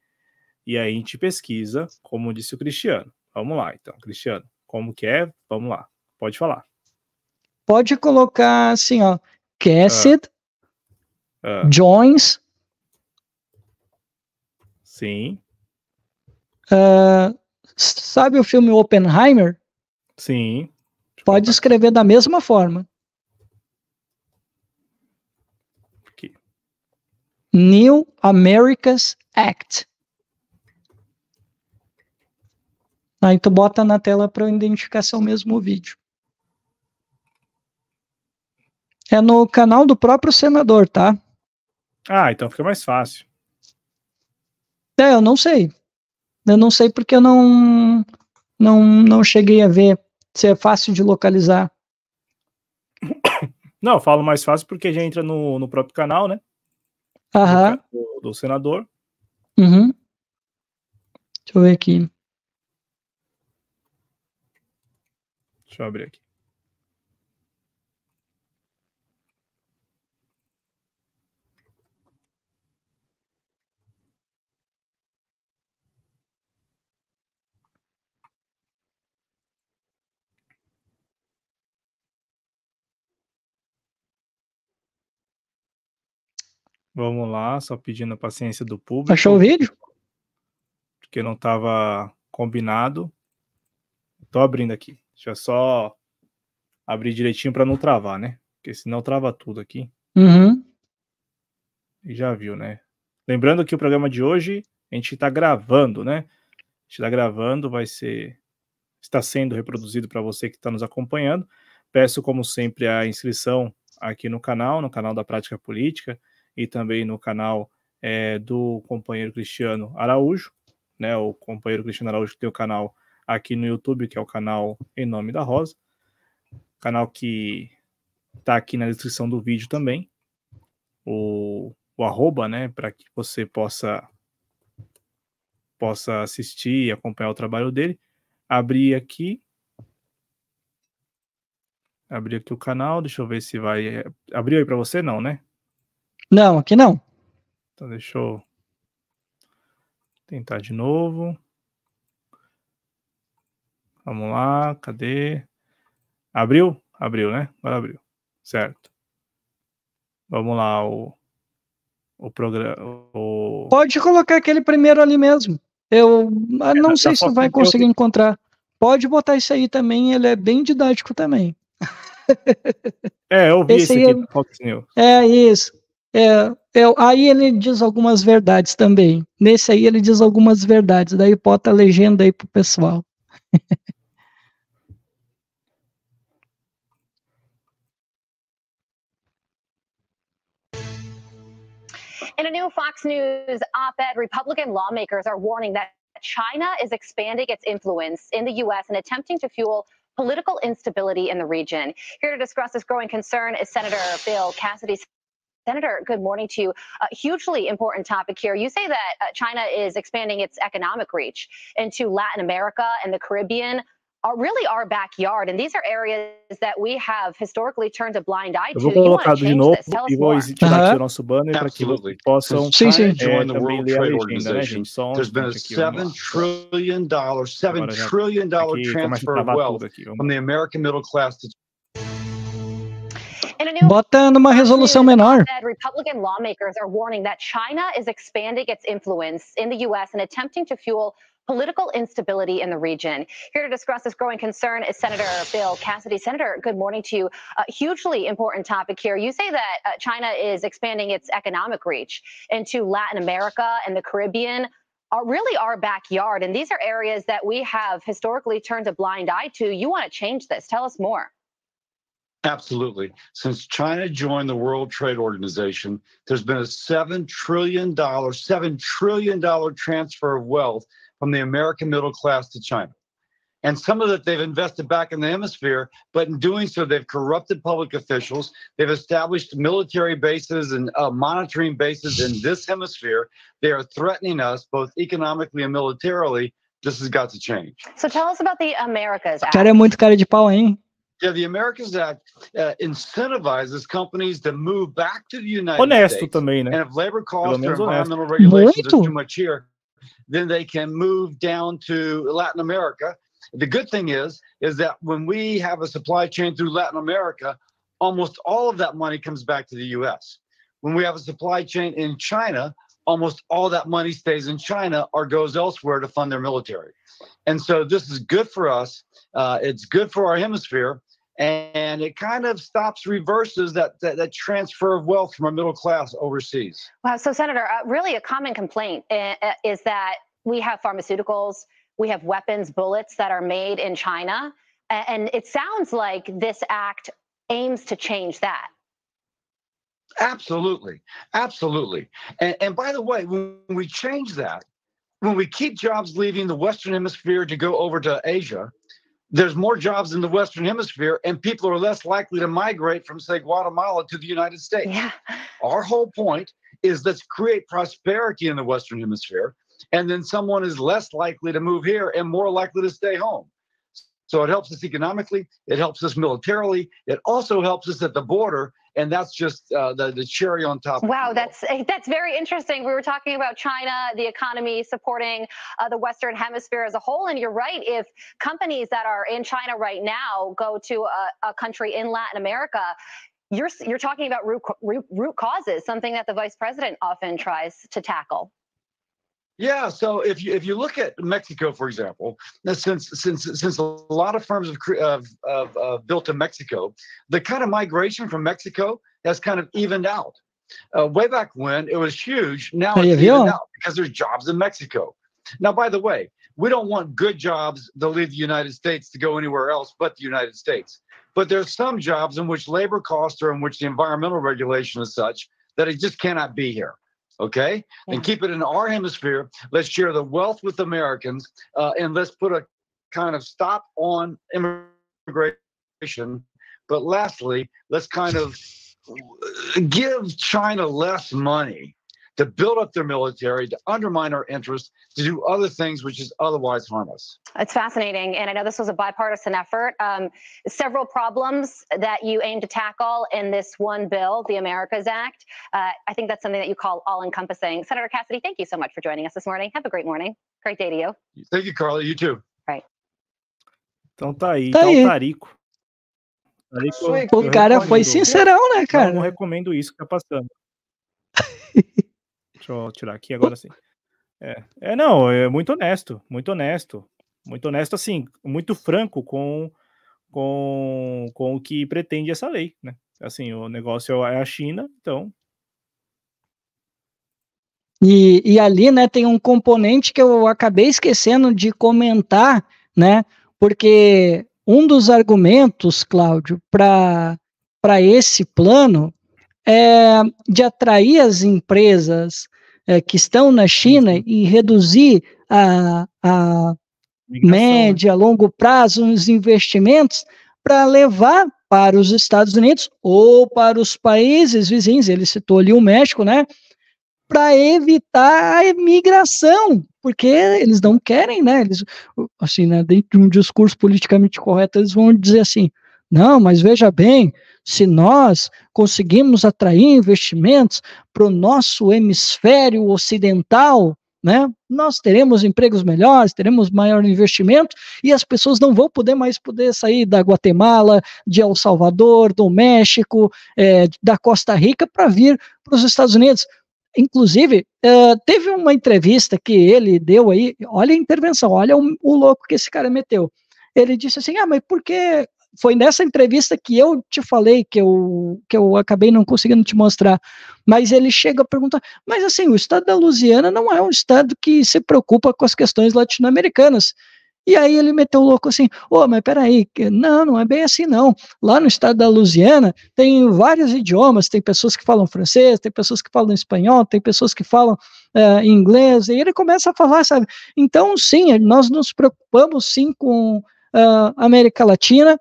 E aí a gente pesquisa, como disse o Cristiano. Vamos lá, então, Cristiano, como que é? Vamos lá, pode falar. Pode colocar assim, ó, casted, uh, ah. uh, ah. joins. Sim. Uh, sabe o filme Oppenheimer? Sim. Pode escrever da mesma forma. Aqui. New Americas Act. Aí tu bota na tela para identificação é mesmo o vídeo. É no canal do próprio senador, tá? Ah, então fica mais fácil. É, eu não sei. Eu não sei porque eu não não não cheguei a ver se é fácil de localizar. Não, falo mais fácil porque já entra no, no próprio canal, né? Aham. Do, do senador. Uhum. Deixa eu ver aqui. Deixa eu abrir aqui. Vamos lá, só pedindo a paciência do público. Achou o vídeo? Porque não estava combinado. Estou abrindo aqui. Deixa eu só abrir direitinho para não travar, né? Porque senão trava tudo aqui. Uhum. E já viu, né? Lembrando que o programa de hoje a gente está gravando, né? A gente está gravando, vai ser. Está sendo reproduzido para você que está nos acompanhando. Peço, como sempre, a inscrição aqui no canal, no canal da Prática Política e também no canal é, do companheiro Cristiano Araújo, né? O companheiro Cristiano Araújo que tem o canal aqui no YouTube, que é o canal Em Nome da Rosa, canal que está aqui na descrição do vídeo também, o, o arroba, né, para que você possa possa assistir e acompanhar o trabalho dele. Abrir aqui, abrir aqui o canal, deixa eu ver se vai é, abriu aí para você não, né? Não, aqui não. Então deixa eu tentar de novo. Vamos lá, cadê? Abriu? Abriu, né? Agora abriu. Certo. Vamos lá, o, o programa. O... Pode colocar aquele primeiro ali mesmo. Eu é, não sei se vai conseguir eu... encontrar. Pode botar isso aí também, ele é bem didático também. É, eu vi esse, esse aqui é... Fox News. É, isso. É, é, aí ele diz algumas verdades também. Nesse aí ele diz algumas verdades, daí bota a legenda aí pro pessoal. In a new Fox News op ed, Republican lawmakers are warning that China is expanding its influence in the U.S. and attempting to fuel political instability in the region. Here to discuss this growing concern is Senator Bill Cassidy. Senator, good morning to you. A hugely important topic here. You say that uh, China is expanding its economic reach into Latin America and the Caribbean are really our backyard. And these are areas that we have historically turned a blind eye to. Eu vou colocar de novo e vou tirar aqui o nosso banner para que vocês possam sim, sim. join the World Trade Organization. Um There's been a seven trillion dollar, seven trillion dollar transfer of wealth from the American middle class to Bota numa resolução menor. Republican lawmakers are warning that China is expanding its influence in the US and attempting to fuel political instability in the region. Here to discuss this growing concern is Senator Bill Cassidy. Senator, good morning to you. A hugely important topic here. You say that uh, China is expanding its economic reach into Latin America and the Caribbean. Are uh, really our backyard. And these are areas that we have historically turned a blind eye to. You want to change this. Tell us more. Absolutely. Since China joined the World Trade Organization, there's been a $7 trillion, $7 trillion transfer of wealth from the American middle class to China. And some of it they've invested back in the hemisphere, but in doing so, they've corrupted public officials. They've established military bases and uh, monitoring bases in this hemisphere. They are threatening us both economically and militarily. This has got to change. So tell us about the Americas Act. Cara é muito cara de pau, hein? Yeah, the Americas Act uh, incentivizes companies to move back to the United honesto States. Também, né? And if labor costs or environmental regulations are too much here, then they can move down to Latin America. The good thing is, is that when we have a supply chain through Latin America, almost all of that money comes back to the U.S. When we have a supply chain in China, almost all that money stays in China or goes elsewhere to fund their military. And so this is good for us. Uh, it's good for our hemisphere and it kind of stops reverses that, that, that transfer of wealth from our middle class overseas. Wow. So, Senator, uh, really a common complaint eh, eh, is that we have pharmaceuticals, we have weapons, bullets that are made in China, and it sounds like this act aims to change that. Absolutely, absolutely. And, and by the way, when we change that, when we keep jobs leaving the Western Hemisphere to go over to Asia, there's more jobs in the Western Hemisphere, and people are less likely to migrate from, say, Guatemala to the United States. Yeah. Our whole point is let's create prosperity in the Western Hemisphere, and then someone is less likely to move here and more likely to stay home. So it helps us economically, it helps us militarily, it also helps us at the border and that's just uh, the the cherry on top. Wow, that's eh, that's very interesting. We were talking about China, the economy supporting uh, the Western Hemisphere as a whole, and you're right. If companies that are in China right now go to a, a country in Latin America, you're you're talking about root, root, root causes, something that the vice president often tries to tackle. Yeah, so if you if you look at Mexico, for example, uh, since since since a lot of firms have have uh, built in Mexico, the kind of migration from Mexico has kind of evened out. Uh, way back when it was huge, now it's evened out because there's jobs in Mexico. Now, by the way, we don't want good jobs to leave the United States to go anywhere else but the United States. But there's some jobs in which labor costs or in which the environmental regulation is such that it just cannot be here okay? Yeah. And keep it in our hemisphere. Let's share the wealth with Americans uh, and let's put a kind of stop on immigration. But lastly, let's kind of give China less money to build up their military, to undermine our interests, to do other things which is otherwise harmless. It's fascinating. And I know this was a bipartisan effort. Um, several problems that you aim to tackle in this one bill, the Americas Act. Uh, I think that's something that you call all encompassing. Senator Cassidy, thank you so much for joining us this morning. Have a great morning. Great day to you. Thank you, Carla. You too. right. Então tá aí, tá então Tarico. Tarico o cara foi sincerão, né, cara? Eu recomendo isso que tá passando. Deixa eu tirar aqui agora sim. É, é não, é muito honesto, muito honesto, muito honesto assim, muito franco com, com, com o que pretende essa lei, né? Assim, o negócio é a China, então. E, e ali, né, tem um componente que eu acabei esquecendo de comentar, né? Porque um dos argumentos, Cláudio, para esse plano é de atrair as empresas é, que estão na China uhum. e reduzir a, a né? média, longo prazo os investimentos para levar para os Estados Unidos ou para os países vizinhos, ele citou ali o México, né? Para evitar a imigração, porque eles não querem, né? Eles, assim, né, dentro de um discurso politicamente correto, eles vão dizer assim: não, mas veja bem, se nós conseguimos atrair investimentos para o nosso hemisfério ocidental, né, nós teremos empregos melhores, teremos maior investimento e as pessoas não vão poder mais poder sair da Guatemala, de El Salvador, do México, é, da Costa Rica para vir para os Estados Unidos. Inclusive, eh, teve uma entrevista que ele deu aí, olha a intervenção, olha o, o louco que esse cara meteu ele disse assim: Ah, mas por que foi nessa entrevista que eu te falei, que eu, que eu acabei não conseguindo te mostrar. Mas ele chega a perguntar: mas assim, o estado da Louisiana não é um estado que se preocupa com as questões latino-americanas. E aí ele meteu o louco assim: ô, oh, mas peraí, não, não é bem assim não. Lá no estado da Louisiana tem vários idiomas, tem pessoas que falam francês, tem pessoas que falam espanhol, tem pessoas que falam uh, inglês. E ele começa a falar, sabe? Então, sim, nós nos preocupamos sim com. Uh, América Latina,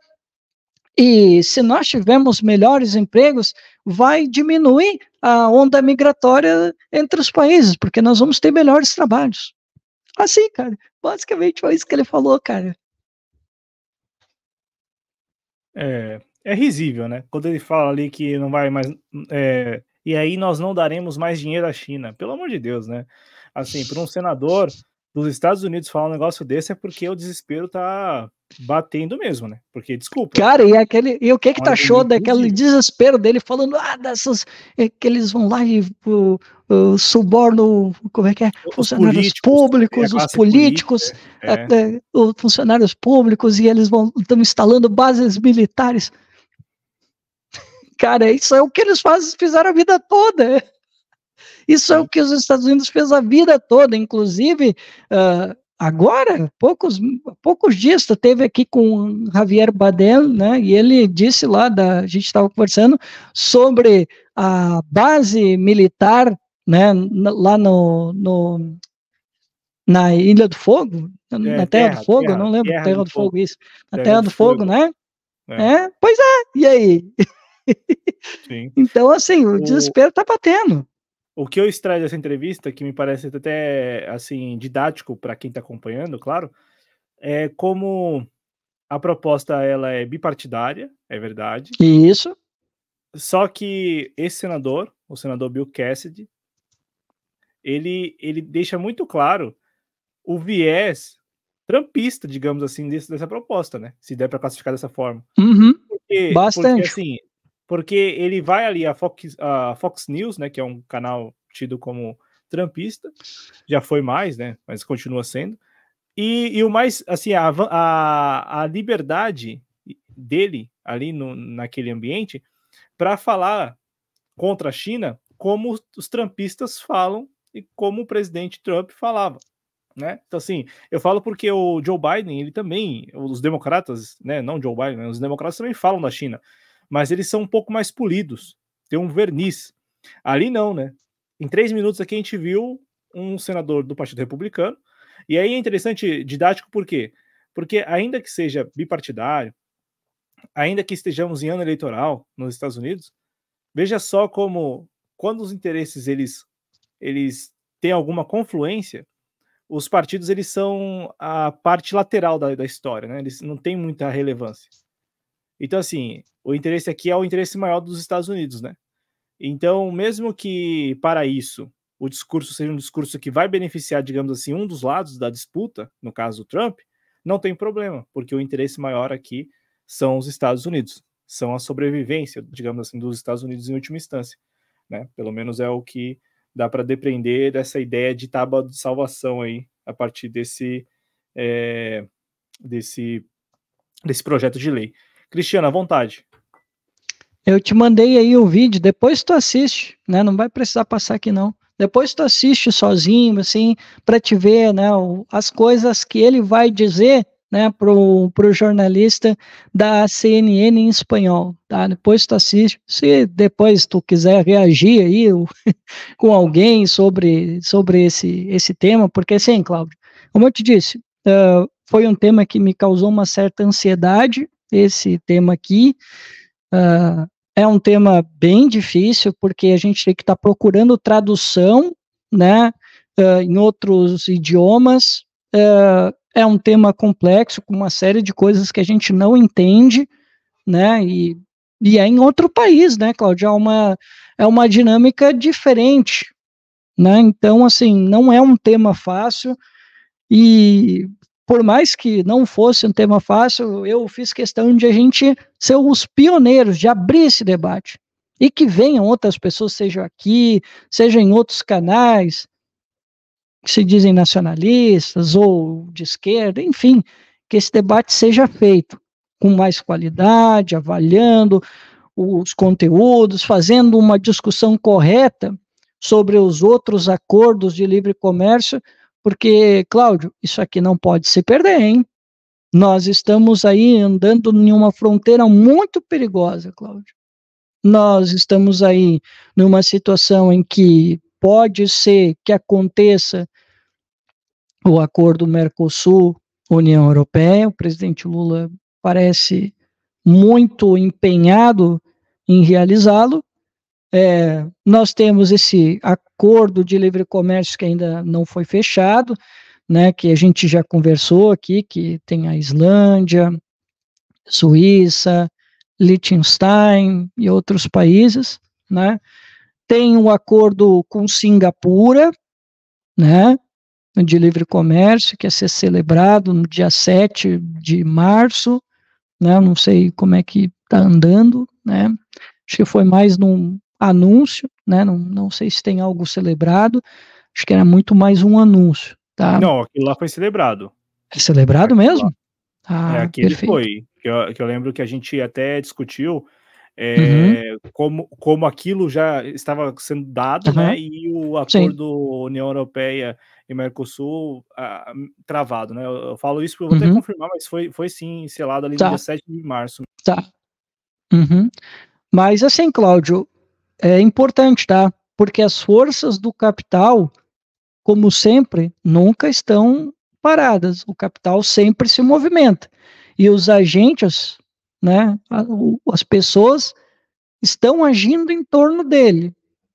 e se nós tivermos melhores empregos, vai diminuir a onda migratória entre os países, porque nós vamos ter melhores trabalhos. Assim, cara, basicamente foi isso que ele falou, cara. É, é risível, né? Quando ele fala ali que não vai mais. É, e aí nós não daremos mais dinheiro à China. Pelo amor de Deus, né? Assim, para um senador dos Estados Unidos falar um negócio desse é porque o desespero tá batendo mesmo, né? Porque, desculpa. Cara, e, aquele, e o que que tá show daquele desespero dele falando, ah, dessas, é, que eles vão lá e uh, uh, subornam, como é que é? é os funcionários públicos, os políticos, política, é. É, é. os funcionários públicos, e eles vão, estão instalando bases militares. Cara, isso é o que eles fazem, fizeram a vida toda. Isso é o que os Estados Unidos fez a vida toda, inclusive uh, agora, poucos, poucos dias, teve aqui com Javier Badel, né, e ele disse lá, da, a gente estava conversando sobre a base militar, né, lá no, no na Ilha do Fogo, é, na Terra, do Fogo, Terra, não lembro, Terra, Terra do, do Fogo, Fogo, isso, na Terra, do, do Fogo, Fogo, né? É. é. pois é, e aí? então, assim, o, o... desespero está batendo. O que eu extraio dessa entrevista, que me parece até assim didático para quem está acompanhando, claro, é como a proposta ela é bipartidária, é verdade. Isso. Só que esse senador, o senador Bill Cassidy, ele, ele deixa muito claro o viés trampista, digamos assim, desse, dessa proposta, né? Se der para classificar dessa forma. Uhum. Porque, Bastante. Porque, assim, porque ele vai ali a Fox, a Fox News, né, que é um canal tido como trampista, já foi mais, né, mas continua sendo. E, e o mais, assim, a, a, a liberdade dele ali no, naquele ambiente para falar contra a China como os trampistas falam e como o presidente Trump falava. Né? Então, assim, eu falo porque o Joe Biden, ele também, os democratas, né, não Joe Biden, os democratas também falam da China mas eles são um pouco mais polidos, tem um verniz. Ali não, né? Em três minutos aqui a gente viu um senador do Partido Republicano, e aí é interessante, didático, por quê? Porque ainda que seja bipartidário, ainda que estejamos em ano eleitoral nos Estados Unidos, veja só como quando os interesses eles eles têm alguma confluência, os partidos eles são a parte lateral da, da história, né? Eles não têm muita relevância. Então, assim, o interesse aqui é o interesse maior dos Estados Unidos, né? Então, mesmo que para isso o discurso seja um discurso que vai beneficiar, digamos assim, um dos lados da disputa, no caso do Trump, não tem problema, porque o interesse maior aqui são os Estados Unidos, são a sobrevivência, digamos assim, dos Estados Unidos em última instância, né? Pelo menos é o que dá para depender dessa ideia de tábua de salvação aí a partir desse é, desse desse projeto de lei. Cristiana, à vontade. Eu te mandei aí o vídeo, depois tu assiste, né? Não vai precisar passar aqui não. Depois tu assiste sozinho, assim, para te ver, né, as coisas que ele vai dizer, né, pro, pro jornalista da CNN em espanhol, tá? Depois tu assiste. Se depois tu quiser reagir aí com alguém sobre, sobre esse, esse tema, porque assim, Cláudio, como eu te disse, uh, foi um tema que me causou uma certa ansiedade, esse tema aqui. Uh, é um tema bem difícil, porque a gente tem que estar tá procurando tradução, né, uh, em outros idiomas. Uh, é um tema complexo, com uma série de coisas que a gente não entende, né, e, e é em outro país, né, Cláudia? É uma, é uma dinâmica diferente, né? Então, assim, não é um tema fácil, e por mais que não fosse um tema fácil, eu fiz questão de a gente ser os pioneiros, de abrir esse debate. E que venham outras pessoas, sejam aqui, sejam em outros canais, que se dizem nacionalistas ou de esquerda, enfim, que esse debate seja feito com mais qualidade, avaliando os conteúdos, fazendo uma discussão correta sobre os outros acordos de livre comércio porque, Cláudio, isso aqui não pode se perder, hein? Nós estamos aí andando em uma fronteira muito perigosa, Cláudio. Nós estamos aí numa situação em que pode ser que aconteça o acordo Mercosul-União Europeia. O presidente Lula parece muito empenhado em realizá-lo, é, nós temos esse acordo de livre comércio que ainda não foi fechado, né, que a gente já conversou aqui, que tem a Islândia, Suíça, Liechtenstein e outros países, né? Tem um acordo com Singapura, né, de livre comércio, que ia ser celebrado no dia 7 de março, né? Não sei como é que está andando, né? Acho que foi mais num, anúncio, né? Não, não sei se tem algo celebrado. Acho que era muito mais um anúncio, tá? Não, aquilo lá foi celebrado. É celebrado aquilo mesmo? Ah, é, aquele perfeito. foi. Que eu, que eu lembro que a gente até discutiu é, uhum. como, como aquilo já estava sendo dado, uhum. né? E o acordo Sim. União Europeia e Mercosul ah, travado, né? Eu, eu falo isso porque eu vou uhum. até confirmar, mas foi, foi sim selado ali tá. no dia 7 de março. Tá. Uhum. Mas assim, Cláudio, é importante, tá? Porque as forças do capital, como sempre, nunca estão paradas. O capital sempre se movimenta. E os agentes, né, as pessoas estão agindo em torno dele,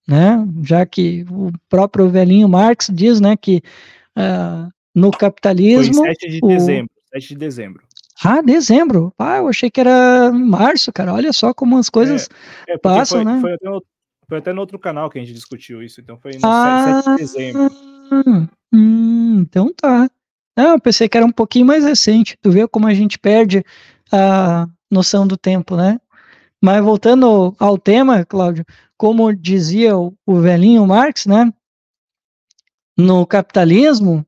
né? Já que o próprio velhinho Marx diz, né, que uh, no capitalismo Foi 7 de o... dezembro, 7 de dezembro. Ah, dezembro. Ah, eu achei que era março, cara. Olha só como as coisas é, é passam, foi, né? Foi até foi até no outro canal que a gente discutiu isso, então foi no ah, 7 de dezembro. Hum, então tá. Ah, eu pensei que era um pouquinho mais recente. Tu vê como a gente perde a noção do tempo, né? Mas voltando ao tema, Cláudio, como dizia o, o velhinho Marx, né? No capitalismo,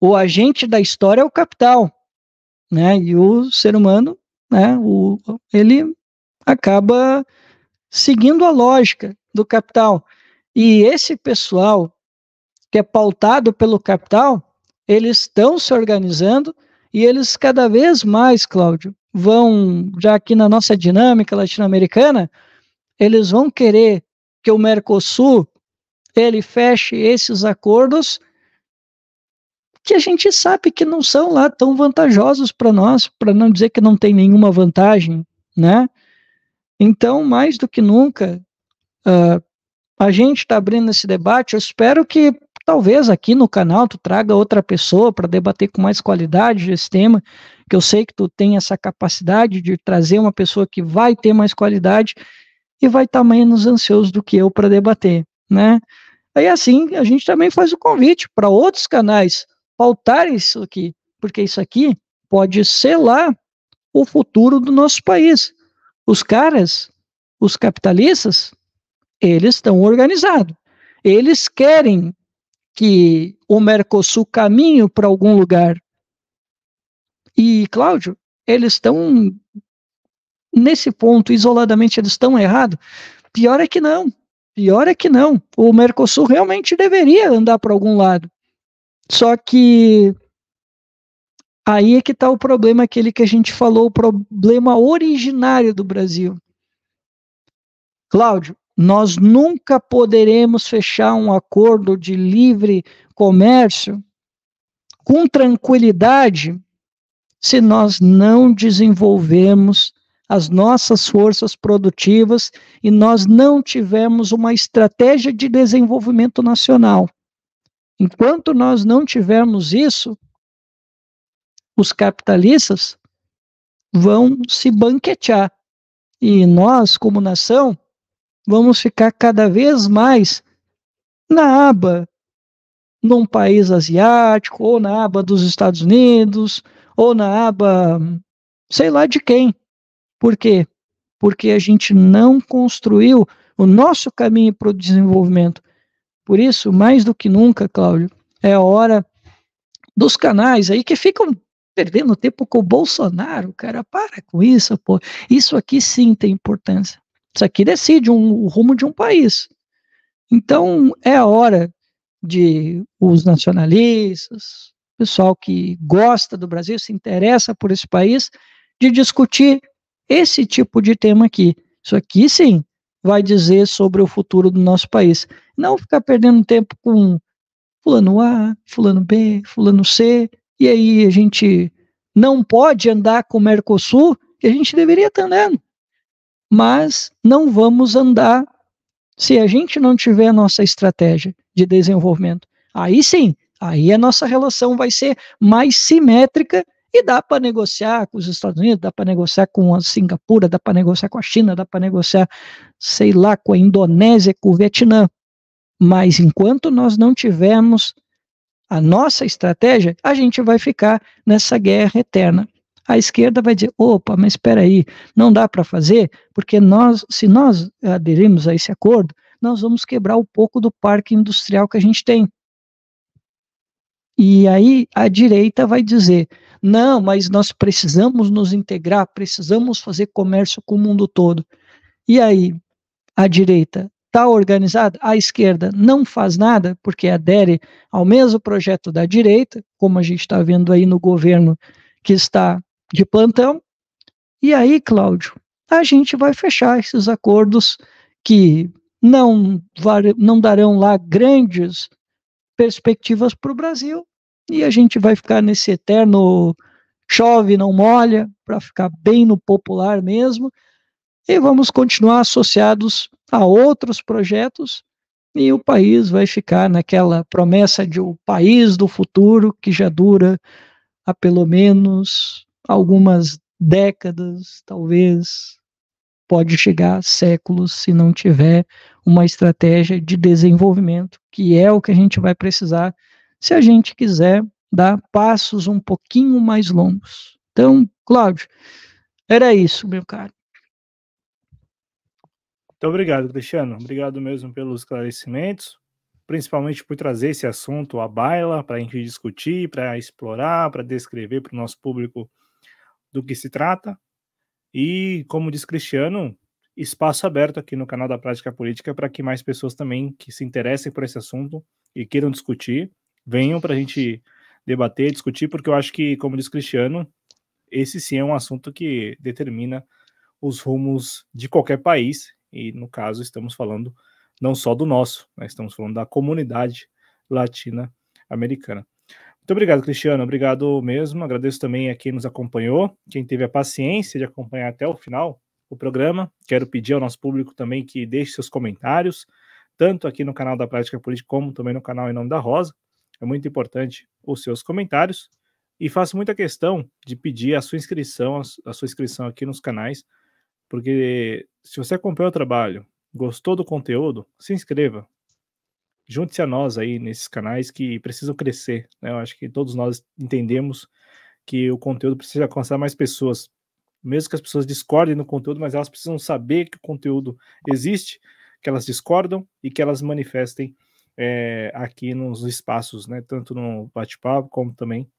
o agente da história é o capital, né? E o ser humano, né? O, ele acaba seguindo a lógica do capital. E esse pessoal que é pautado pelo capital, eles estão se organizando e eles cada vez mais, Cláudio, vão, já aqui na nossa dinâmica latino-americana, eles vão querer que o Mercosul ele feche esses acordos que a gente sabe que não são lá tão vantajosos para nós, para não dizer que não tem nenhuma vantagem, né? Então, mais do que nunca, Uh, a gente está abrindo esse debate. Eu espero que talvez aqui no canal tu traga outra pessoa para debater com mais qualidade esse tema, que eu sei que tu tem essa capacidade de trazer uma pessoa que vai ter mais qualidade e vai estar tá menos ansioso do que eu para debater, né? Aí assim, a gente também faz o convite para outros canais pautarem isso aqui, porque isso aqui pode selar o futuro do nosso país. Os caras, os capitalistas, eles estão organizados. Eles querem que o Mercosul caminhe para algum lugar. E, Cláudio, eles estão nesse ponto, isoladamente, eles estão errados. Pior é que não. Pior é que não. O Mercosul realmente deveria andar para algum lado. Só que aí é que está o problema, aquele que a gente falou, o problema originário do Brasil. Cláudio, nós nunca poderemos fechar um acordo de livre comércio com tranquilidade se nós não desenvolvemos as nossas forças produtivas e nós não tivermos uma estratégia de desenvolvimento nacional. Enquanto nós não tivermos isso, os capitalistas vão se banquetear. E nós, como nação, vamos ficar cada vez mais na aba num país asiático, ou na aba dos Estados Unidos, ou na aba sei lá de quem. Por quê? Porque a gente não construiu o nosso caminho para o desenvolvimento. Por isso, mais do que nunca, Cláudio, é hora dos canais aí que ficam perdendo tempo com o Bolsonaro, cara, para com isso, pô. Isso aqui sim tem importância. Isso aqui decide um, o rumo de um país. Então, é a hora de os nacionalistas, o pessoal que gosta do Brasil, se interessa por esse país, de discutir esse tipo de tema aqui. Isso aqui, sim, vai dizer sobre o futuro do nosso país. Não ficar perdendo tempo com fulano A, fulano B, fulano C, e aí a gente não pode andar com o Mercosul, que a gente deveria estar andando mas não vamos andar se a gente não tiver a nossa estratégia de desenvolvimento. Aí sim, aí a nossa relação vai ser mais simétrica e dá para negociar com os Estados Unidos, dá para negociar com a Singapura, dá para negociar com a China, dá para negociar, sei lá, com a Indonésia, com o Vietnã. Mas enquanto nós não tivermos a nossa estratégia, a gente vai ficar nessa guerra eterna a esquerda vai dizer: opa, mas espera aí, não dá para fazer, porque nós, se nós aderirmos a esse acordo, nós vamos quebrar um pouco do parque industrial que a gente tem. E aí a direita vai dizer: não, mas nós precisamos nos integrar, precisamos fazer comércio com o mundo todo. E aí a direita está organizada, a esquerda não faz nada, porque adere ao mesmo projeto da direita, como a gente está vendo aí no governo que está de plantão. E aí, Cláudio, a gente vai fechar esses acordos que não, não darão lá grandes perspectivas para o Brasil e a gente vai ficar nesse eterno chove, não molha, para ficar bem no popular mesmo, e vamos continuar associados a outros projetos e o país vai ficar naquela promessa de o país do futuro que já dura há pelo menos algumas décadas, talvez pode chegar a séculos se não tiver uma estratégia de desenvolvimento, que é o que a gente vai precisar se a gente quiser dar passos um pouquinho mais longos. Então, Cláudio, era isso, meu caro. Muito obrigado, Cristiano. Obrigado mesmo pelos esclarecimentos, principalmente por trazer esse assunto à baila para a gente discutir, para explorar, para descrever para o nosso público do que se trata. E, como diz Cristiano, espaço aberto aqui no canal da Prática Política para que mais pessoas também que se interessem por esse assunto e queiram discutir, venham para a gente debater, discutir, porque eu acho que, como diz Cristiano, esse sim é um assunto que determina os rumos de qualquer país, e no caso estamos falando não só do nosso, mas né, estamos falando da comunidade latina americana. Muito obrigado, Cristiano. Obrigado mesmo. Agradeço também a quem nos acompanhou, quem teve a paciência de acompanhar até o final o programa. Quero pedir ao nosso público também que deixe seus comentários, tanto aqui no canal da Prática Política, como também no canal Em Nome da Rosa. É muito importante os seus comentários. E faço muita questão de pedir a sua inscrição, a sua inscrição aqui nos canais, porque se você acompanhou o trabalho, gostou do conteúdo, se inscreva junte-se a nós aí nesses canais que precisam crescer. Né? Eu acho que todos nós entendemos que o conteúdo precisa alcançar mais pessoas. Mesmo que as pessoas discordem do conteúdo, mas elas precisam saber que o conteúdo existe, que elas discordam e que elas manifestem é, aqui nos espaços, né? tanto no bate-papo como também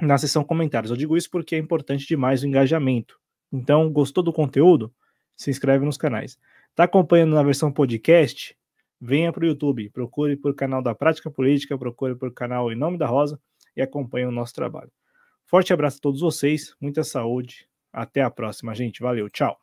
na seção comentários. Eu digo isso porque é importante demais o engajamento. Então, gostou do conteúdo? Se inscreve nos canais. Está acompanhando na versão podcast? venha para o YouTube, procure por canal da Prática Política, procure por canal Em Nome da Rosa e acompanhe o nosso trabalho. Forte abraço a todos vocês, muita saúde, até a próxima, gente. Valeu, tchau.